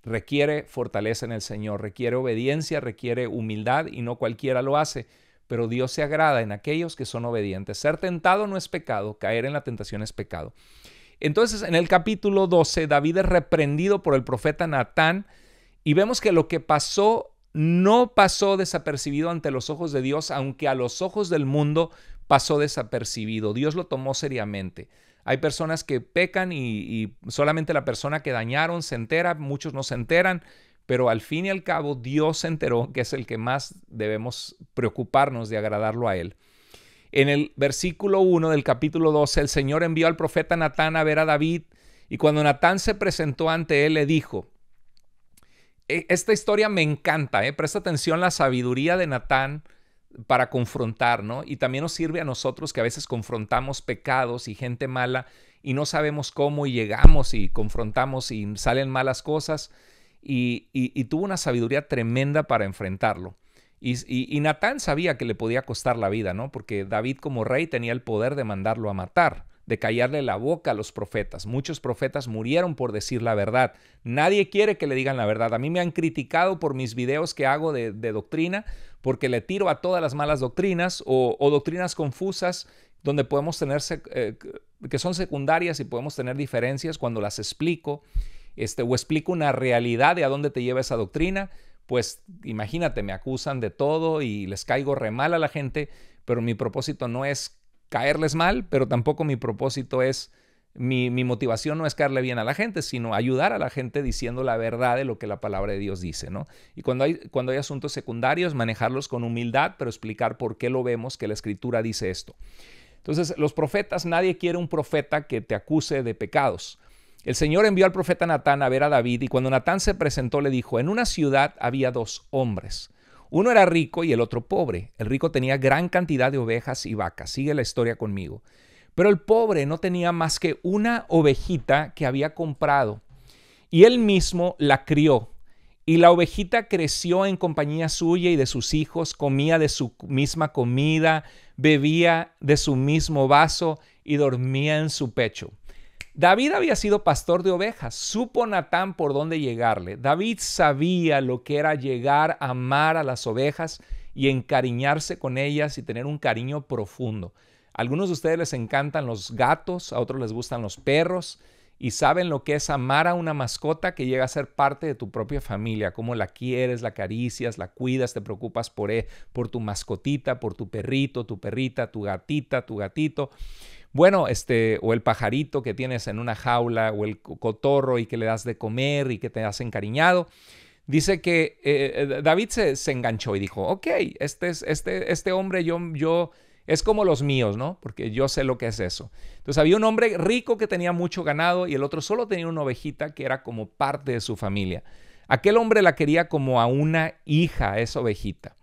requiere fortaleza en el Señor, requiere obediencia, requiere humildad y no cualquiera lo hace, pero Dios se agrada en aquellos que son obedientes. Ser tentado no es pecado, caer en la tentación es pecado. Entonces, en el capítulo 12, David es reprendido por el profeta Natán y vemos que lo que pasó no pasó desapercibido ante los ojos de Dios, aunque a los ojos del mundo pasó desapercibido. Dios lo tomó seriamente. Hay personas que pecan y, solamente la persona que dañaron se entera, muchos no se enteran, pero al fin y al cabo Dios se enteró, que es el que más debemos preocuparnos de agradarlo a Él. En el versículo 1 del capítulo 12, el Señor envió al profeta Natán a ver a David y cuando Natán se presentó ante él le dijo, e, esta historia me encanta, eh, presta atención la sabiduría de Natán, para confrontar, ¿no? Y también nos sirve a nosotros que a veces confrontamos pecados y gente mala y no sabemos cómo y llegamos y confrontamos y salen malas cosas. Y, tuvo una sabiduría tremenda para enfrentarlo. Y, y, Natán sabía que le podía costar la vida, ¿no? Porque David como rey tenía el poder de mandarlo a matar de callarle la boca a los profetas. Muchos profetas murieron por decir la verdad. Nadie quiere que le digan la verdad. A mí me han criticado por mis videos que hago de, doctrina, porque le tiro a todas las malas doctrinas o, doctrinas confusas donde podemos tener, eh, que son secundarias y podemos tener diferencias cuando las explico, este, o explico una realidad de a dónde te lleva esa doctrina, pues imagínate, me acusan de todo y les caigo re mal a la gente, pero mi propósito no es caerles mal, pero tampoco mi propósito es, mi, motivación no es caerle bien a la gente, sino ayudar a la gente diciendo la verdad de lo que la palabra de Dios dice, ¿no? Y cuando hay, cuando hay asuntos secundarios, manejarlos con humildad, pero explicar por qué lo vemos, que la escritura dice esto. Entonces, los profetas, nadie quiere un profeta que te acuse de pecados. El Señor envió al profeta Natán a ver a David y cuando Natán se presentó le dijo, en una ciudad había dos hombres uno era rico y el otro pobre. El rico tenía gran cantidad de ovejas y vacas. Sigue la historia conmigo. Pero el pobre no tenía más que una ovejita que había comprado y él mismo la crió. Y la ovejita creció en compañía suya y de sus hijos, comía de su misma comida, bebía de su mismo vaso y dormía en su pecho. David había sido pastor de ovejas, supo Natán por dónde llegarle. David sabía lo que era llegar a amar a las ovejas y encariñarse con ellas y tener un cariño profundo. A algunos de ustedes les encantan los gatos, a otros les gustan los perros y saben lo que es amar a una mascota que llega a ser parte de tu propia familia, cómo la quieres, la acaricias, la cuidas, te preocupas por, e, por tu mascotita, por tu perrito, tu perrita, tu gatita, tu gatito bueno, este, o el pajarito que tienes en una jaula, o el cotorro y que le das de comer y que te has encariñado. Dice que eh, eh, David se, enganchó y dijo, ok, este, es, este, este hombre yo, yo es como los míos, ¿no? Porque yo sé lo que es eso. Entonces había un hombre rico que tenía mucho ganado y el otro solo tenía una ovejita que era como parte de su familia. Aquel hombre la quería como a una hija, esa ovejita.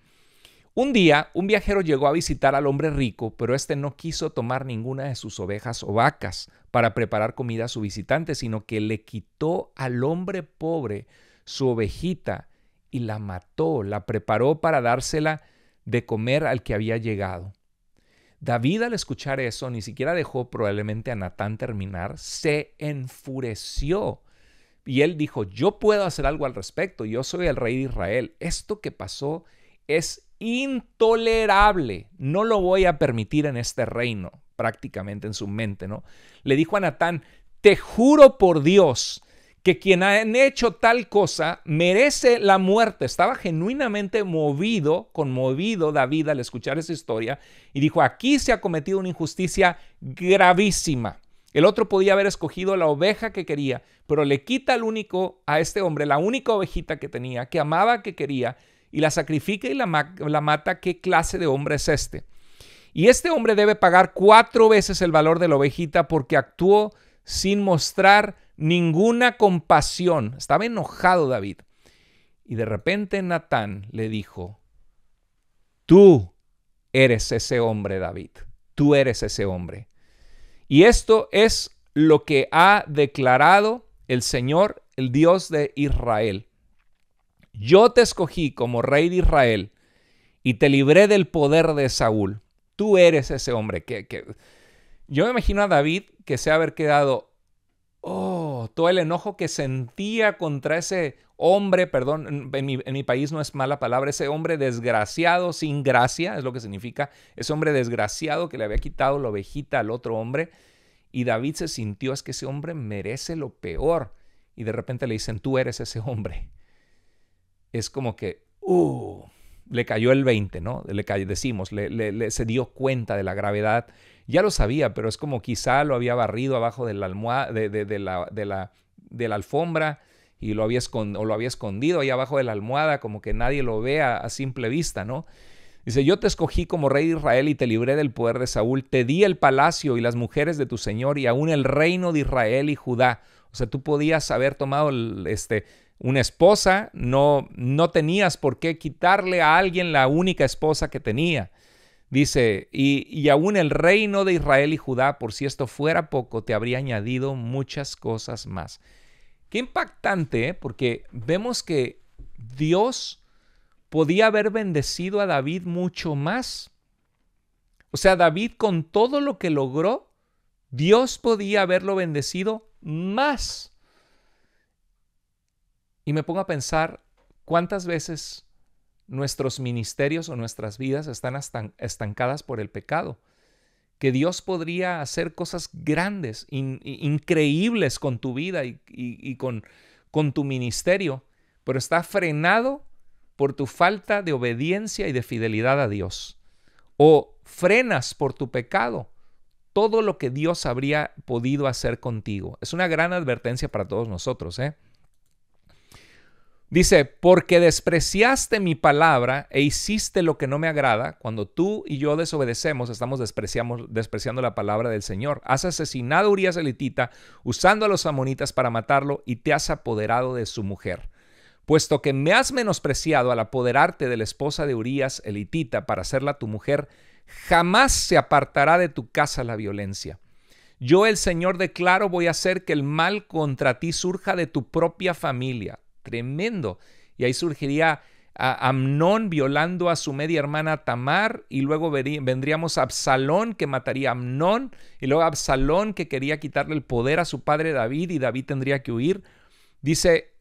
Un día, un viajero llegó a visitar al hombre rico, pero este no quiso tomar ninguna de sus ovejas o vacas para preparar comida a su visitante, sino que le quitó al hombre pobre su ovejita y la mató, la preparó para dársela de comer al que había llegado. David al escuchar eso, ni siquiera dejó probablemente a Natán terminar, se enfureció. Y él dijo, yo puedo hacer algo al respecto, yo soy el rey de Israel. Esto que pasó es intolerable. No lo voy a permitir en este reino, prácticamente en su mente, ¿no? Le dijo a Natán, te juro por Dios que quien ha hecho tal cosa merece la muerte. Estaba genuinamente movido, conmovido David al escuchar esa historia y dijo, aquí se ha cometido una injusticia gravísima. El otro podía haber escogido la oveja que quería, pero le quita al único, a este hombre, la única ovejita que tenía, que amaba, que quería, y la sacrifica y la, mata, ¿qué clase de hombre es este? Y este hombre debe pagar cuatro veces el valor de la ovejita porque actuó sin mostrar ninguna compasión. Estaba enojado David. Y de repente Natán le dijo, tú eres ese hombre, David, tú eres ese hombre. Y esto es lo que ha declarado el Señor, el Dios de Israel. Yo te escogí como rey de Israel y te libré del poder de Saúl. Tú eres ese hombre que, Yo me imagino a David que se haber quedado, oh, todo el enojo que sentía contra ese hombre, perdón, en mi, en mi, país no es mala palabra, ese hombre desgraciado, sin gracia, es lo que significa, ese hombre desgraciado que le había quitado la ovejita al otro hombre. Y David se sintió, es que ese hombre merece lo peor. Y de repente le dicen, tú eres ese hombre es como que, uh, le cayó el 20, ¿no? Le cayó, decimos, le, se dio cuenta de la gravedad. Ya lo sabía, pero es como quizá lo había barrido abajo de la almohada, de, de, la, de la, alfombra y lo había, o lo había escondido ahí abajo de la almohada, como que nadie lo vea a simple vista, ¿no? Dice, yo te escogí como rey de Israel y te libré del poder de Saúl, te di el palacio y las mujeres de tu señor y aún el reino de Israel y Judá. O sea, tú podías haber tomado el, este, una esposa, no, no tenías por qué quitarle a alguien la única esposa que tenía. Dice, y, aún el reino de Israel y Judá, por si esto fuera poco, te habría añadido muchas cosas más. Qué impactante, ¿eh? porque vemos que Dios podía haber bendecido a David mucho más. O sea, David con todo lo que logró, Dios podía haberlo bendecido más. Y me pongo a pensar cuántas veces nuestros ministerios o nuestras vidas están estancadas por el pecado. Que Dios podría hacer cosas grandes, increíbles con tu vida y, con, con tu ministerio, pero está frenado por tu falta de obediencia y de fidelidad a Dios. O frenas por tu pecado todo lo que Dios habría podido hacer contigo. Es una gran advertencia para todos nosotros, ¿eh? Dice, porque despreciaste mi palabra e hiciste lo que no me agrada, cuando tú y yo desobedecemos, estamos despreciando la palabra del Señor. Has asesinado a Urias elitita, usando a los amonitas para matarlo, y te has apoderado de su mujer. Puesto que me has menospreciado al apoderarte de la esposa de Urias elitita para hacerla tu mujer, jamás se apartará de tu casa la violencia. Yo el Señor declaro voy a hacer que el mal contra ti surja de tu propia familia tremendo. Y ahí surgiría Amnón violando a su media hermana Tamar, y luego vendríamos a Absalón que mataría a Amnón, y luego Absalón que quería quitarle el poder a su padre David, y David tendría que huir. Dice,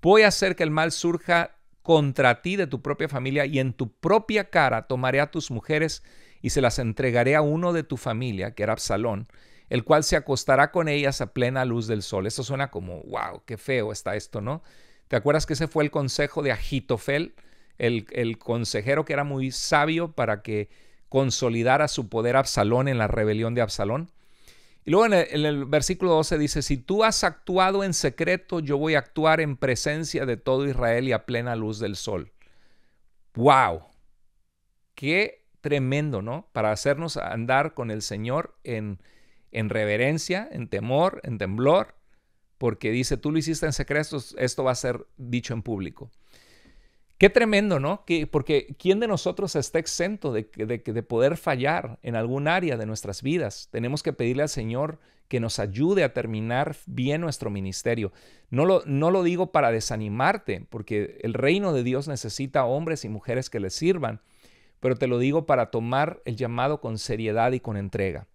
voy a hacer que el mal surja contra ti de tu propia familia, y en tu propia cara tomaré a tus mujeres y se las entregaré a uno de tu familia, que era Absalón, el cual se acostará con ellas a plena luz del sol. Eso suena como, wow, qué feo está esto, ¿no? ¿Te acuerdas que ese fue el consejo de Agitofel, el, consejero que era muy sabio para que consolidara su poder Absalón en la rebelión de Absalón? Y luego en el, en el, versículo 12 dice, si tú has actuado en secreto, yo voy a actuar en presencia de todo Israel y a plena luz del sol. ¡Wow! Qué tremendo, ¿no? Para hacernos andar con el Señor en en reverencia, en temor, en temblor, porque dice, tú lo hiciste en secreto, esto va a ser dicho en público. Qué tremendo, ¿no? Que, porque ¿quién de nosotros está exento de, poder fallar en algún área de nuestras vidas? Tenemos que pedirle al Señor que nos ayude a terminar bien nuestro ministerio. No lo, no lo digo para desanimarte, porque el reino de Dios necesita hombres y mujeres que le sirvan, pero te lo digo para tomar el llamado con seriedad y con entrega.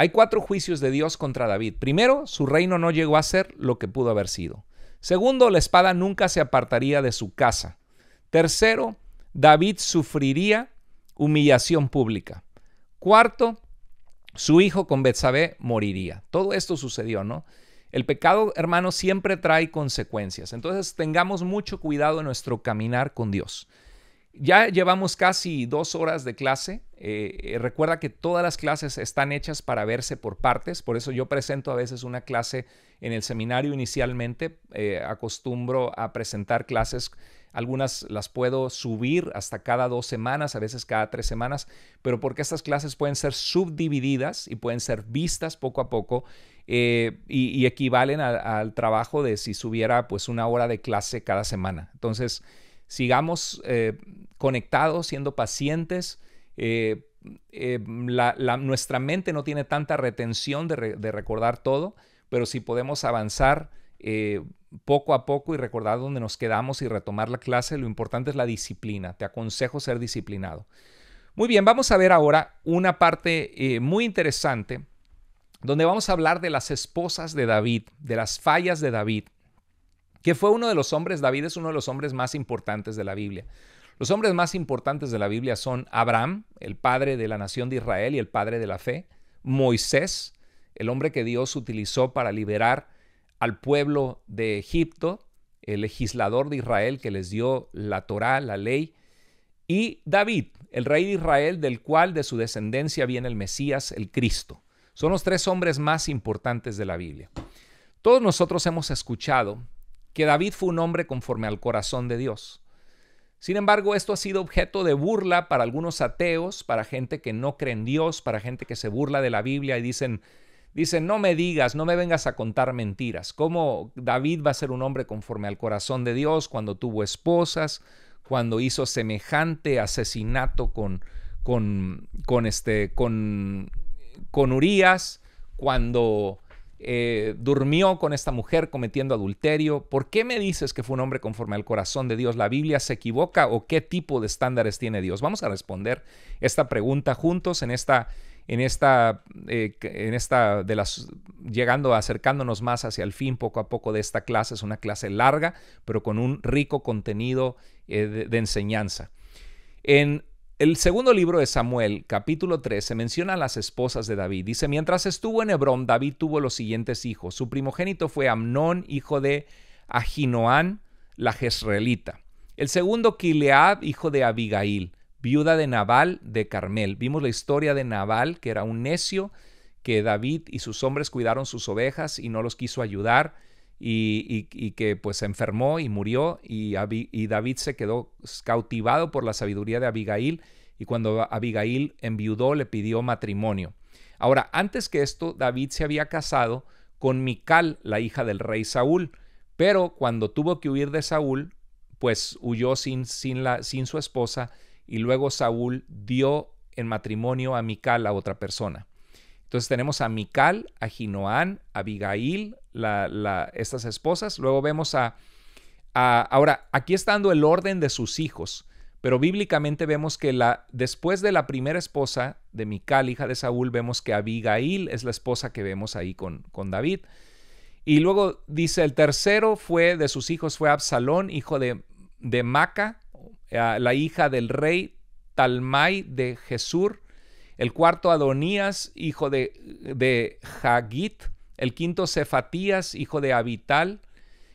Hay cuatro juicios de Dios contra David. Primero, su reino no llegó a ser lo que pudo haber sido. Segundo, la espada nunca se apartaría de su casa. Tercero, David sufriría humillación pública. Cuarto, su hijo con Betsabé moriría. Todo esto sucedió, ¿no? El pecado, hermano, siempre trae consecuencias. Entonces, tengamos mucho cuidado en nuestro caminar con Dios. Ya llevamos casi dos horas de clase. Eh, eh, recuerda que todas las clases están hechas para verse por partes, por eso yo presento a veces una clase en el seminario inicialmente. Eh, acostumbro a presentar clases, algunas las puedo subir hasta cada dos semanas, a veces cada tres semanas, pero porque estas clases pueden ser subdivididas y pueden ser vistas poco a poco y, y, equivalen al trabajo de si subiera pues una hora de clase cada semana. Entonces, sigamos eh, conectados, siendo pacientes. Eh, eh, nuestra mente no tiene tanta retención de, recordar todo, pero si podemos avanzar poco a poco y recordar dónde nos quedamos y retomar la clase, lo importante es la disciplina. Te aconsejo ser disciplinado. Muy bien, vamos a ver ahora una parte muy interesante donde vamos a hablar de las esposas de David, de las fallas de David que fue uno de los hombres, David es uno de los hombres más importantes de la Biblia. Los hombres más importantes de la Biblia son Abraham, el padre de la nación de Israel y el padre de la fe, Moisés, el hombre que Dios utilizó para liberar al pueblo de Egipto, el legislador de Israel que les dio la Torá, la ley, y David, el rey de Israel, del cual de su descendencia viene el Mesías, el Cristo. Son los tres hombres más importantes de la Biblia. Todos nosotros hemos escuchado que David fue un hombre conforme al corazón de Dios. Sin embargo, esto ha sido objeto de burla para algunos ateos, para gente que no cree en Dios, para gente que se burla de la Biblia y dicen, dicen, no me digas, no me vengas a contar mentiras. ¿Cómo David va a ser un hombre conforme al corazón de Dios cuando tuvo esposas, cuando hizo semejante asesinato con, con, con, este, con, con Urias, cuando eh, durmió con esta mujer cometiendo adulterio. ¿Por qué me dices que fue un hombre conforme al corazón de Dios? ¿La Biblia se equivoca o qué tipo de estándares tiene Dios? Vamos a responder esta pregunta juntos en esta, en esta, eh, en esta de las, llegando, acercándonos más hacia el fin poco a poco de esta clase. Es una clase larga, pero con un rico contenido eh, de, de enseñanza. En el segundo libro de Samuel, capítulo 3, se menciona a las esposas de David. Dice, mientras estuvo en Hebrón, David tuvo los siguientes hijos. Su primogénito fue Amnón, hijo de Aginoán, la jezreelita. El segundo, Kilead, hijo de Abigail, viuda de Nabal de Carmel. Vimos la historia de Nabal, que era un necio, que David y sus hombres cuidaron sus ovejas y no los quiso ayudar y, que pues se enfermó y murió y, David se quedó cautivado por la sabiduría de Abigail y cuando Abigail enviudó le pidió matrimonio. Ahora, antes que esto, David se había casado con Mical, la hija del rey Saúl, pero cuando tuvo que huir de Saúl, pues huyó sin, sin, la, sin su esposa y luego Saúl dio en matrimonio a Mical a otra persona. Entonces tenemos a Mical, a Ginoán, a Abigail, estas esposas. Luego vemos a, Ahora, aquí está dando el orden de sus hijos, pero bíblicamente vemos que la, después de la primera esposa de Mical, hija de Saúl, vemos que Abigail es la esposa que vemos ahí con, con David. Y luego dice, el tercero fue de sus hijos, fue Absalón, hijo de, de Maca, eh, la hija del rey Talmai de Jesur. El cuarto, Adonías, hijo de, de Hagit el quinto Cefatías, hijo de Abital,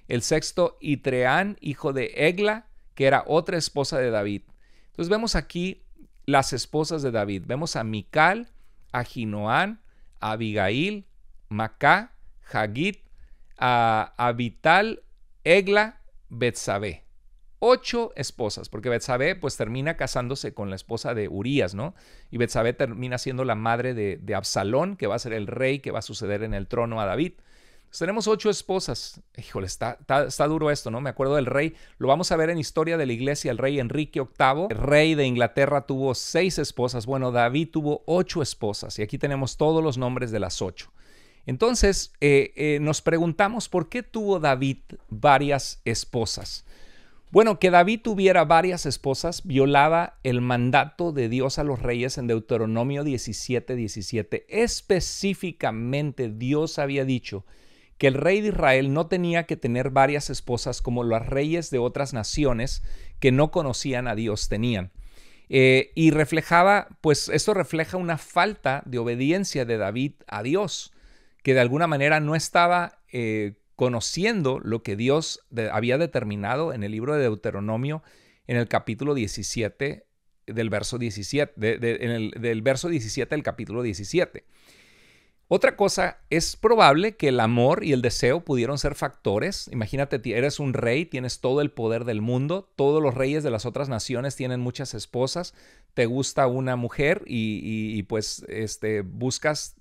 el sexto Itreán, hijo de Egla, que era otra esposa de David. Entonces vemos aquí las esposas de David. Vemos a Mical, a Ginoán, a Abigail, Macá, Hagit, a Abital, Egla, Betsabé ocho esposas, porque Betsabé pues termina casándose con la esposa de Urías, ¿no? Y Betsabé termina siendo la madre de, Absalón, que va a ser el rey que va a suceder en el trono a David. Pues, tenemos ocho esposas. Híjole, está, está, duro esto, ¿no? Me acuerdo del rey. Lo vamos a ver en Historia de la Iglesia. El rey Enrique VIII, rey de Inglaterra, tuvo seis esposas. Bueno, David tuvo ocho esposas. Y aquí tenemos todos los nombres de las ocho. Entonces, eh, eh, nos preguntamos por qué tuvo David varias esposas. Bueno, que David tuviera varias esposas violaba el mandato de Dios a los reyes en Deuteronomio 17, 17. Específicamente Dios había dicho que el rey de Israel no tenía que tener varias esposas como los reyes de otras naciones que no conocían a Dios tenían. Eh, y reflejaba, pues esto refleja una falta de obediencia de David a Dios, que de alguna manera no estaba eh, conociendo lo que Dios había determinado en el libro de Deuteronomio, en el capítulo 17 del verso 17, del verso 17 del capítulo 17. Otra cosa, es probable que el amor y el deseo pudieron ser factores. Imagínate, eres un rey, tienes todo el poder del mundo, todos los reyes de las otras naciones tienen muchas esposas, te gusta una mujer y, pues este, buscas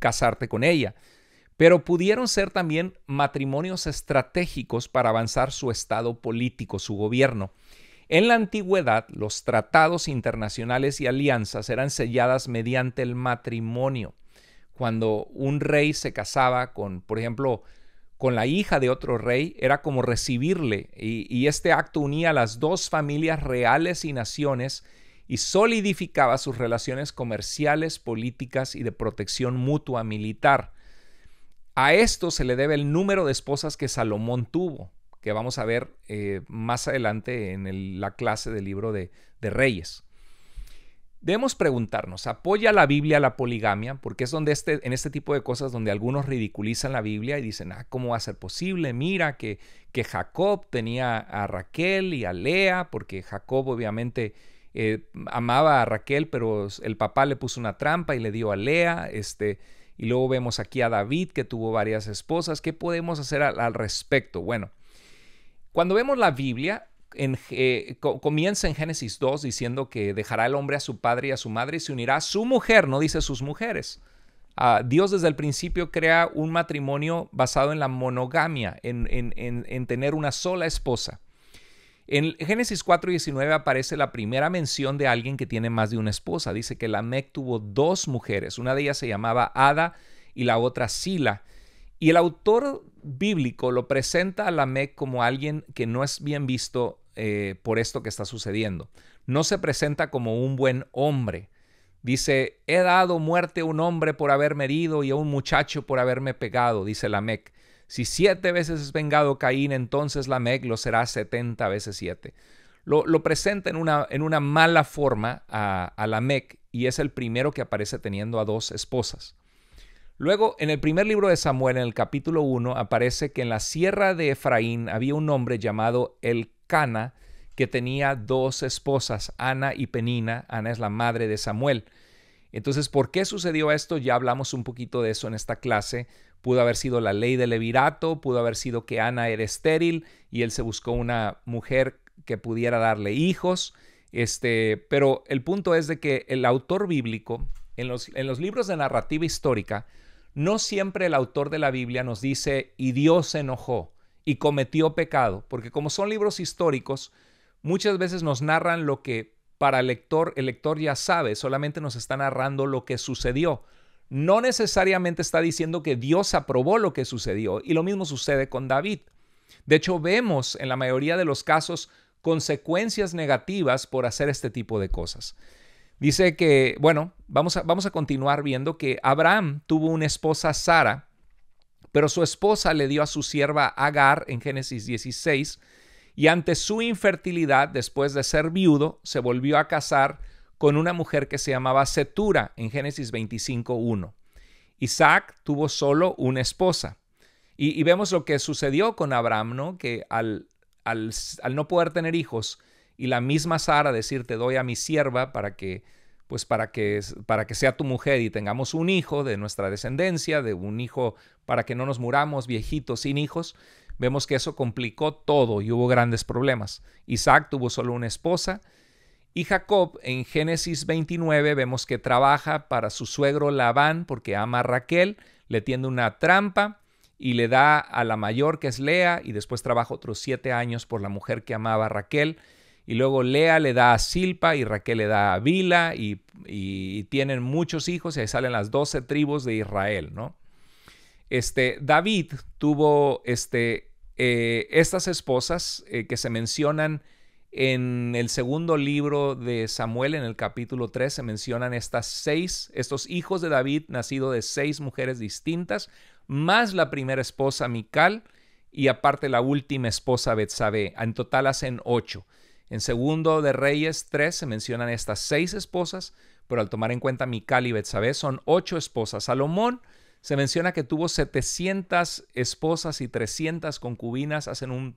casarte con ella pero pudieron ser también matrimonios estratégicos para avanzar su estado político, su gobierno. En la antigüedad, los tratados internacionales y alianzas eran selladas mediante el matrimonio. Cuando un rey se casaba con, por ejemplo, con la hija de otro rey, era como recibirle, y, y este acto unía a las dos familias reales y naciones y solidificaba sus relaciones comerciales, políticas y de protección mutua militar. A esto se le debe el número de esposas que Salomón tuvo, que vamos a ver eh, más adelante en la clase del libro de, Reyes. Debemos preguntarnos, ¿apoya la Biblia la poligamia? Porque es donde este, en este tipo de cosas donde algunos ridiculizan la Biblia y dicen, ah, ¿cómo va a ser posible? Mira que, que Jacob tenía a Raquel y a Lea, porque Jacob obviamente eh, amaba a Raquel, pero el papá le puso una trampa y le dio a Lea. Este, y luego vemos aquí a David que tuvo varias esposas. ¿Qué podemos hacer al, respecto? Bueno, cuando vemos la Biblia, eh, comienza en Génesis 2 diciendo que dejará el hombre a su padre y a su madre y se unirá a su mujer, no dice sus mujeres. Ah, Dios desde el principio crea un matrimonio basado en la monogamia, en, en tener una sola esposa. En Génesis 4:19 aparece la primera mención de alguien que tiene más de una esposa. Dice que Lamec tuvo dos mujeres, una de ellas se llamaba Ada y la otra Sila. Y el autor bíblico lo presenta a Lamec como alguien que no es bien visto eh, por esto que está sucediendo. No se presenta como un buen hombre. Dice, he dado muerte a un hombre por haberme herido y a un muchacho por haberme pegado, dice Lamec. Si siete veces es vengado Caín, entonces Lamec lo será setenta veces siete. Lo, presenta en una, en una, mala forma a, a Lamec y es el primero que aparece teniendo a dos esposas. Luego, en el primer libro de Samuel, en el capítulo 1, aparece que en la sierra de Efraín había un hombre llamado El Cana que tenía dos esposas, Ana y Penina. Ana es la madre de Samuel. Entonces, ¿por qué sucedió esto? Ya hablamos un poquito de eso en esta clase. Pudo haber sido la ley del levirato, pudo haber sido que Ana era estéril y él se buscó una mujer que pudiera darle hijos. Este, pero el punto es de que el autor bíblico, en los, en los libros de narrativa histórica, no siempre el autor de la Biblia nos dice, y Dios se enojó y cometió pecado, porque como son libros históricos, muchas veces nos narran lo que para el lector, el lector ya sabe, solamente nos está narrando lo que sucedió no necesariamente está diciendo que Dios aprobó lo que sucedió. Y lo mismo sucede con David. De hecho, vemos en la mayoría de los casos consecuencias negativas por hacer este tipo de cosas. Dice que, bueno, vamos a, vamos a continuar viendo que Abraham tuvo una esposa, Sara, pero su esposa le dio a su sierva Agar en Génesis 16, y ante su infertilidad, después de ser viudo, se volvió a casar con una mujer que se llamaba Setura en Génesis 25.1. Isaac tuvo solo una esposa. Y, vemos lo que sucedió con Abraham, ¿no? Que al, al, no poder tener hijos y la misma Sara decir te doy a mi sierva para que pues para que para que sea tu mujer y tengamos un hijo de nuestra descendencia, de un hijo para que no nos muramos viejitos sin hijos, vemos que eso complicó todo y hubo grandes problemas. Isaac tuvo solo una esposa y Jacob en Génesis 29 vemos que trabaja para su suegro Labán porque ama a Raquel, le tiende una trampa y le da a la mayor que es Lea y después trabaja otros siete años por la mujer que amaba a Raquel. Y luego Lea le da a Silpa y Raquel le da a Vila, y, tienen muchos hijos y ahí salen las doce tribus de Israel, ¿no? Este, David tuvo este, eh, estas esposas eh, que se mencionan en el segundo libro de Samuel, en el capítulo 3, se mencionan estas seis, estos hijos de David, nacidos de seis mujeres distintas, más la primera esposa Mical y aparte la última esposa Betsabé. En total hacen ocho. En segundo de Reyes 3 se mencionan estas seis esposas, pero al tomar en cuenta Mical y Betsabé son ocho esposas. Salomón se menciona que tuvo 700 esposas y 300 concubinas, hacen, un,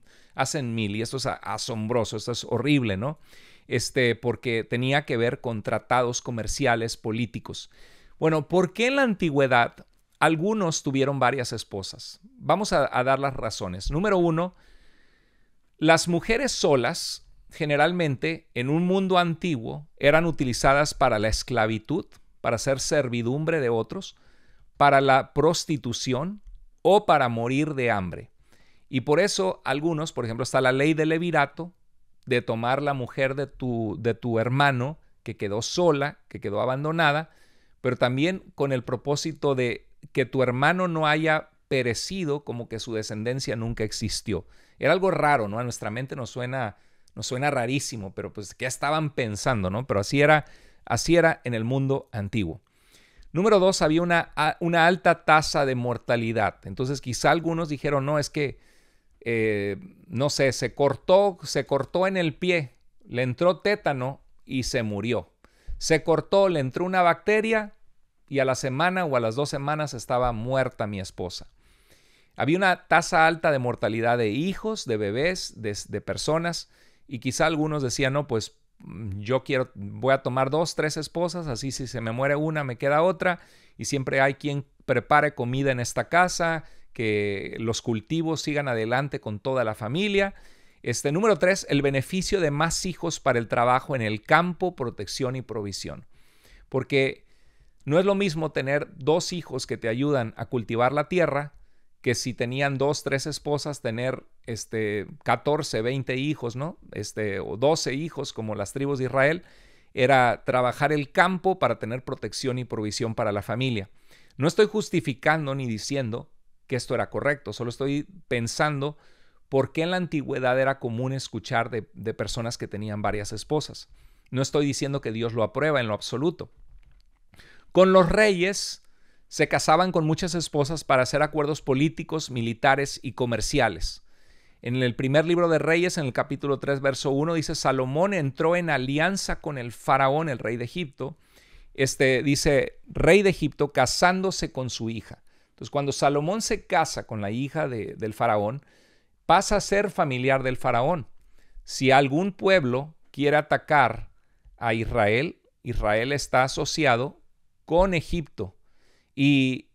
mil, y esto es asombroso, esto es horrible, ¿no? Este, porque tenía que ver con tratados comerciales, políticos. Bueno, ¿por qué en la antigüedad algunos tuvieron varias esposas? Vamos a, a dar las razones. Número uno, las mujeres solas generalmente en un mundo antiguo eran utilizadas para la esclavitud, para ser servidumbre de otros, para la prostitución o para morir de hambre. Y por eso algunos, por ejemplo, está la ley del levirato, de tomar la mujer de tu, de tu hermano que quedó sola, que quedó abandonada, pero también con el propósito de que tu hermano no haya perecido como que su descendencia nunca existió. Era algo raro, ¿no? A nuestra mente nos suena, nos suena rarísimo, pero pues ¿qué estaban pensando, no? Pero así era, así era en el mundo antiguo. Número dos, había una, una alta tasa de mortalidad. Entonces quizá algunos dijeron, no, es que, eh, no sé, se cortó, se cortó en el pie, le entró tétano y se murió. Se cortó, le entró una bacteria y a la semana o a las dos semanas estaba muerta mi esposa. Había una tasa alta de mortalidad de hijos, de bebés, de, de personas, y quizá algunos decían, no, pues Mm, yo quiero, voy a tomar dos, tres esposas, así si se me muere una, me queda otra, y siempre hay quien prepare comida en esta casa, que los cultivos sigan adelante con toda la familia. Este, número tres, el beneficio de más hijos para el trabajo en el campo, protección y provisión. Porque no es lo mismo tener dos hijos que te ayudan a cultivar la tierra que si tenían dos, tres esposas, tener este, 14, 20 hijos, ¿no? Este, o 12 hijos, como las tribus de Israel, era trabajar el campo para tener protección y provisión para la familia. No estoy justificando ni diciendo que esto era correcto, solo estoy pensando por qué en la antigüedad era común escuchar de personas que tenían varias esposas. No estoy diciendo que Dios lo aprueba en lo absoluto. Con los reyes se casaban con muchas esposas para hacer acuerdos políticos, militares y comerciales. En el primer libro de Reyes, en el capítulo 3, verso 1, dice, Salomón entró en alianza con el faraón, el rey de Egipto. Este, dice, rey de Egipto, casándose con su hija. Entonces, cuando Salomón se casa con la hija del faraón, pasa a ser familiar del faraón. Si algún pueblo quiere atacar a Israel, Israel está asociado con Egipto y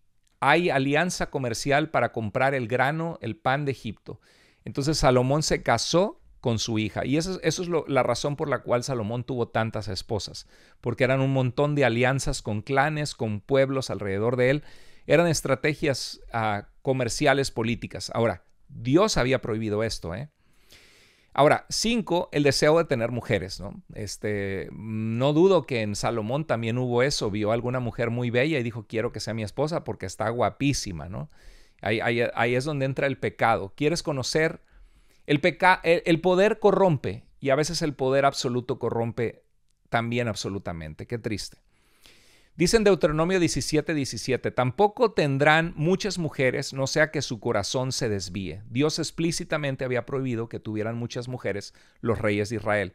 hay alianza comercial para comprar el grano, el pan de Egipto. Entonces Salomón se casó con su hija. Y eso, es la razón por la cual Salomón tuvo tantas esposas, porque eran un montón de alianzas con clanes, con pueblos alrededor de él. Eran estrategias ah, comerciales, políticas. Ahora, Dios había prohibido esto. ¿eh? Ahora, cinco, el deseo de tener mujeres. ¿no? Este, no dudo que en Salomón también hubo eso. Vio a alguna mujer muy bella y dijo, quiero que sea mi esposa porque está guapísima. ¿no? Ahí, es donde entra el pecado. Quieres conocer, el, el, poder corrompe y a veces el poder absoluto corrompe también absolutamente. Qué triste. Dice Deuteronomio 17, 17, tampoco tendrán muchas mujeres, no sea que su corazón se desvíe. Dios explícitamente había prohibido que tuvieran muchas mujeres los reyes de Israel.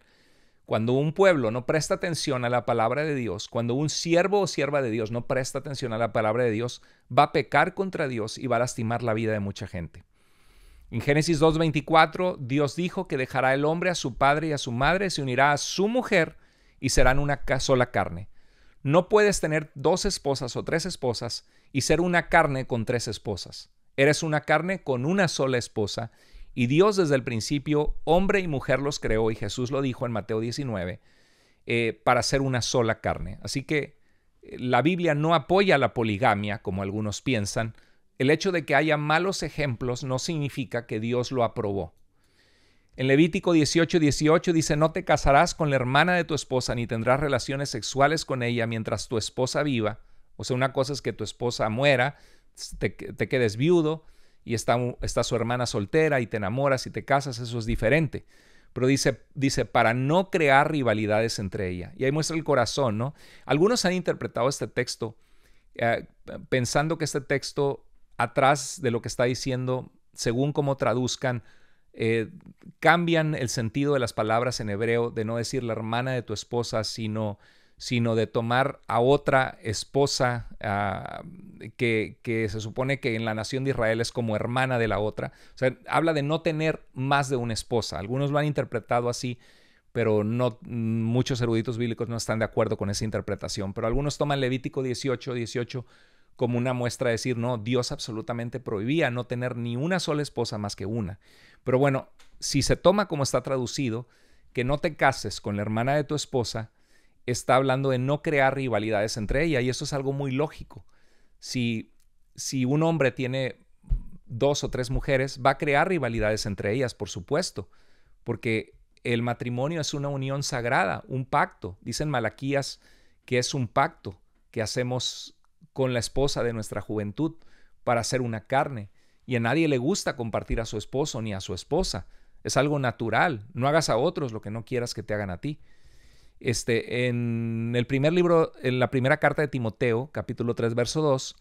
Cuando un pueblo no presta atención a la palabra de Dios, cuando un siervo o sierva de Dios no presta atención a la palabra de Dios, va a pecar contra Dios y va a lastimar la vida de mucha gente. En Génesis 2.24, Dios dijo que dejará el hombre a su padre y a su madre, se unirá a su mujer y serán una sola carne. No puedes tener dos esposas o tres esposas y ser una carne con tres esposas. Eres una carne con una sola esposa y Dios desde el principio, hombre y mujer los creó, y Jesús lo dijo en Mateo 19, eh, para ser una sola carne. Así que eh, la Biblia no apoya la poligamia, como algunos piensan. El hecho de que haya malos ejemplos no significa que Dios lo aprobó. En Levítico 18, 18 dice, no te casarás con la hermana de tu esposa ni tendrás relaciones sexuales con ella mientras tu esposa viva. O sea, una cosa es que tu esposa muera, te quedes viudo, y está, está su hermana soltera y te enamoras y te casas, eso es diferente. Pero dice, dice, para no crear rivalidades entre ella. Y ahí muestra el corazón, ¿no? Algunos han interpretado este texto eh, pensando que este texto, atrás de lo que está diciendo, según cómo traduzcan, eh, cambian el sentido de las palabras en hebreo de no decir la hermana de tu esposa, sino sino de tomar a otra esposa ah, que, se supone que en la nación de Israel es como hermana de la otra. O sea, habla de no tener más de una esposa. Algunos lo han interpretado así, pero no, mm, muchos eruditos bíblicos no están de acuerdo con esa interpretación. Pero algunos toman Levítico 18, 18 como una muestra de decir, no, Dios absolutamente prohibía no tener ni una sola esposa más que una. Pero bueno, si se toma como está traducido, que no te cases con la hermana de tu esposa, está hablando de no crear rivalidades entre ellas y eso es algo muy lógico. Si, si un hombre tiene dos o tres mujeres, va a crear rivalidades entre ellas, por supuesto, porque el matrimonio es una unión sagrada, un pacto. Dicen Malaquías que es un pacto que hacemos con la esposa de nuestra juventud para hacer una carne. Y a nadie le gusta compartir a su esposo ni a su esposa. Es algo natural. No hagas a otros lo que no quieras que te hagan a ti. Este, en el primer libro, en la primera carta de Timoteo, capítulo 3, verso 2,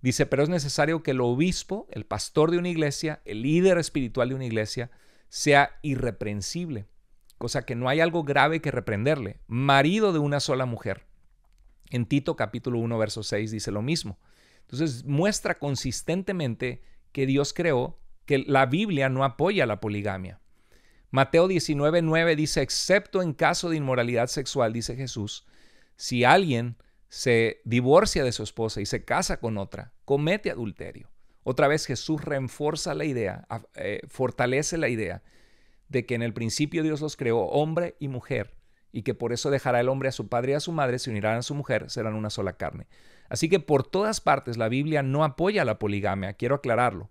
dice, pero es necesario que el obispo, el pastor de una iglesia, el líder espiritual de una iglesia, sea irreprensible, cosa que no hay algo grave que reprenderle, marido de una sola mujer. En Tito capítulo 1, verso 6 dice lo mismo. Entonces muestra consistentemente que Dios creó que la Biblia no apoya la poligamia. Mateo 19, 9 dice, excepto en caso de inmoralidad sexual, dice Jesús, si alguien se divorcia de su esposa y se casa con otra, comete adulterio. Otra vez Jesús reenforza la idea, eh, fortalece la idea de que en el principio Dios los creó hombre y mujer y que por eso dejará el hombre a su padre y a su madre, se unirán a su mujer, serán una sola carne. Así que por todas partes la Biblia no apoya la poligamia, quiero aclararlo.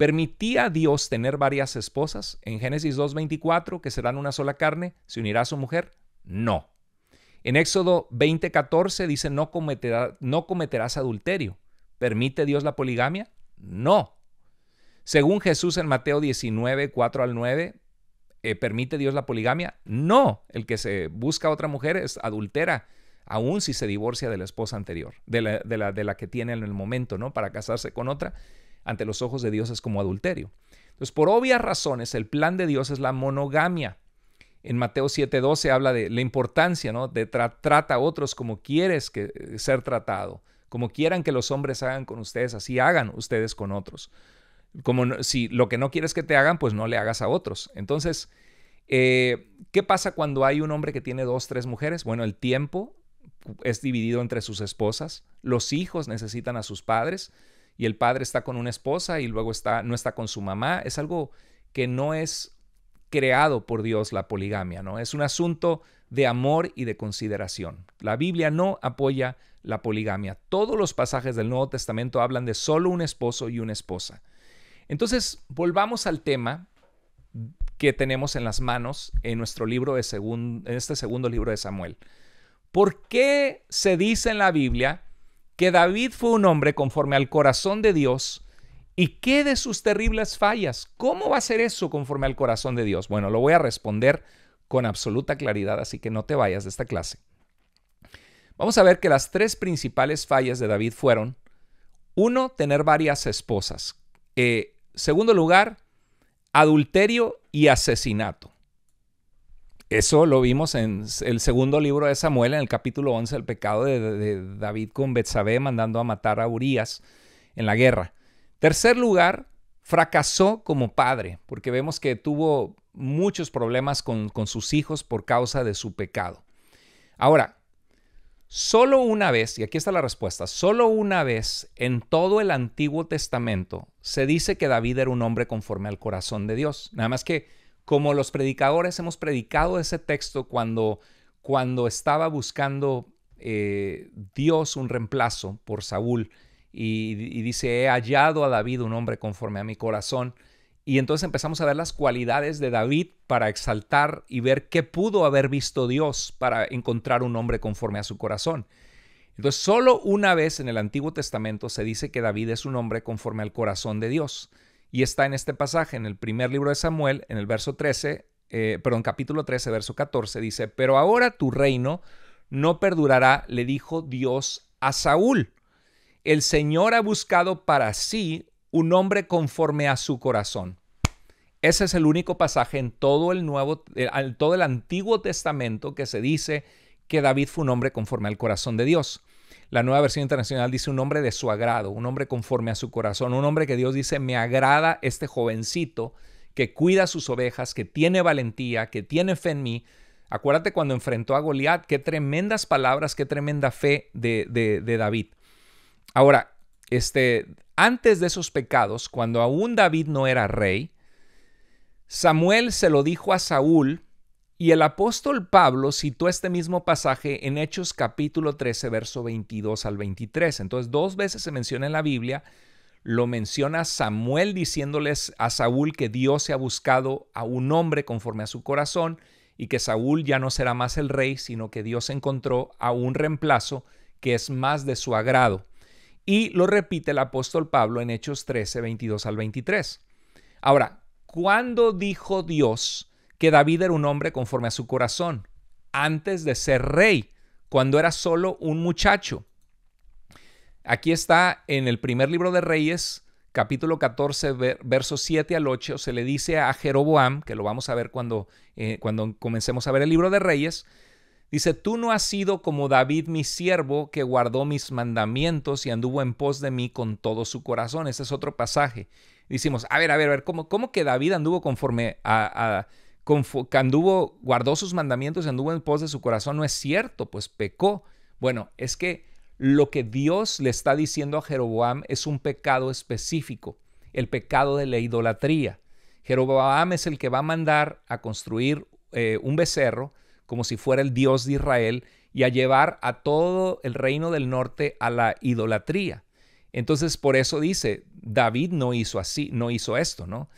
¿Permitía Dios tener varias esposas? En Génesis 2.24, que serán una sola carne, se unirá a su mujer. No. En Éxodo 20.14 dice, no, cometerás adulterio. ¿Permite Dios la poligamia? No. Según Jesús en Mateo 19, 4 al 9, eh, ¿permite Dios la poligamia? No. El que se busca a otra mujer es adultera, aun si se divorcia de la esposa anterior, de la, de la que tiene en el momento, ¿no? Para casarse con otra ante los ojos de Dios es como adulterio. Entonces, por obvias razones, el plan de Dios es la monogamia. En Mateo 7:12 habla de la importancia ¿no? de trata a otros como quieres que, eh, ser tratado, como quieran que los hombres hagan con ustedes, así hagan ustedes con otros. Como si lo que no quieres que te hagan, pues no le hagas a otros. Entonces, eh, ¿qué pasa cuando hay un hombre que tiene dos, tres mujeres? Bueno, el tiempo es dividido entre sus esposas, los hijos necesitan a sus padres, y el padre está con una esposa y luego está, no está con su mamá. Es algo que no es creado por Dios la poligamia, ¿no? Es un asunto de amor y de consideración. La Biblia no apoya la poligamia. Todos los pasajes del Nuevo Testamento hablan de solo un esposo y una esposa. Entonces, volvamos al tema que tenemos en las manos en nuestro libro de en este segundo libro de Samuel. ¿Por qué se dice en la Biblia que David fue un hombre conforme al corazón de Dios y qué de sus terribles fallas. ¿Cómo va a ser eso conforme al corazón de Dios? Bueno, lo voy a responder con absoluta claridad, así que no te vayas de esta clase. Vamos a ver que las tres principales fallas de David fueron, uno, tener varias esposas. Eh, segundo lugar, adulterio y asesinato. Eso lo vimos en el segundo libro de Samuel, en el capítulo 11, el pecado de, David con Betsabé mandando a matar a Urias en la guerra. Tercer lugar, fracasó como padre, porque vemos que tuvo muchos problemas con, con sus hijos por causa de su pecado. Ahora, solo una vez, y aquí está la respuesta, solo una vez en todo el Antiguo Testamento se dice que David era un hombre conforme al corazón de Dios. Nada más que como los predicadores hemos predicado ese texto cuando, cuando estaba buscando eh, Dios un reemplazo por Saúl y, y, dice, he hallado a David un hombre conforme a mi corazón. Y entonces empezamos a ver las cualidades de David para exaltar y ver qué pudo haber visto Dios para encontrar un hombre conforme a su corazón. Entonces, solo una vez en el Antiguo Testamento se dice que David es un hombre conforme al corazón de Dios. Y está en este pasaje, en el primer libro de Samuel, en el verso 13, eh, perdón, capítulo 13, verso 14, dice, pero ahora tu reino no perdurará, le dijo Dios a Saúl. El Señor ha buscado para sí un hombre conforme a su corazón. Ese es el único pasaje en todo el nuevo, en eh, todo el Antiguo Testamento que se dice que David fue un hombre conforme al corazón de Dios. La nueva versión internacional dice un hombre de su agrado, un hombre conforme a su corazón, un hombre que Dios dice, me agrada este jovencito que cuida sus ovejas, que tiene valentía, que tiene fe en mí. Acuérdate cuando enfrentó a Goliat, qué tremendas palabras, qué tremenda fe de, David. Ahora, este, antes de esos pecados, cuando aún David no era rey, Samuel se lo dijo a Saúl y el apóstol Pablo citó este mismo pasaje en Hechos capítulo 13, verso 22 al 23. Entonces, dos veces se menciona en la Biblia, lo menciona Samuel diciéndoles a Saúl que Dios se ha buscado a un hombre conforme a su corazón y que Saúl ya no será más el rey, sino que Dios encontró a un reemplazo que es más de su agrado. Y lo repite el apóstol Pablo en Hechos 13, 22 al 23. Ahora, ¿cuándo dijo Dios? que David era un hombre conforme a su corazón, antes de ser rey, cuando era solo un muchacho. Aquí está en el primer libro de Reyes, capítulo 14, versos 7 al 8, se le dice a Jeroboam, que lo vamos a ver cuando, eh, cuando comencemos a ver el libro de Reyes, dice, tú no has sido como David mi siervo, que guardó mis mandamientos y anduvo en pos de mí con todo su corazón. Ese es otro pasaje. Dicimos, a ver, a ver, a ver, ¿cómo, cómo que David anduvo conforme a que anduvo, guardó sus mandamientos, y anduvo en pos de su corazón, no es cierto, pues pecó. Bueno, es que lo que Dios le está diciendo a Jeroboam es un pecado específico, el pecado de la idolatría. Jeroboam es el que va a mandar a construir eh, un becerro como si fuera el Dios de Israel y a llevar a todo el reino del norte a la idolatría. Entonces, por eso dice, David no hizo así, no hizo esto, ¿no?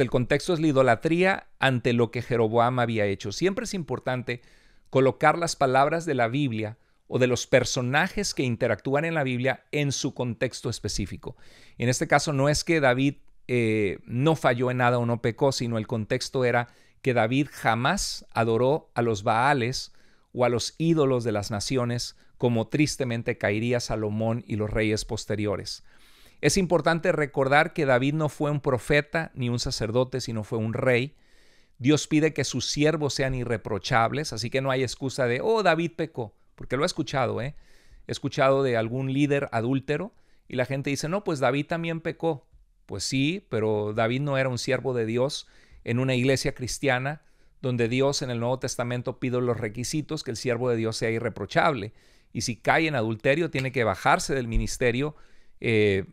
el contexto es la idolatría ante lo que Jeroboam había hecho. Siempre es importante colocar las palabras de la Biblia o de los personajes que interactúan en la Biblia en su contexto específico. En este caso no es que David eh, no falló en nada o no pecó, sino el contexto era que David jamás adoró a los Baales o a los ídolos de las naciones, como tristemente caería Salomón y los reyes posteriores. Es importante recordar que David no fue un profeta ni un sacerdote, sino fue un rey. Dios pide que sus siervos sean irreprochables, así que no hay excusa de, oh, David pecó, porque lo he escuchado, ¿eh? He escuchado de algún líder adúltero y la gente dice, no, pues David también pecó. Pues sí, pero David no era un siervo de Dios en una iglesia cristiana donde Dios en el Nuevo Testamento pide los requisitos que el siervo de Dios sea irreprochable. Y si cae en adulterio, tiene que bajarse del ministerio eh,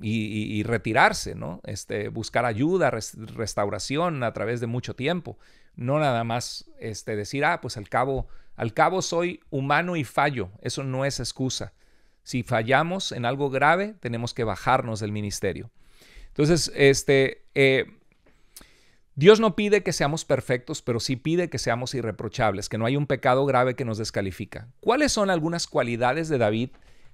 y, retirarse, ¿no? Este, buscar ayuda, restauración a través de mucho tiempo. No nada más este, decir, ah, pues al cabo, al cabo soy humano y fallo. Eso no es excusa. Si fallamos en algo grave, tenemos que bajarnos del ministerio. Entonces, este, eh, Dios no pide que seamos perfectos, pero sí pide que seamos irreprochables, que no hay un pecado grave que nos descalifica. ¿Cuáles son algunas cualidades de David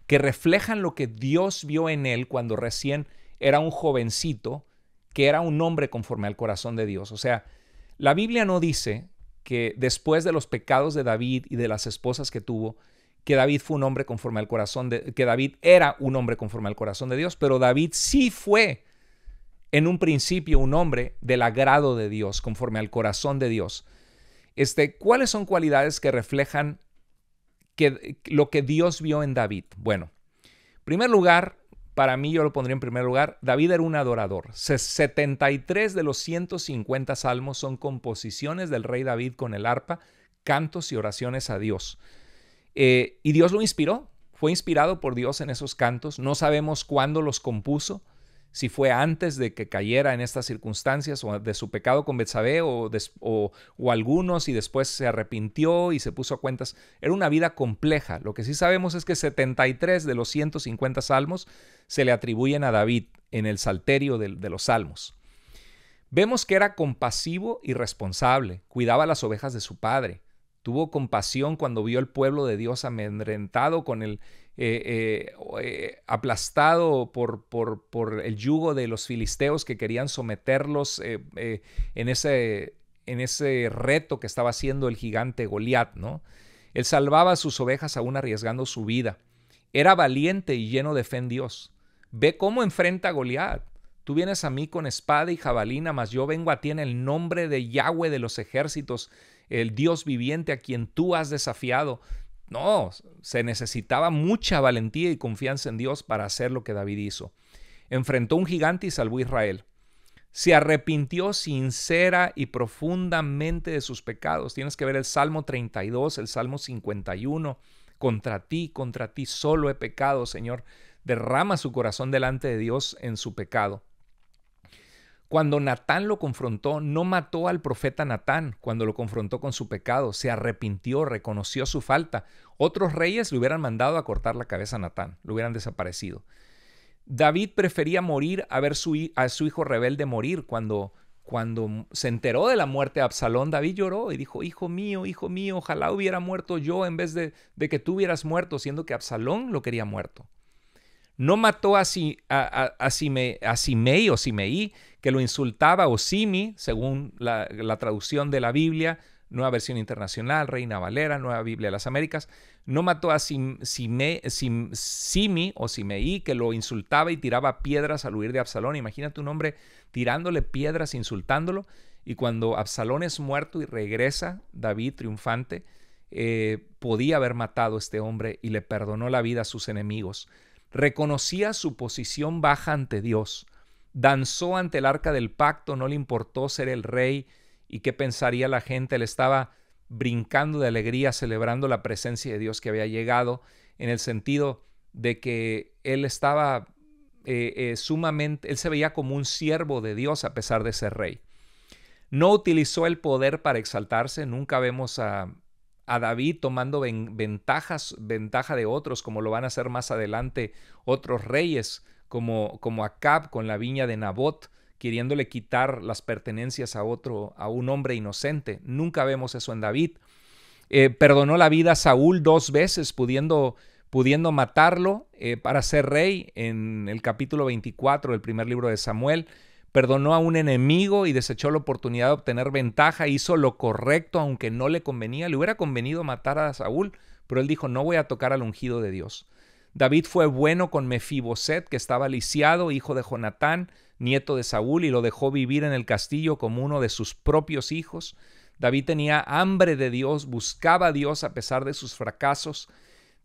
que reflejan lo que Dios vio en él cuando recién era un jovencito, que era un hombre conforme al corazón de Dios. O sea, la Biblia no dice que después de los pecados de David y de las esposas que tuvo, que David fue un hombre conforme al corazón de que David era un hombre conforme al corazón de Dios, pero David sí fue en un principio un hombre del agrado de Dios, conforme al corazón de Dios. Este, ¿cuáles son cualidades que reflejan que, lo que Dios vio en David. Bueno, en primer lugar, para mí yo lo pondría en primer lugar, David era un adorador. 73 de los 150 salmos son composiciones del rey David con el arpa, cantos y oraciones a Dios. Eh, y Dios lo inspiró, fue inspirado por Dios en esos cantos, no sabemos cuándo los compuso, si fue antes de que cayera en estas circunstancias o de su pecado con Betsabé o, algunos y después se arrepintió y se puso a cuentas. Era una vida compleja. Lo que sí sabemos es que 73 de los 150 salmos se le atribuyen a David en el salterio de, de los salmos. Vemos que era compasivo y responsable, cuidaba las ovejas de su padre, tuvo compasión cuando vio el pueblo de Dios amedrentado con el eh, eh, eh, aplastado por, por, el yugo de los filisteos que querían someterlos en, ese, en ese reto que estaba haciendo el gigante Goliat, ¿no? Él salvaba a sus ovejas aún arriesgando su vida. Era valiente y lleno de fe en Dios. Ve cómo enfrenta a Goliat. Tú vienes a mí con espada y jabalina, mas yo vengo a ti en el nombre de Yahweh de los ejércitos, el Dios viviente a quien tú has desafiado. No, se necesitaba mucha valentía y confianza en Dios para hacer lo que David hizo. Enfrentó un gigante y salvó a Israel. Se arrepintió sincera y profundamente de sus pecados. Tienes que ver el Salmo 32, el Salmo 51. Contra ti, contra ti solo he pecado, Señor. Derrama su corazón delante de Dios en su pecado. Cuando Natán lo confrontó, no mató al profeta Natán cuando lo confrontó con su pecado, se arrepintió, reconoció su falta. Otros reyes le hubieran mandado a cortar la cabeza a Natán, lo hubieran desaparecido. David prefería morir a ver a su hijo rebelde morir. Cuando, cuando se enteró de la muerte de Absalón, David lloró y dijo, hijo mío, hijo mío, ojalá hubiera muerto yo en vez de, que tú hubieras muerto, siendo que Absalón lo quería muerto. No mató a, a Simei o Simeí, que lo insultaba, o Simi, según la, traducción de la Biblia, Nueva Versión Internacional, Reina Valera, Nueva Biblia de las Américas, no mató a Simi o Simeí, que lo insultaba y tiraba piedras al huir de Absalón. Imagínate un hombre tirándole piedras, insultándolo, y cuando Absalón es muerto y regresa, David triunfante, eh, podía haber matado a este hombre y le perdonó la vida a sus enemigos. Reconocía su posición baja ante Dios danzó ante el arca del pacto, no le importó ser el rey y qué pensaría la gente, él estaba brincando de alegría, celebrando la presencia de Dios que había llegado, en el sentido de que él estaba eh, eh, sumamente, él se veía como un siervo de Dios a pesar de ser rey. No utilizó el poder para exaltarse, nunca vemos a, David tomando ventajas, ventaja de otros, como lo van a hacer más adelante otros reyes como, Acab con la viña de Nabot, queriéndole quitar las pertenencias a otro, a un hombre inocente. Nunca vemos eso en David. Eh, perdonó la vida a Saúl dos veces, pudiendo, pudiendo matarlo eh, para ser rey en el capítulo 24 del primer libro de Samuel. Perdonó a un enemigo y desechó la oportunidad de obtener ventaja. Hizo lo correcto, aunque no le convenía. Le hubiera convenido matar a Saúl, pero él dijo, no voy a tocar al ungido de Dios. David fue bueno con Mefiboset, que estaba lisiado, hijo de Jonatán, nieto de Saúl, y lo dejó vivir en el castillo como uno de sus propios hijos. David tenía hambre de Dios, buscaba a Dios a pesar de sus fracasos,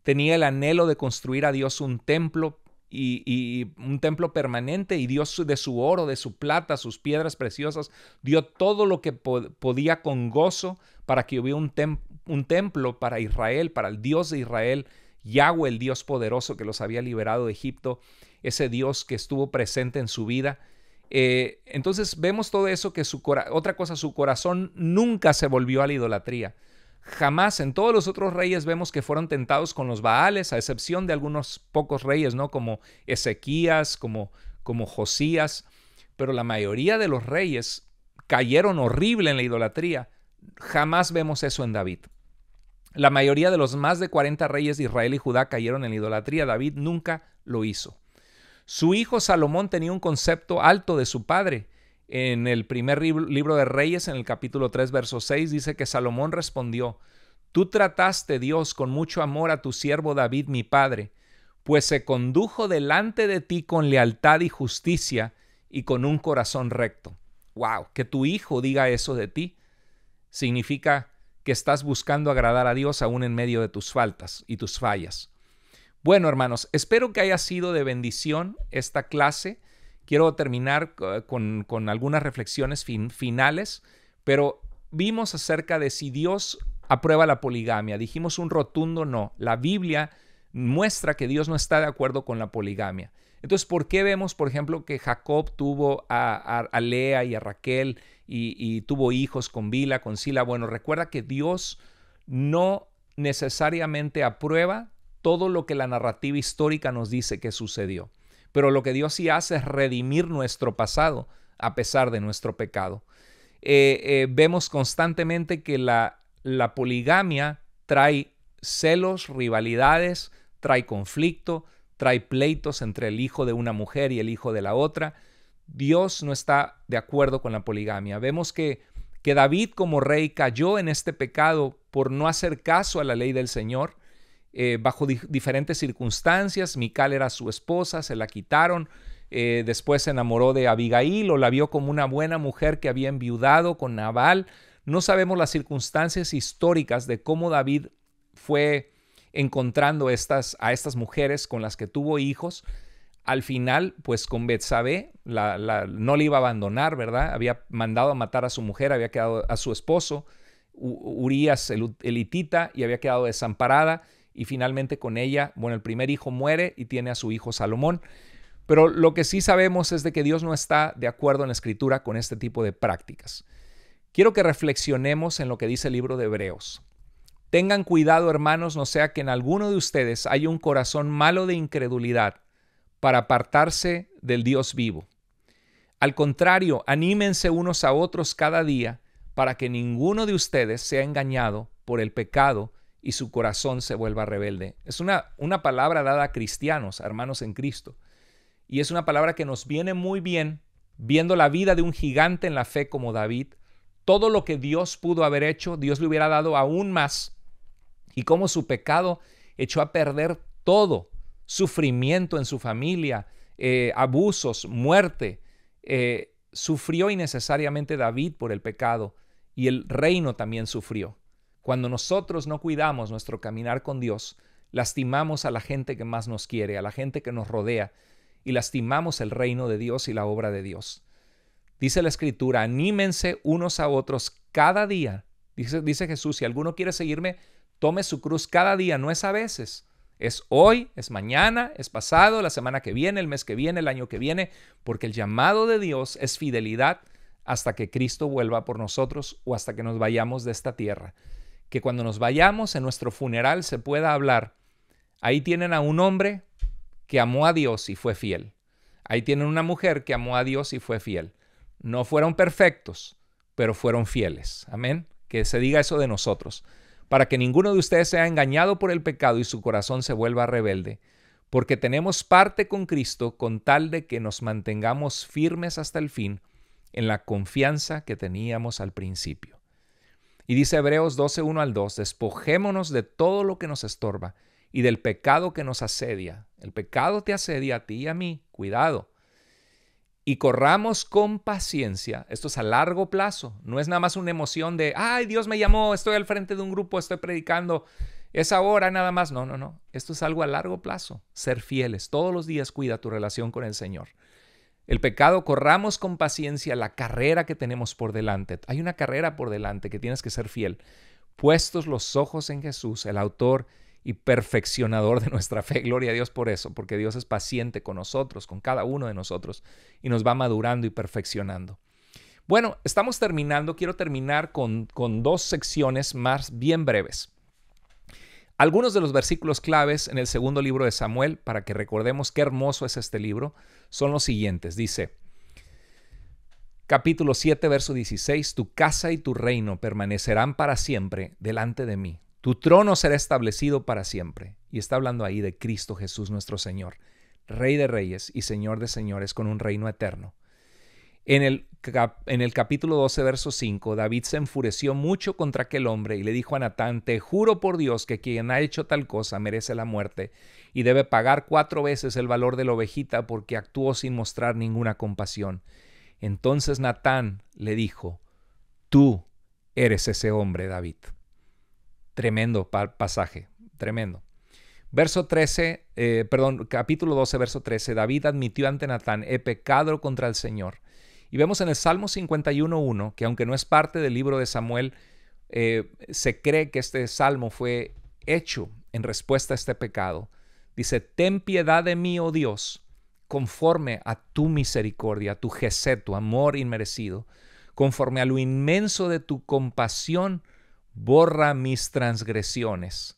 tenía el anhelo de construir a Dios un templo y, un templo permanente y Dios de su oro, de su plata, sus piedras preciosas, dio todo lo que podía con gozo para que hubiera un templo para Israel, para el Dios de Israel Yahweh, el Dios poderoso que los había liberado de Egipto, ese Dios que estuvo presente en su vida. Eh, entonces vemos todo eso que su otra cosa, su corazón nunca se volvió a la idolatría. Jamás en todos los otros reyes vemos que fueron tentados con los Baales, a excepción de algunos pocos reyes, ¿no? Como Ezequías, como, como Josías, pero la mayoría de los reyes cayeron horrible en la idolatría. Jamás vemos eso en David. La mayoría de los más de 40 reyes de Israel y Judá cayeron en idolatría. David nunca lo hizo. Su hijo Salomón tenía un concepto alto de su padre. En el primer libro de Reyes, en el capítulo 3, verso 6, dice que Salomón respondió, Tú trataste, Dios, con mucho amor a tu siervo David, mi padre, pues se condujo delante de ti con lealtad y justicia y con un corazón recto. ¡Wow! Que tu hijo diga eso de ti significa que estás buscando agradar a Dios aún en medio de tus faltas y tus fallas. Bueno, hermanos, espero que haya sido de bendición esta clase. Quiero terminar eh, con, algunas reflexiones finales, pero vimos acerca de si Dios aprueba la poligamia. Dijimos un rotundo no. La Biblia muestra que Dios no está de acuerdo con la poligamia. Entonces, ¿por qué vemos, por ejemplo, que Jacob tuvo a, a, a Lea y a Raquel y, tuvo hijos con Vila, con Sila. Bueno, recuerda que Dios no necesariamente aprueba todo lo que la narrativa histórica nos dice que sucedió. Pero lo que Dios sí hace es redimir nuestro pasado a pesar de nuestro pecado. Eh, eh, vemos constantemente que la, la poligamia trae celos, rivalidades, trae conflicto, trae pleitos entre el hijo de una mujer y el hijo de la otra. Dios no está de acuerdo con la poligamia. Vemos que, que David como rey cayó en este pecado por no hacer caso a la ley del Señor. Eh, bajo diferentes circunstancias, Mical era su esposa, se la quitaron, eh, después se enamoró de Abigail o la vio como una buena mujer que había enviudado con Nabal. No sabemos las circunstancias históricas de cómo David fue encontrando estas, a estas mujeres con las que tuvo hijos, al final, pues con Betsabé, la, la, no le iba a abandonar, ¿verdad? Había mandado a matar a su mujer, había quedado a su esposo, Urias, el, y había quedado desamparada. Y finalmente con ella, bueno, el primer hijo muere y tiene a su hijo Salomón. Pero lo que sí sabemos es de que Dios no está de acuerdo en la escritura con este tipo de prácticas. Quiero que reflexionemos en lo que dice el libro de Hebreos. Tengan cuidado, hermanos, no sea que en alguno de ustedes haya un corazón malo de incredulidad para apartarse del Dios vivo. Al contrario, anímense unos a otros cada día para que ninguno de ustedes sea engañado por el pecado y su corazón se vuelva rebelde. Es una, una palabra dada a cristianos, hermanos en Cristo. Y es una palabra que nos viene muy bien viendo la vida de un gigante en la fe como David. Todo lo que Dios pudo haber hecho, Dios le hubiera dado aún más. Y cómo su pecado echó a perder todo sufrimiento en su familia, eh, abusos, muerte. Eh, sufrió innecesariamente David por el pecado y el reino también sufrió. Cuando nosotros no cuidamos nuestro caminar con Dios, lastimamos a la gente que más nos quiere, a la gente que nos rodea, y lastimamos el reino de Dios y la obra de Dios. Dice la Escritura, anímense unos a otros cada día. Dice, dice Jesús, si alguno quiere seguirme, tome su cruz cada día, no es a veces. Es hoy, es mañana, es pasado, la semana que viene, el mes que viene, el año que viene, porque el llamado de Dios es fidelidad hasta que Cristo vuelva por nosotros o hasta que nos vayamos de esta tierra. Que cuando nos vayamos en nuestro funeral se pueda hablar. Ahí tienen a un hombre que amó a Dios y fue fiel. Ahí tienen una mujer que amó a Dios y fue fiel. No fueron perfectos, pero fueron fieles. Amén. Que se diga eso de nosotros para que ninguno de ustedes sea engañado por el pecado y su corazón se vuelva rebelde, porque tenemos parte con Cristo con tal de que nos mantengamos firmes hasta el fin en la confianza que teníamos al principio. Y dice Hebreos 121 al 2, despojémonos de todo lo que nos estorba y del pecado que nos asedia. El pecado te asedia a ti y a mí, cuidado y corramos con paciencia, esto es a largo plazo, no es nada más una emoción de, ay, Dios me llamó, estoy al frente de un grupo, estoy predicando, es ahora nada más, no, no, no, esto es algo a largo plazo, ser fieles, todos los días cuida tu relación con el Señor. El pecado, corramos con paciencia la carrera que tenemos por delante. Hay una carrera por delante que tienes que ser fiel. Puestos los ojos en Jesús, el autor y perfeccionador de nuestra fe. Gloria a Dios por eso, porque Dios es paciente con nosotros, con cada uno de nosotros, y nos va madurando y perfeccionando. Bueno, estamos terminando. Quiero terminar con, dos secciones más bien breves. Algunos de los versículos claves en el segundo libro de Samuel, para que recordemos qué hermoso es este libro, son los siguientes. Dice, capítulo 7, verso 16, tu casa y tu reino permanecerán para siempre delante de mí tu trono será establecido para siempre. Y está hablando ahí de Cristo Jesús nuestro Señor, Rey de Reyes y Señor de Señores con un reino eterno. En el, en el capítulo 12, verso 5, David se enfureció mucho contra aquel hombre y le dijo a Natán, te juro por Dios que quien ha hecho tal cosa merece la muerte y debe pagar cuatro veces el valor de la ovejita porque actuó sin mostrar ninguna compasión. Entonces Natán le dijo, tú eres ese hombre, David. Tremendo pasaje, tremendo. Verso 13, eh, perdón, capítulo 12, verso 13. David admitió ante Natán, he pecado contra el Señor. Y vemos en el Salmo 51.1, que aunque no es parte del libro de Samuel, eh, se cree que este salmo fue hecho en respuesta a este pecado. Dice, ten piedad de mí, oh Dios, conforme a tu misericordia, tu jezé tu amor inmerecido, conforme a lo inmenso de tu compasión, borra mis transgresiones,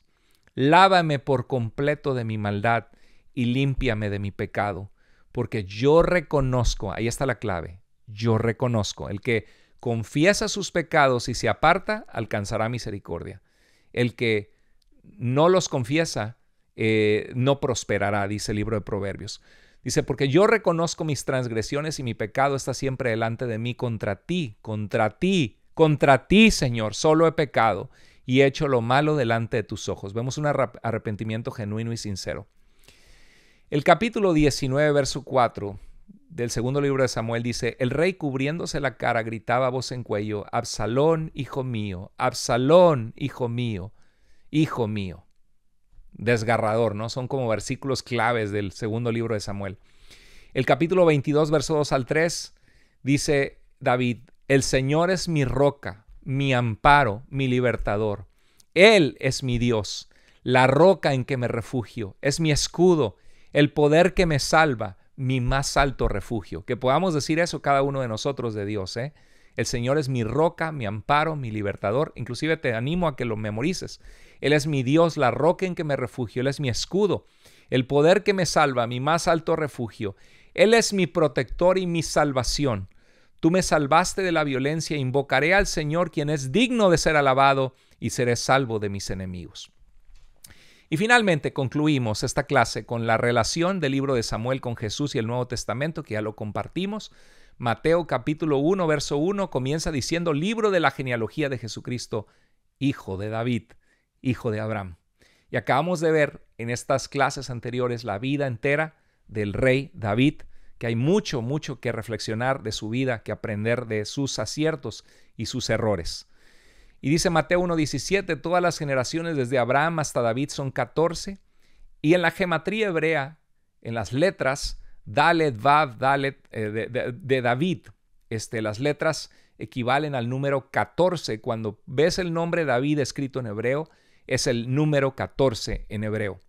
lávame por completo de mi maldad y límpiame de mi pecado, porque yo reconozco, ahí está la clave, yo reconozco, el que confiesa sus pecados y se aparta, alcanzará misericordia. El que no los confiesa, eh, no prosperará, dice el libro de Proverbios. Dice, porque yo reconozco mis transgresiones y mi pecado está siempre delante de mí contra ti, contra ti, contra ti, Señor, solo he pecado y he hecho lo malo delante de tus ojos. Vemos un arrepentimiento genuino y sincero. El capítulo 19, verso 4 del segundo libro de Samuel dice, el rey cubriéndose la cara gritaba a voz en cuello, Absalón, hijo mío, Absalón, hijo mío, hijo mío. Desgarrador, ¿no? Son como versículos claves del segundo libro de Samuel. El capítulo 22, verso 2 al 3, dice David, el Señor es mi roca, mi amparo, mi libertador. Él es mi Dios, la roca en que me refugio, es mi escudo, el poder que me salva, mi más alto refugio. Que podamos decir eso cada uno de nosotros de Dios, ¿eh? El Señor es mi roca, mi amparo, mi libertador. Inclusive te animo a que lo memorices. Él es mi Dios, la roca en que me refugio. Él es mi escudo, el poder que me salva, mi más alto refugio. Él es mi protector y mi salvación. Tú me salvaste de la violencia, invocaré al Señor quien es digno de ser alabado y seré salvo de mis enemigos. Y finalmente concluimos esta clase con la relación del libro de Samuel con Jesús y el Nuevo Testamento, que ya lo compartimos. Mateo capítulo 1, verso 1 comienza diciendo, libro de la genealogía de Jesucristo, hijo de David, hijo de Abraham. Y acabamos de ver en estas clases anteriores la vida entera del rey David, que hay mucho, mucho que reflexionar de su vida, que aprender de sus aciertos y sus errores. Y dice Mateo 1.17, todas las generaciones desde Abraham hasta David son 14, y en la gematría hebrea, en las letras, Dalet, Vav, Dalet, eh, de, de, David, este, las letras equivalen al número 14. Cuando ves el nombre David escrito en hebreo, es el número 14 en hebreo.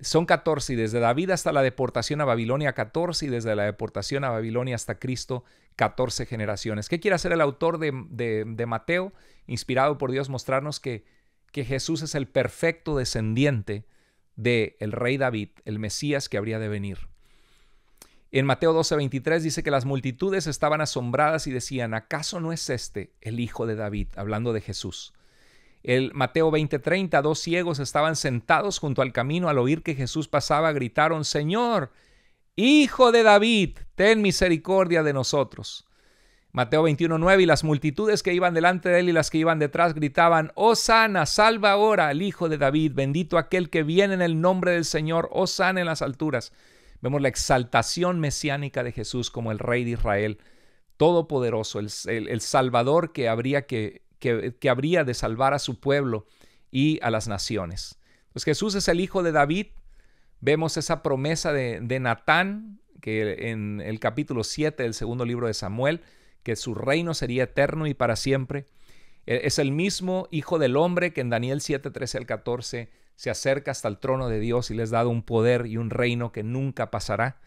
Son 14 y desde David hasta la deportación a Babilonia, 14 y desde la deportación a Babilonia hasta Cristo, 14 generaciones. ¿Qué quiere hacer el autor de, de, Mateo, inspirado por Dios, mostrarnos que, que Jesús es el perfecto descendiente del rey David, el Mesías que habría de venir? En Mateo 12:23 dice que las multitudes estaban asombradas y decían, ¿acaso no es este el hijo de David? Hablando de Jesús. El Mateo 20:30, dos ciegos estaban sentados junto al camino al oír que Jesús pasaba, gritaron, Señor, Hijo de David, ten misericordia de nosotros. Mateo 21:9, y las multitudes que iban delante de él y las que iban detrás gritaban, Oh sana, salva ahora al Hijo de David, bendito aquel que viene en el nombre del Señor, oh sana en las alturas. Vemos la exaltación mesiánica de Jesús como el Rey de Israel, todopoderoso, el, el Salvador que habría que que, habría de salvar a su pueblo y a las naciones. Pues Jesús es el hijo de David. Vemos esa promesa de, Natán, que en el capítulo 7 del segundo libro de Samuel, que su reino sería eterno y para siempre. E, es el mismo hijo del hombre que en Daniel 7, 13 al 14 se acerca hasta el trono de Dios y les dado un poder y un reino que nunca pasará.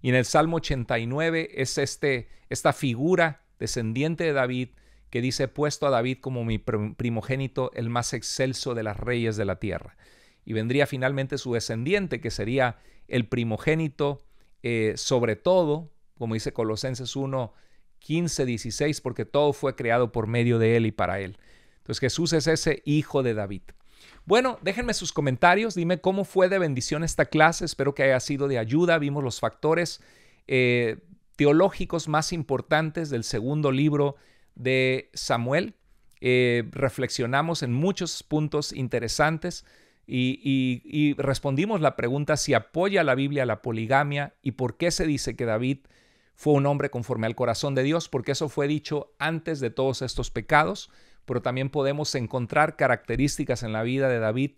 Y en el Salmo 89 es este, esta figura descendiente de David que dice, puesto a David como mi primogénito, el más excelso de las reyes de la tierra. Y vendría finalmente su descendiente, que sería el primogénito eh, sobre todo, como dice Colosenses 1, 15, 16, porque todo fue creado por medio de él y para él. Entonces Jesús es ese hijo de David. Bueno, déjenme sus comentarios, dime cómo fue de bendición esta clase, espero que haya sido de ayuda, vimos los factores eh, teológicos más importantes del segundo libro de Samuel. Eh, reflexionamos en muchos puntos interesantes y, y, respondimos la pregunta si apoya la Biblia la poligamia y por qué se dice que David fue un hombre conforme al corazón de Dios, porque eso fue dicho antes de todos estos pecados, pero también podemos encontrar características en la vida de David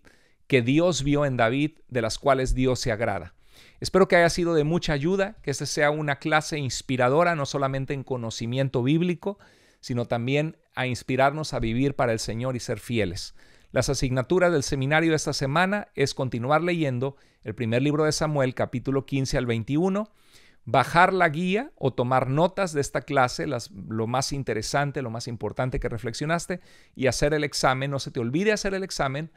que Dios vio en David, de las cuales Dios se agrada. Espero que haya sido de mucha ayuda, que esta sea una clase inspiradora, no solamente en conocimiento bíblico, sino también a inspirarnos a vivir para el Señor y ser fieles. Las asignaturas del seminario de esta semana es continuar leyendo el primer libro de Samuel, capítulo 15 al 21, bajar la guía o tomar notas de esta clase, las, lo más interesante, lo más importante que reflexionaste, y hacer el examen. No se te olvide hacer el examen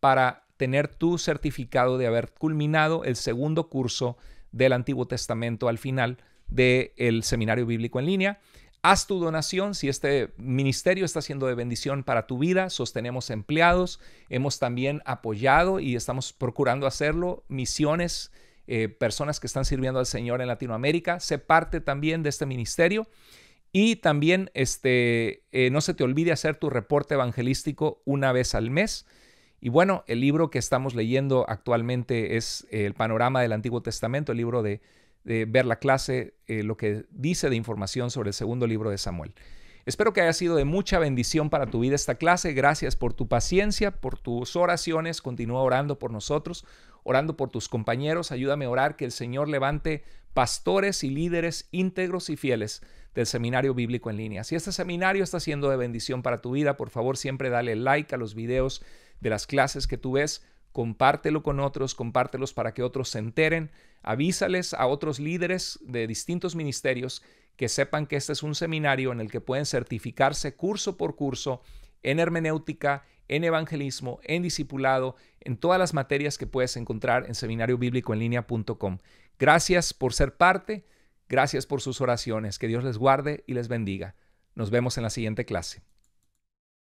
para tener tu certificado de haber culminado el segundo curso del Antiguo Testamento al final del seminario bíblico en línea. Haz tu donación si este ministerio está siendo de bendición para tu vida. Sostenemos empleados, hemos también apoyado y estamos procurando hacerlo misiones, eh, personas que están sirviendo al Señor en Latinoamérica. Sé parte también de este ministerio. Y también este, eh, no se te olvide hacer tu reporte evangelístico una vez al mes. Y bueno, el libro que estamos leyendo actualmente es eh, El Panorama del Antiguo Testamento, el libro de eh, ver la clase, eh, lo que dice de información sobre el segundo libro de Samuel. Espero que haya sido de mucha bendición para tu vida esta clase. Gracias por tu paciencia, por tus oraciones. Continúa orando por nosotros, orando por tus compañeros. Ayúdame a orar que el Señor levante pastores y líderes íntegros y fieles del Seminario Bíblico en línea. Si este seminario está siendo de bendición para tu vida, por favor siempre dale like a los videos de las clases que tú ves compártelo con otros, compártelos para que otros se enteren, avísales a otros líderes de distintos ministerios que sepan que este es un seminario en el que pueden certificarse curso por curso en hermenéutica, en evangelismo, en discipulado, en todas las materias que puedes encontrar en seminariobiblicoenlinea.com. Gracias por ser parte, gracias por sus oraciones, que Dios les guarde y les bendiga. Nos vemos en la siguiente clase.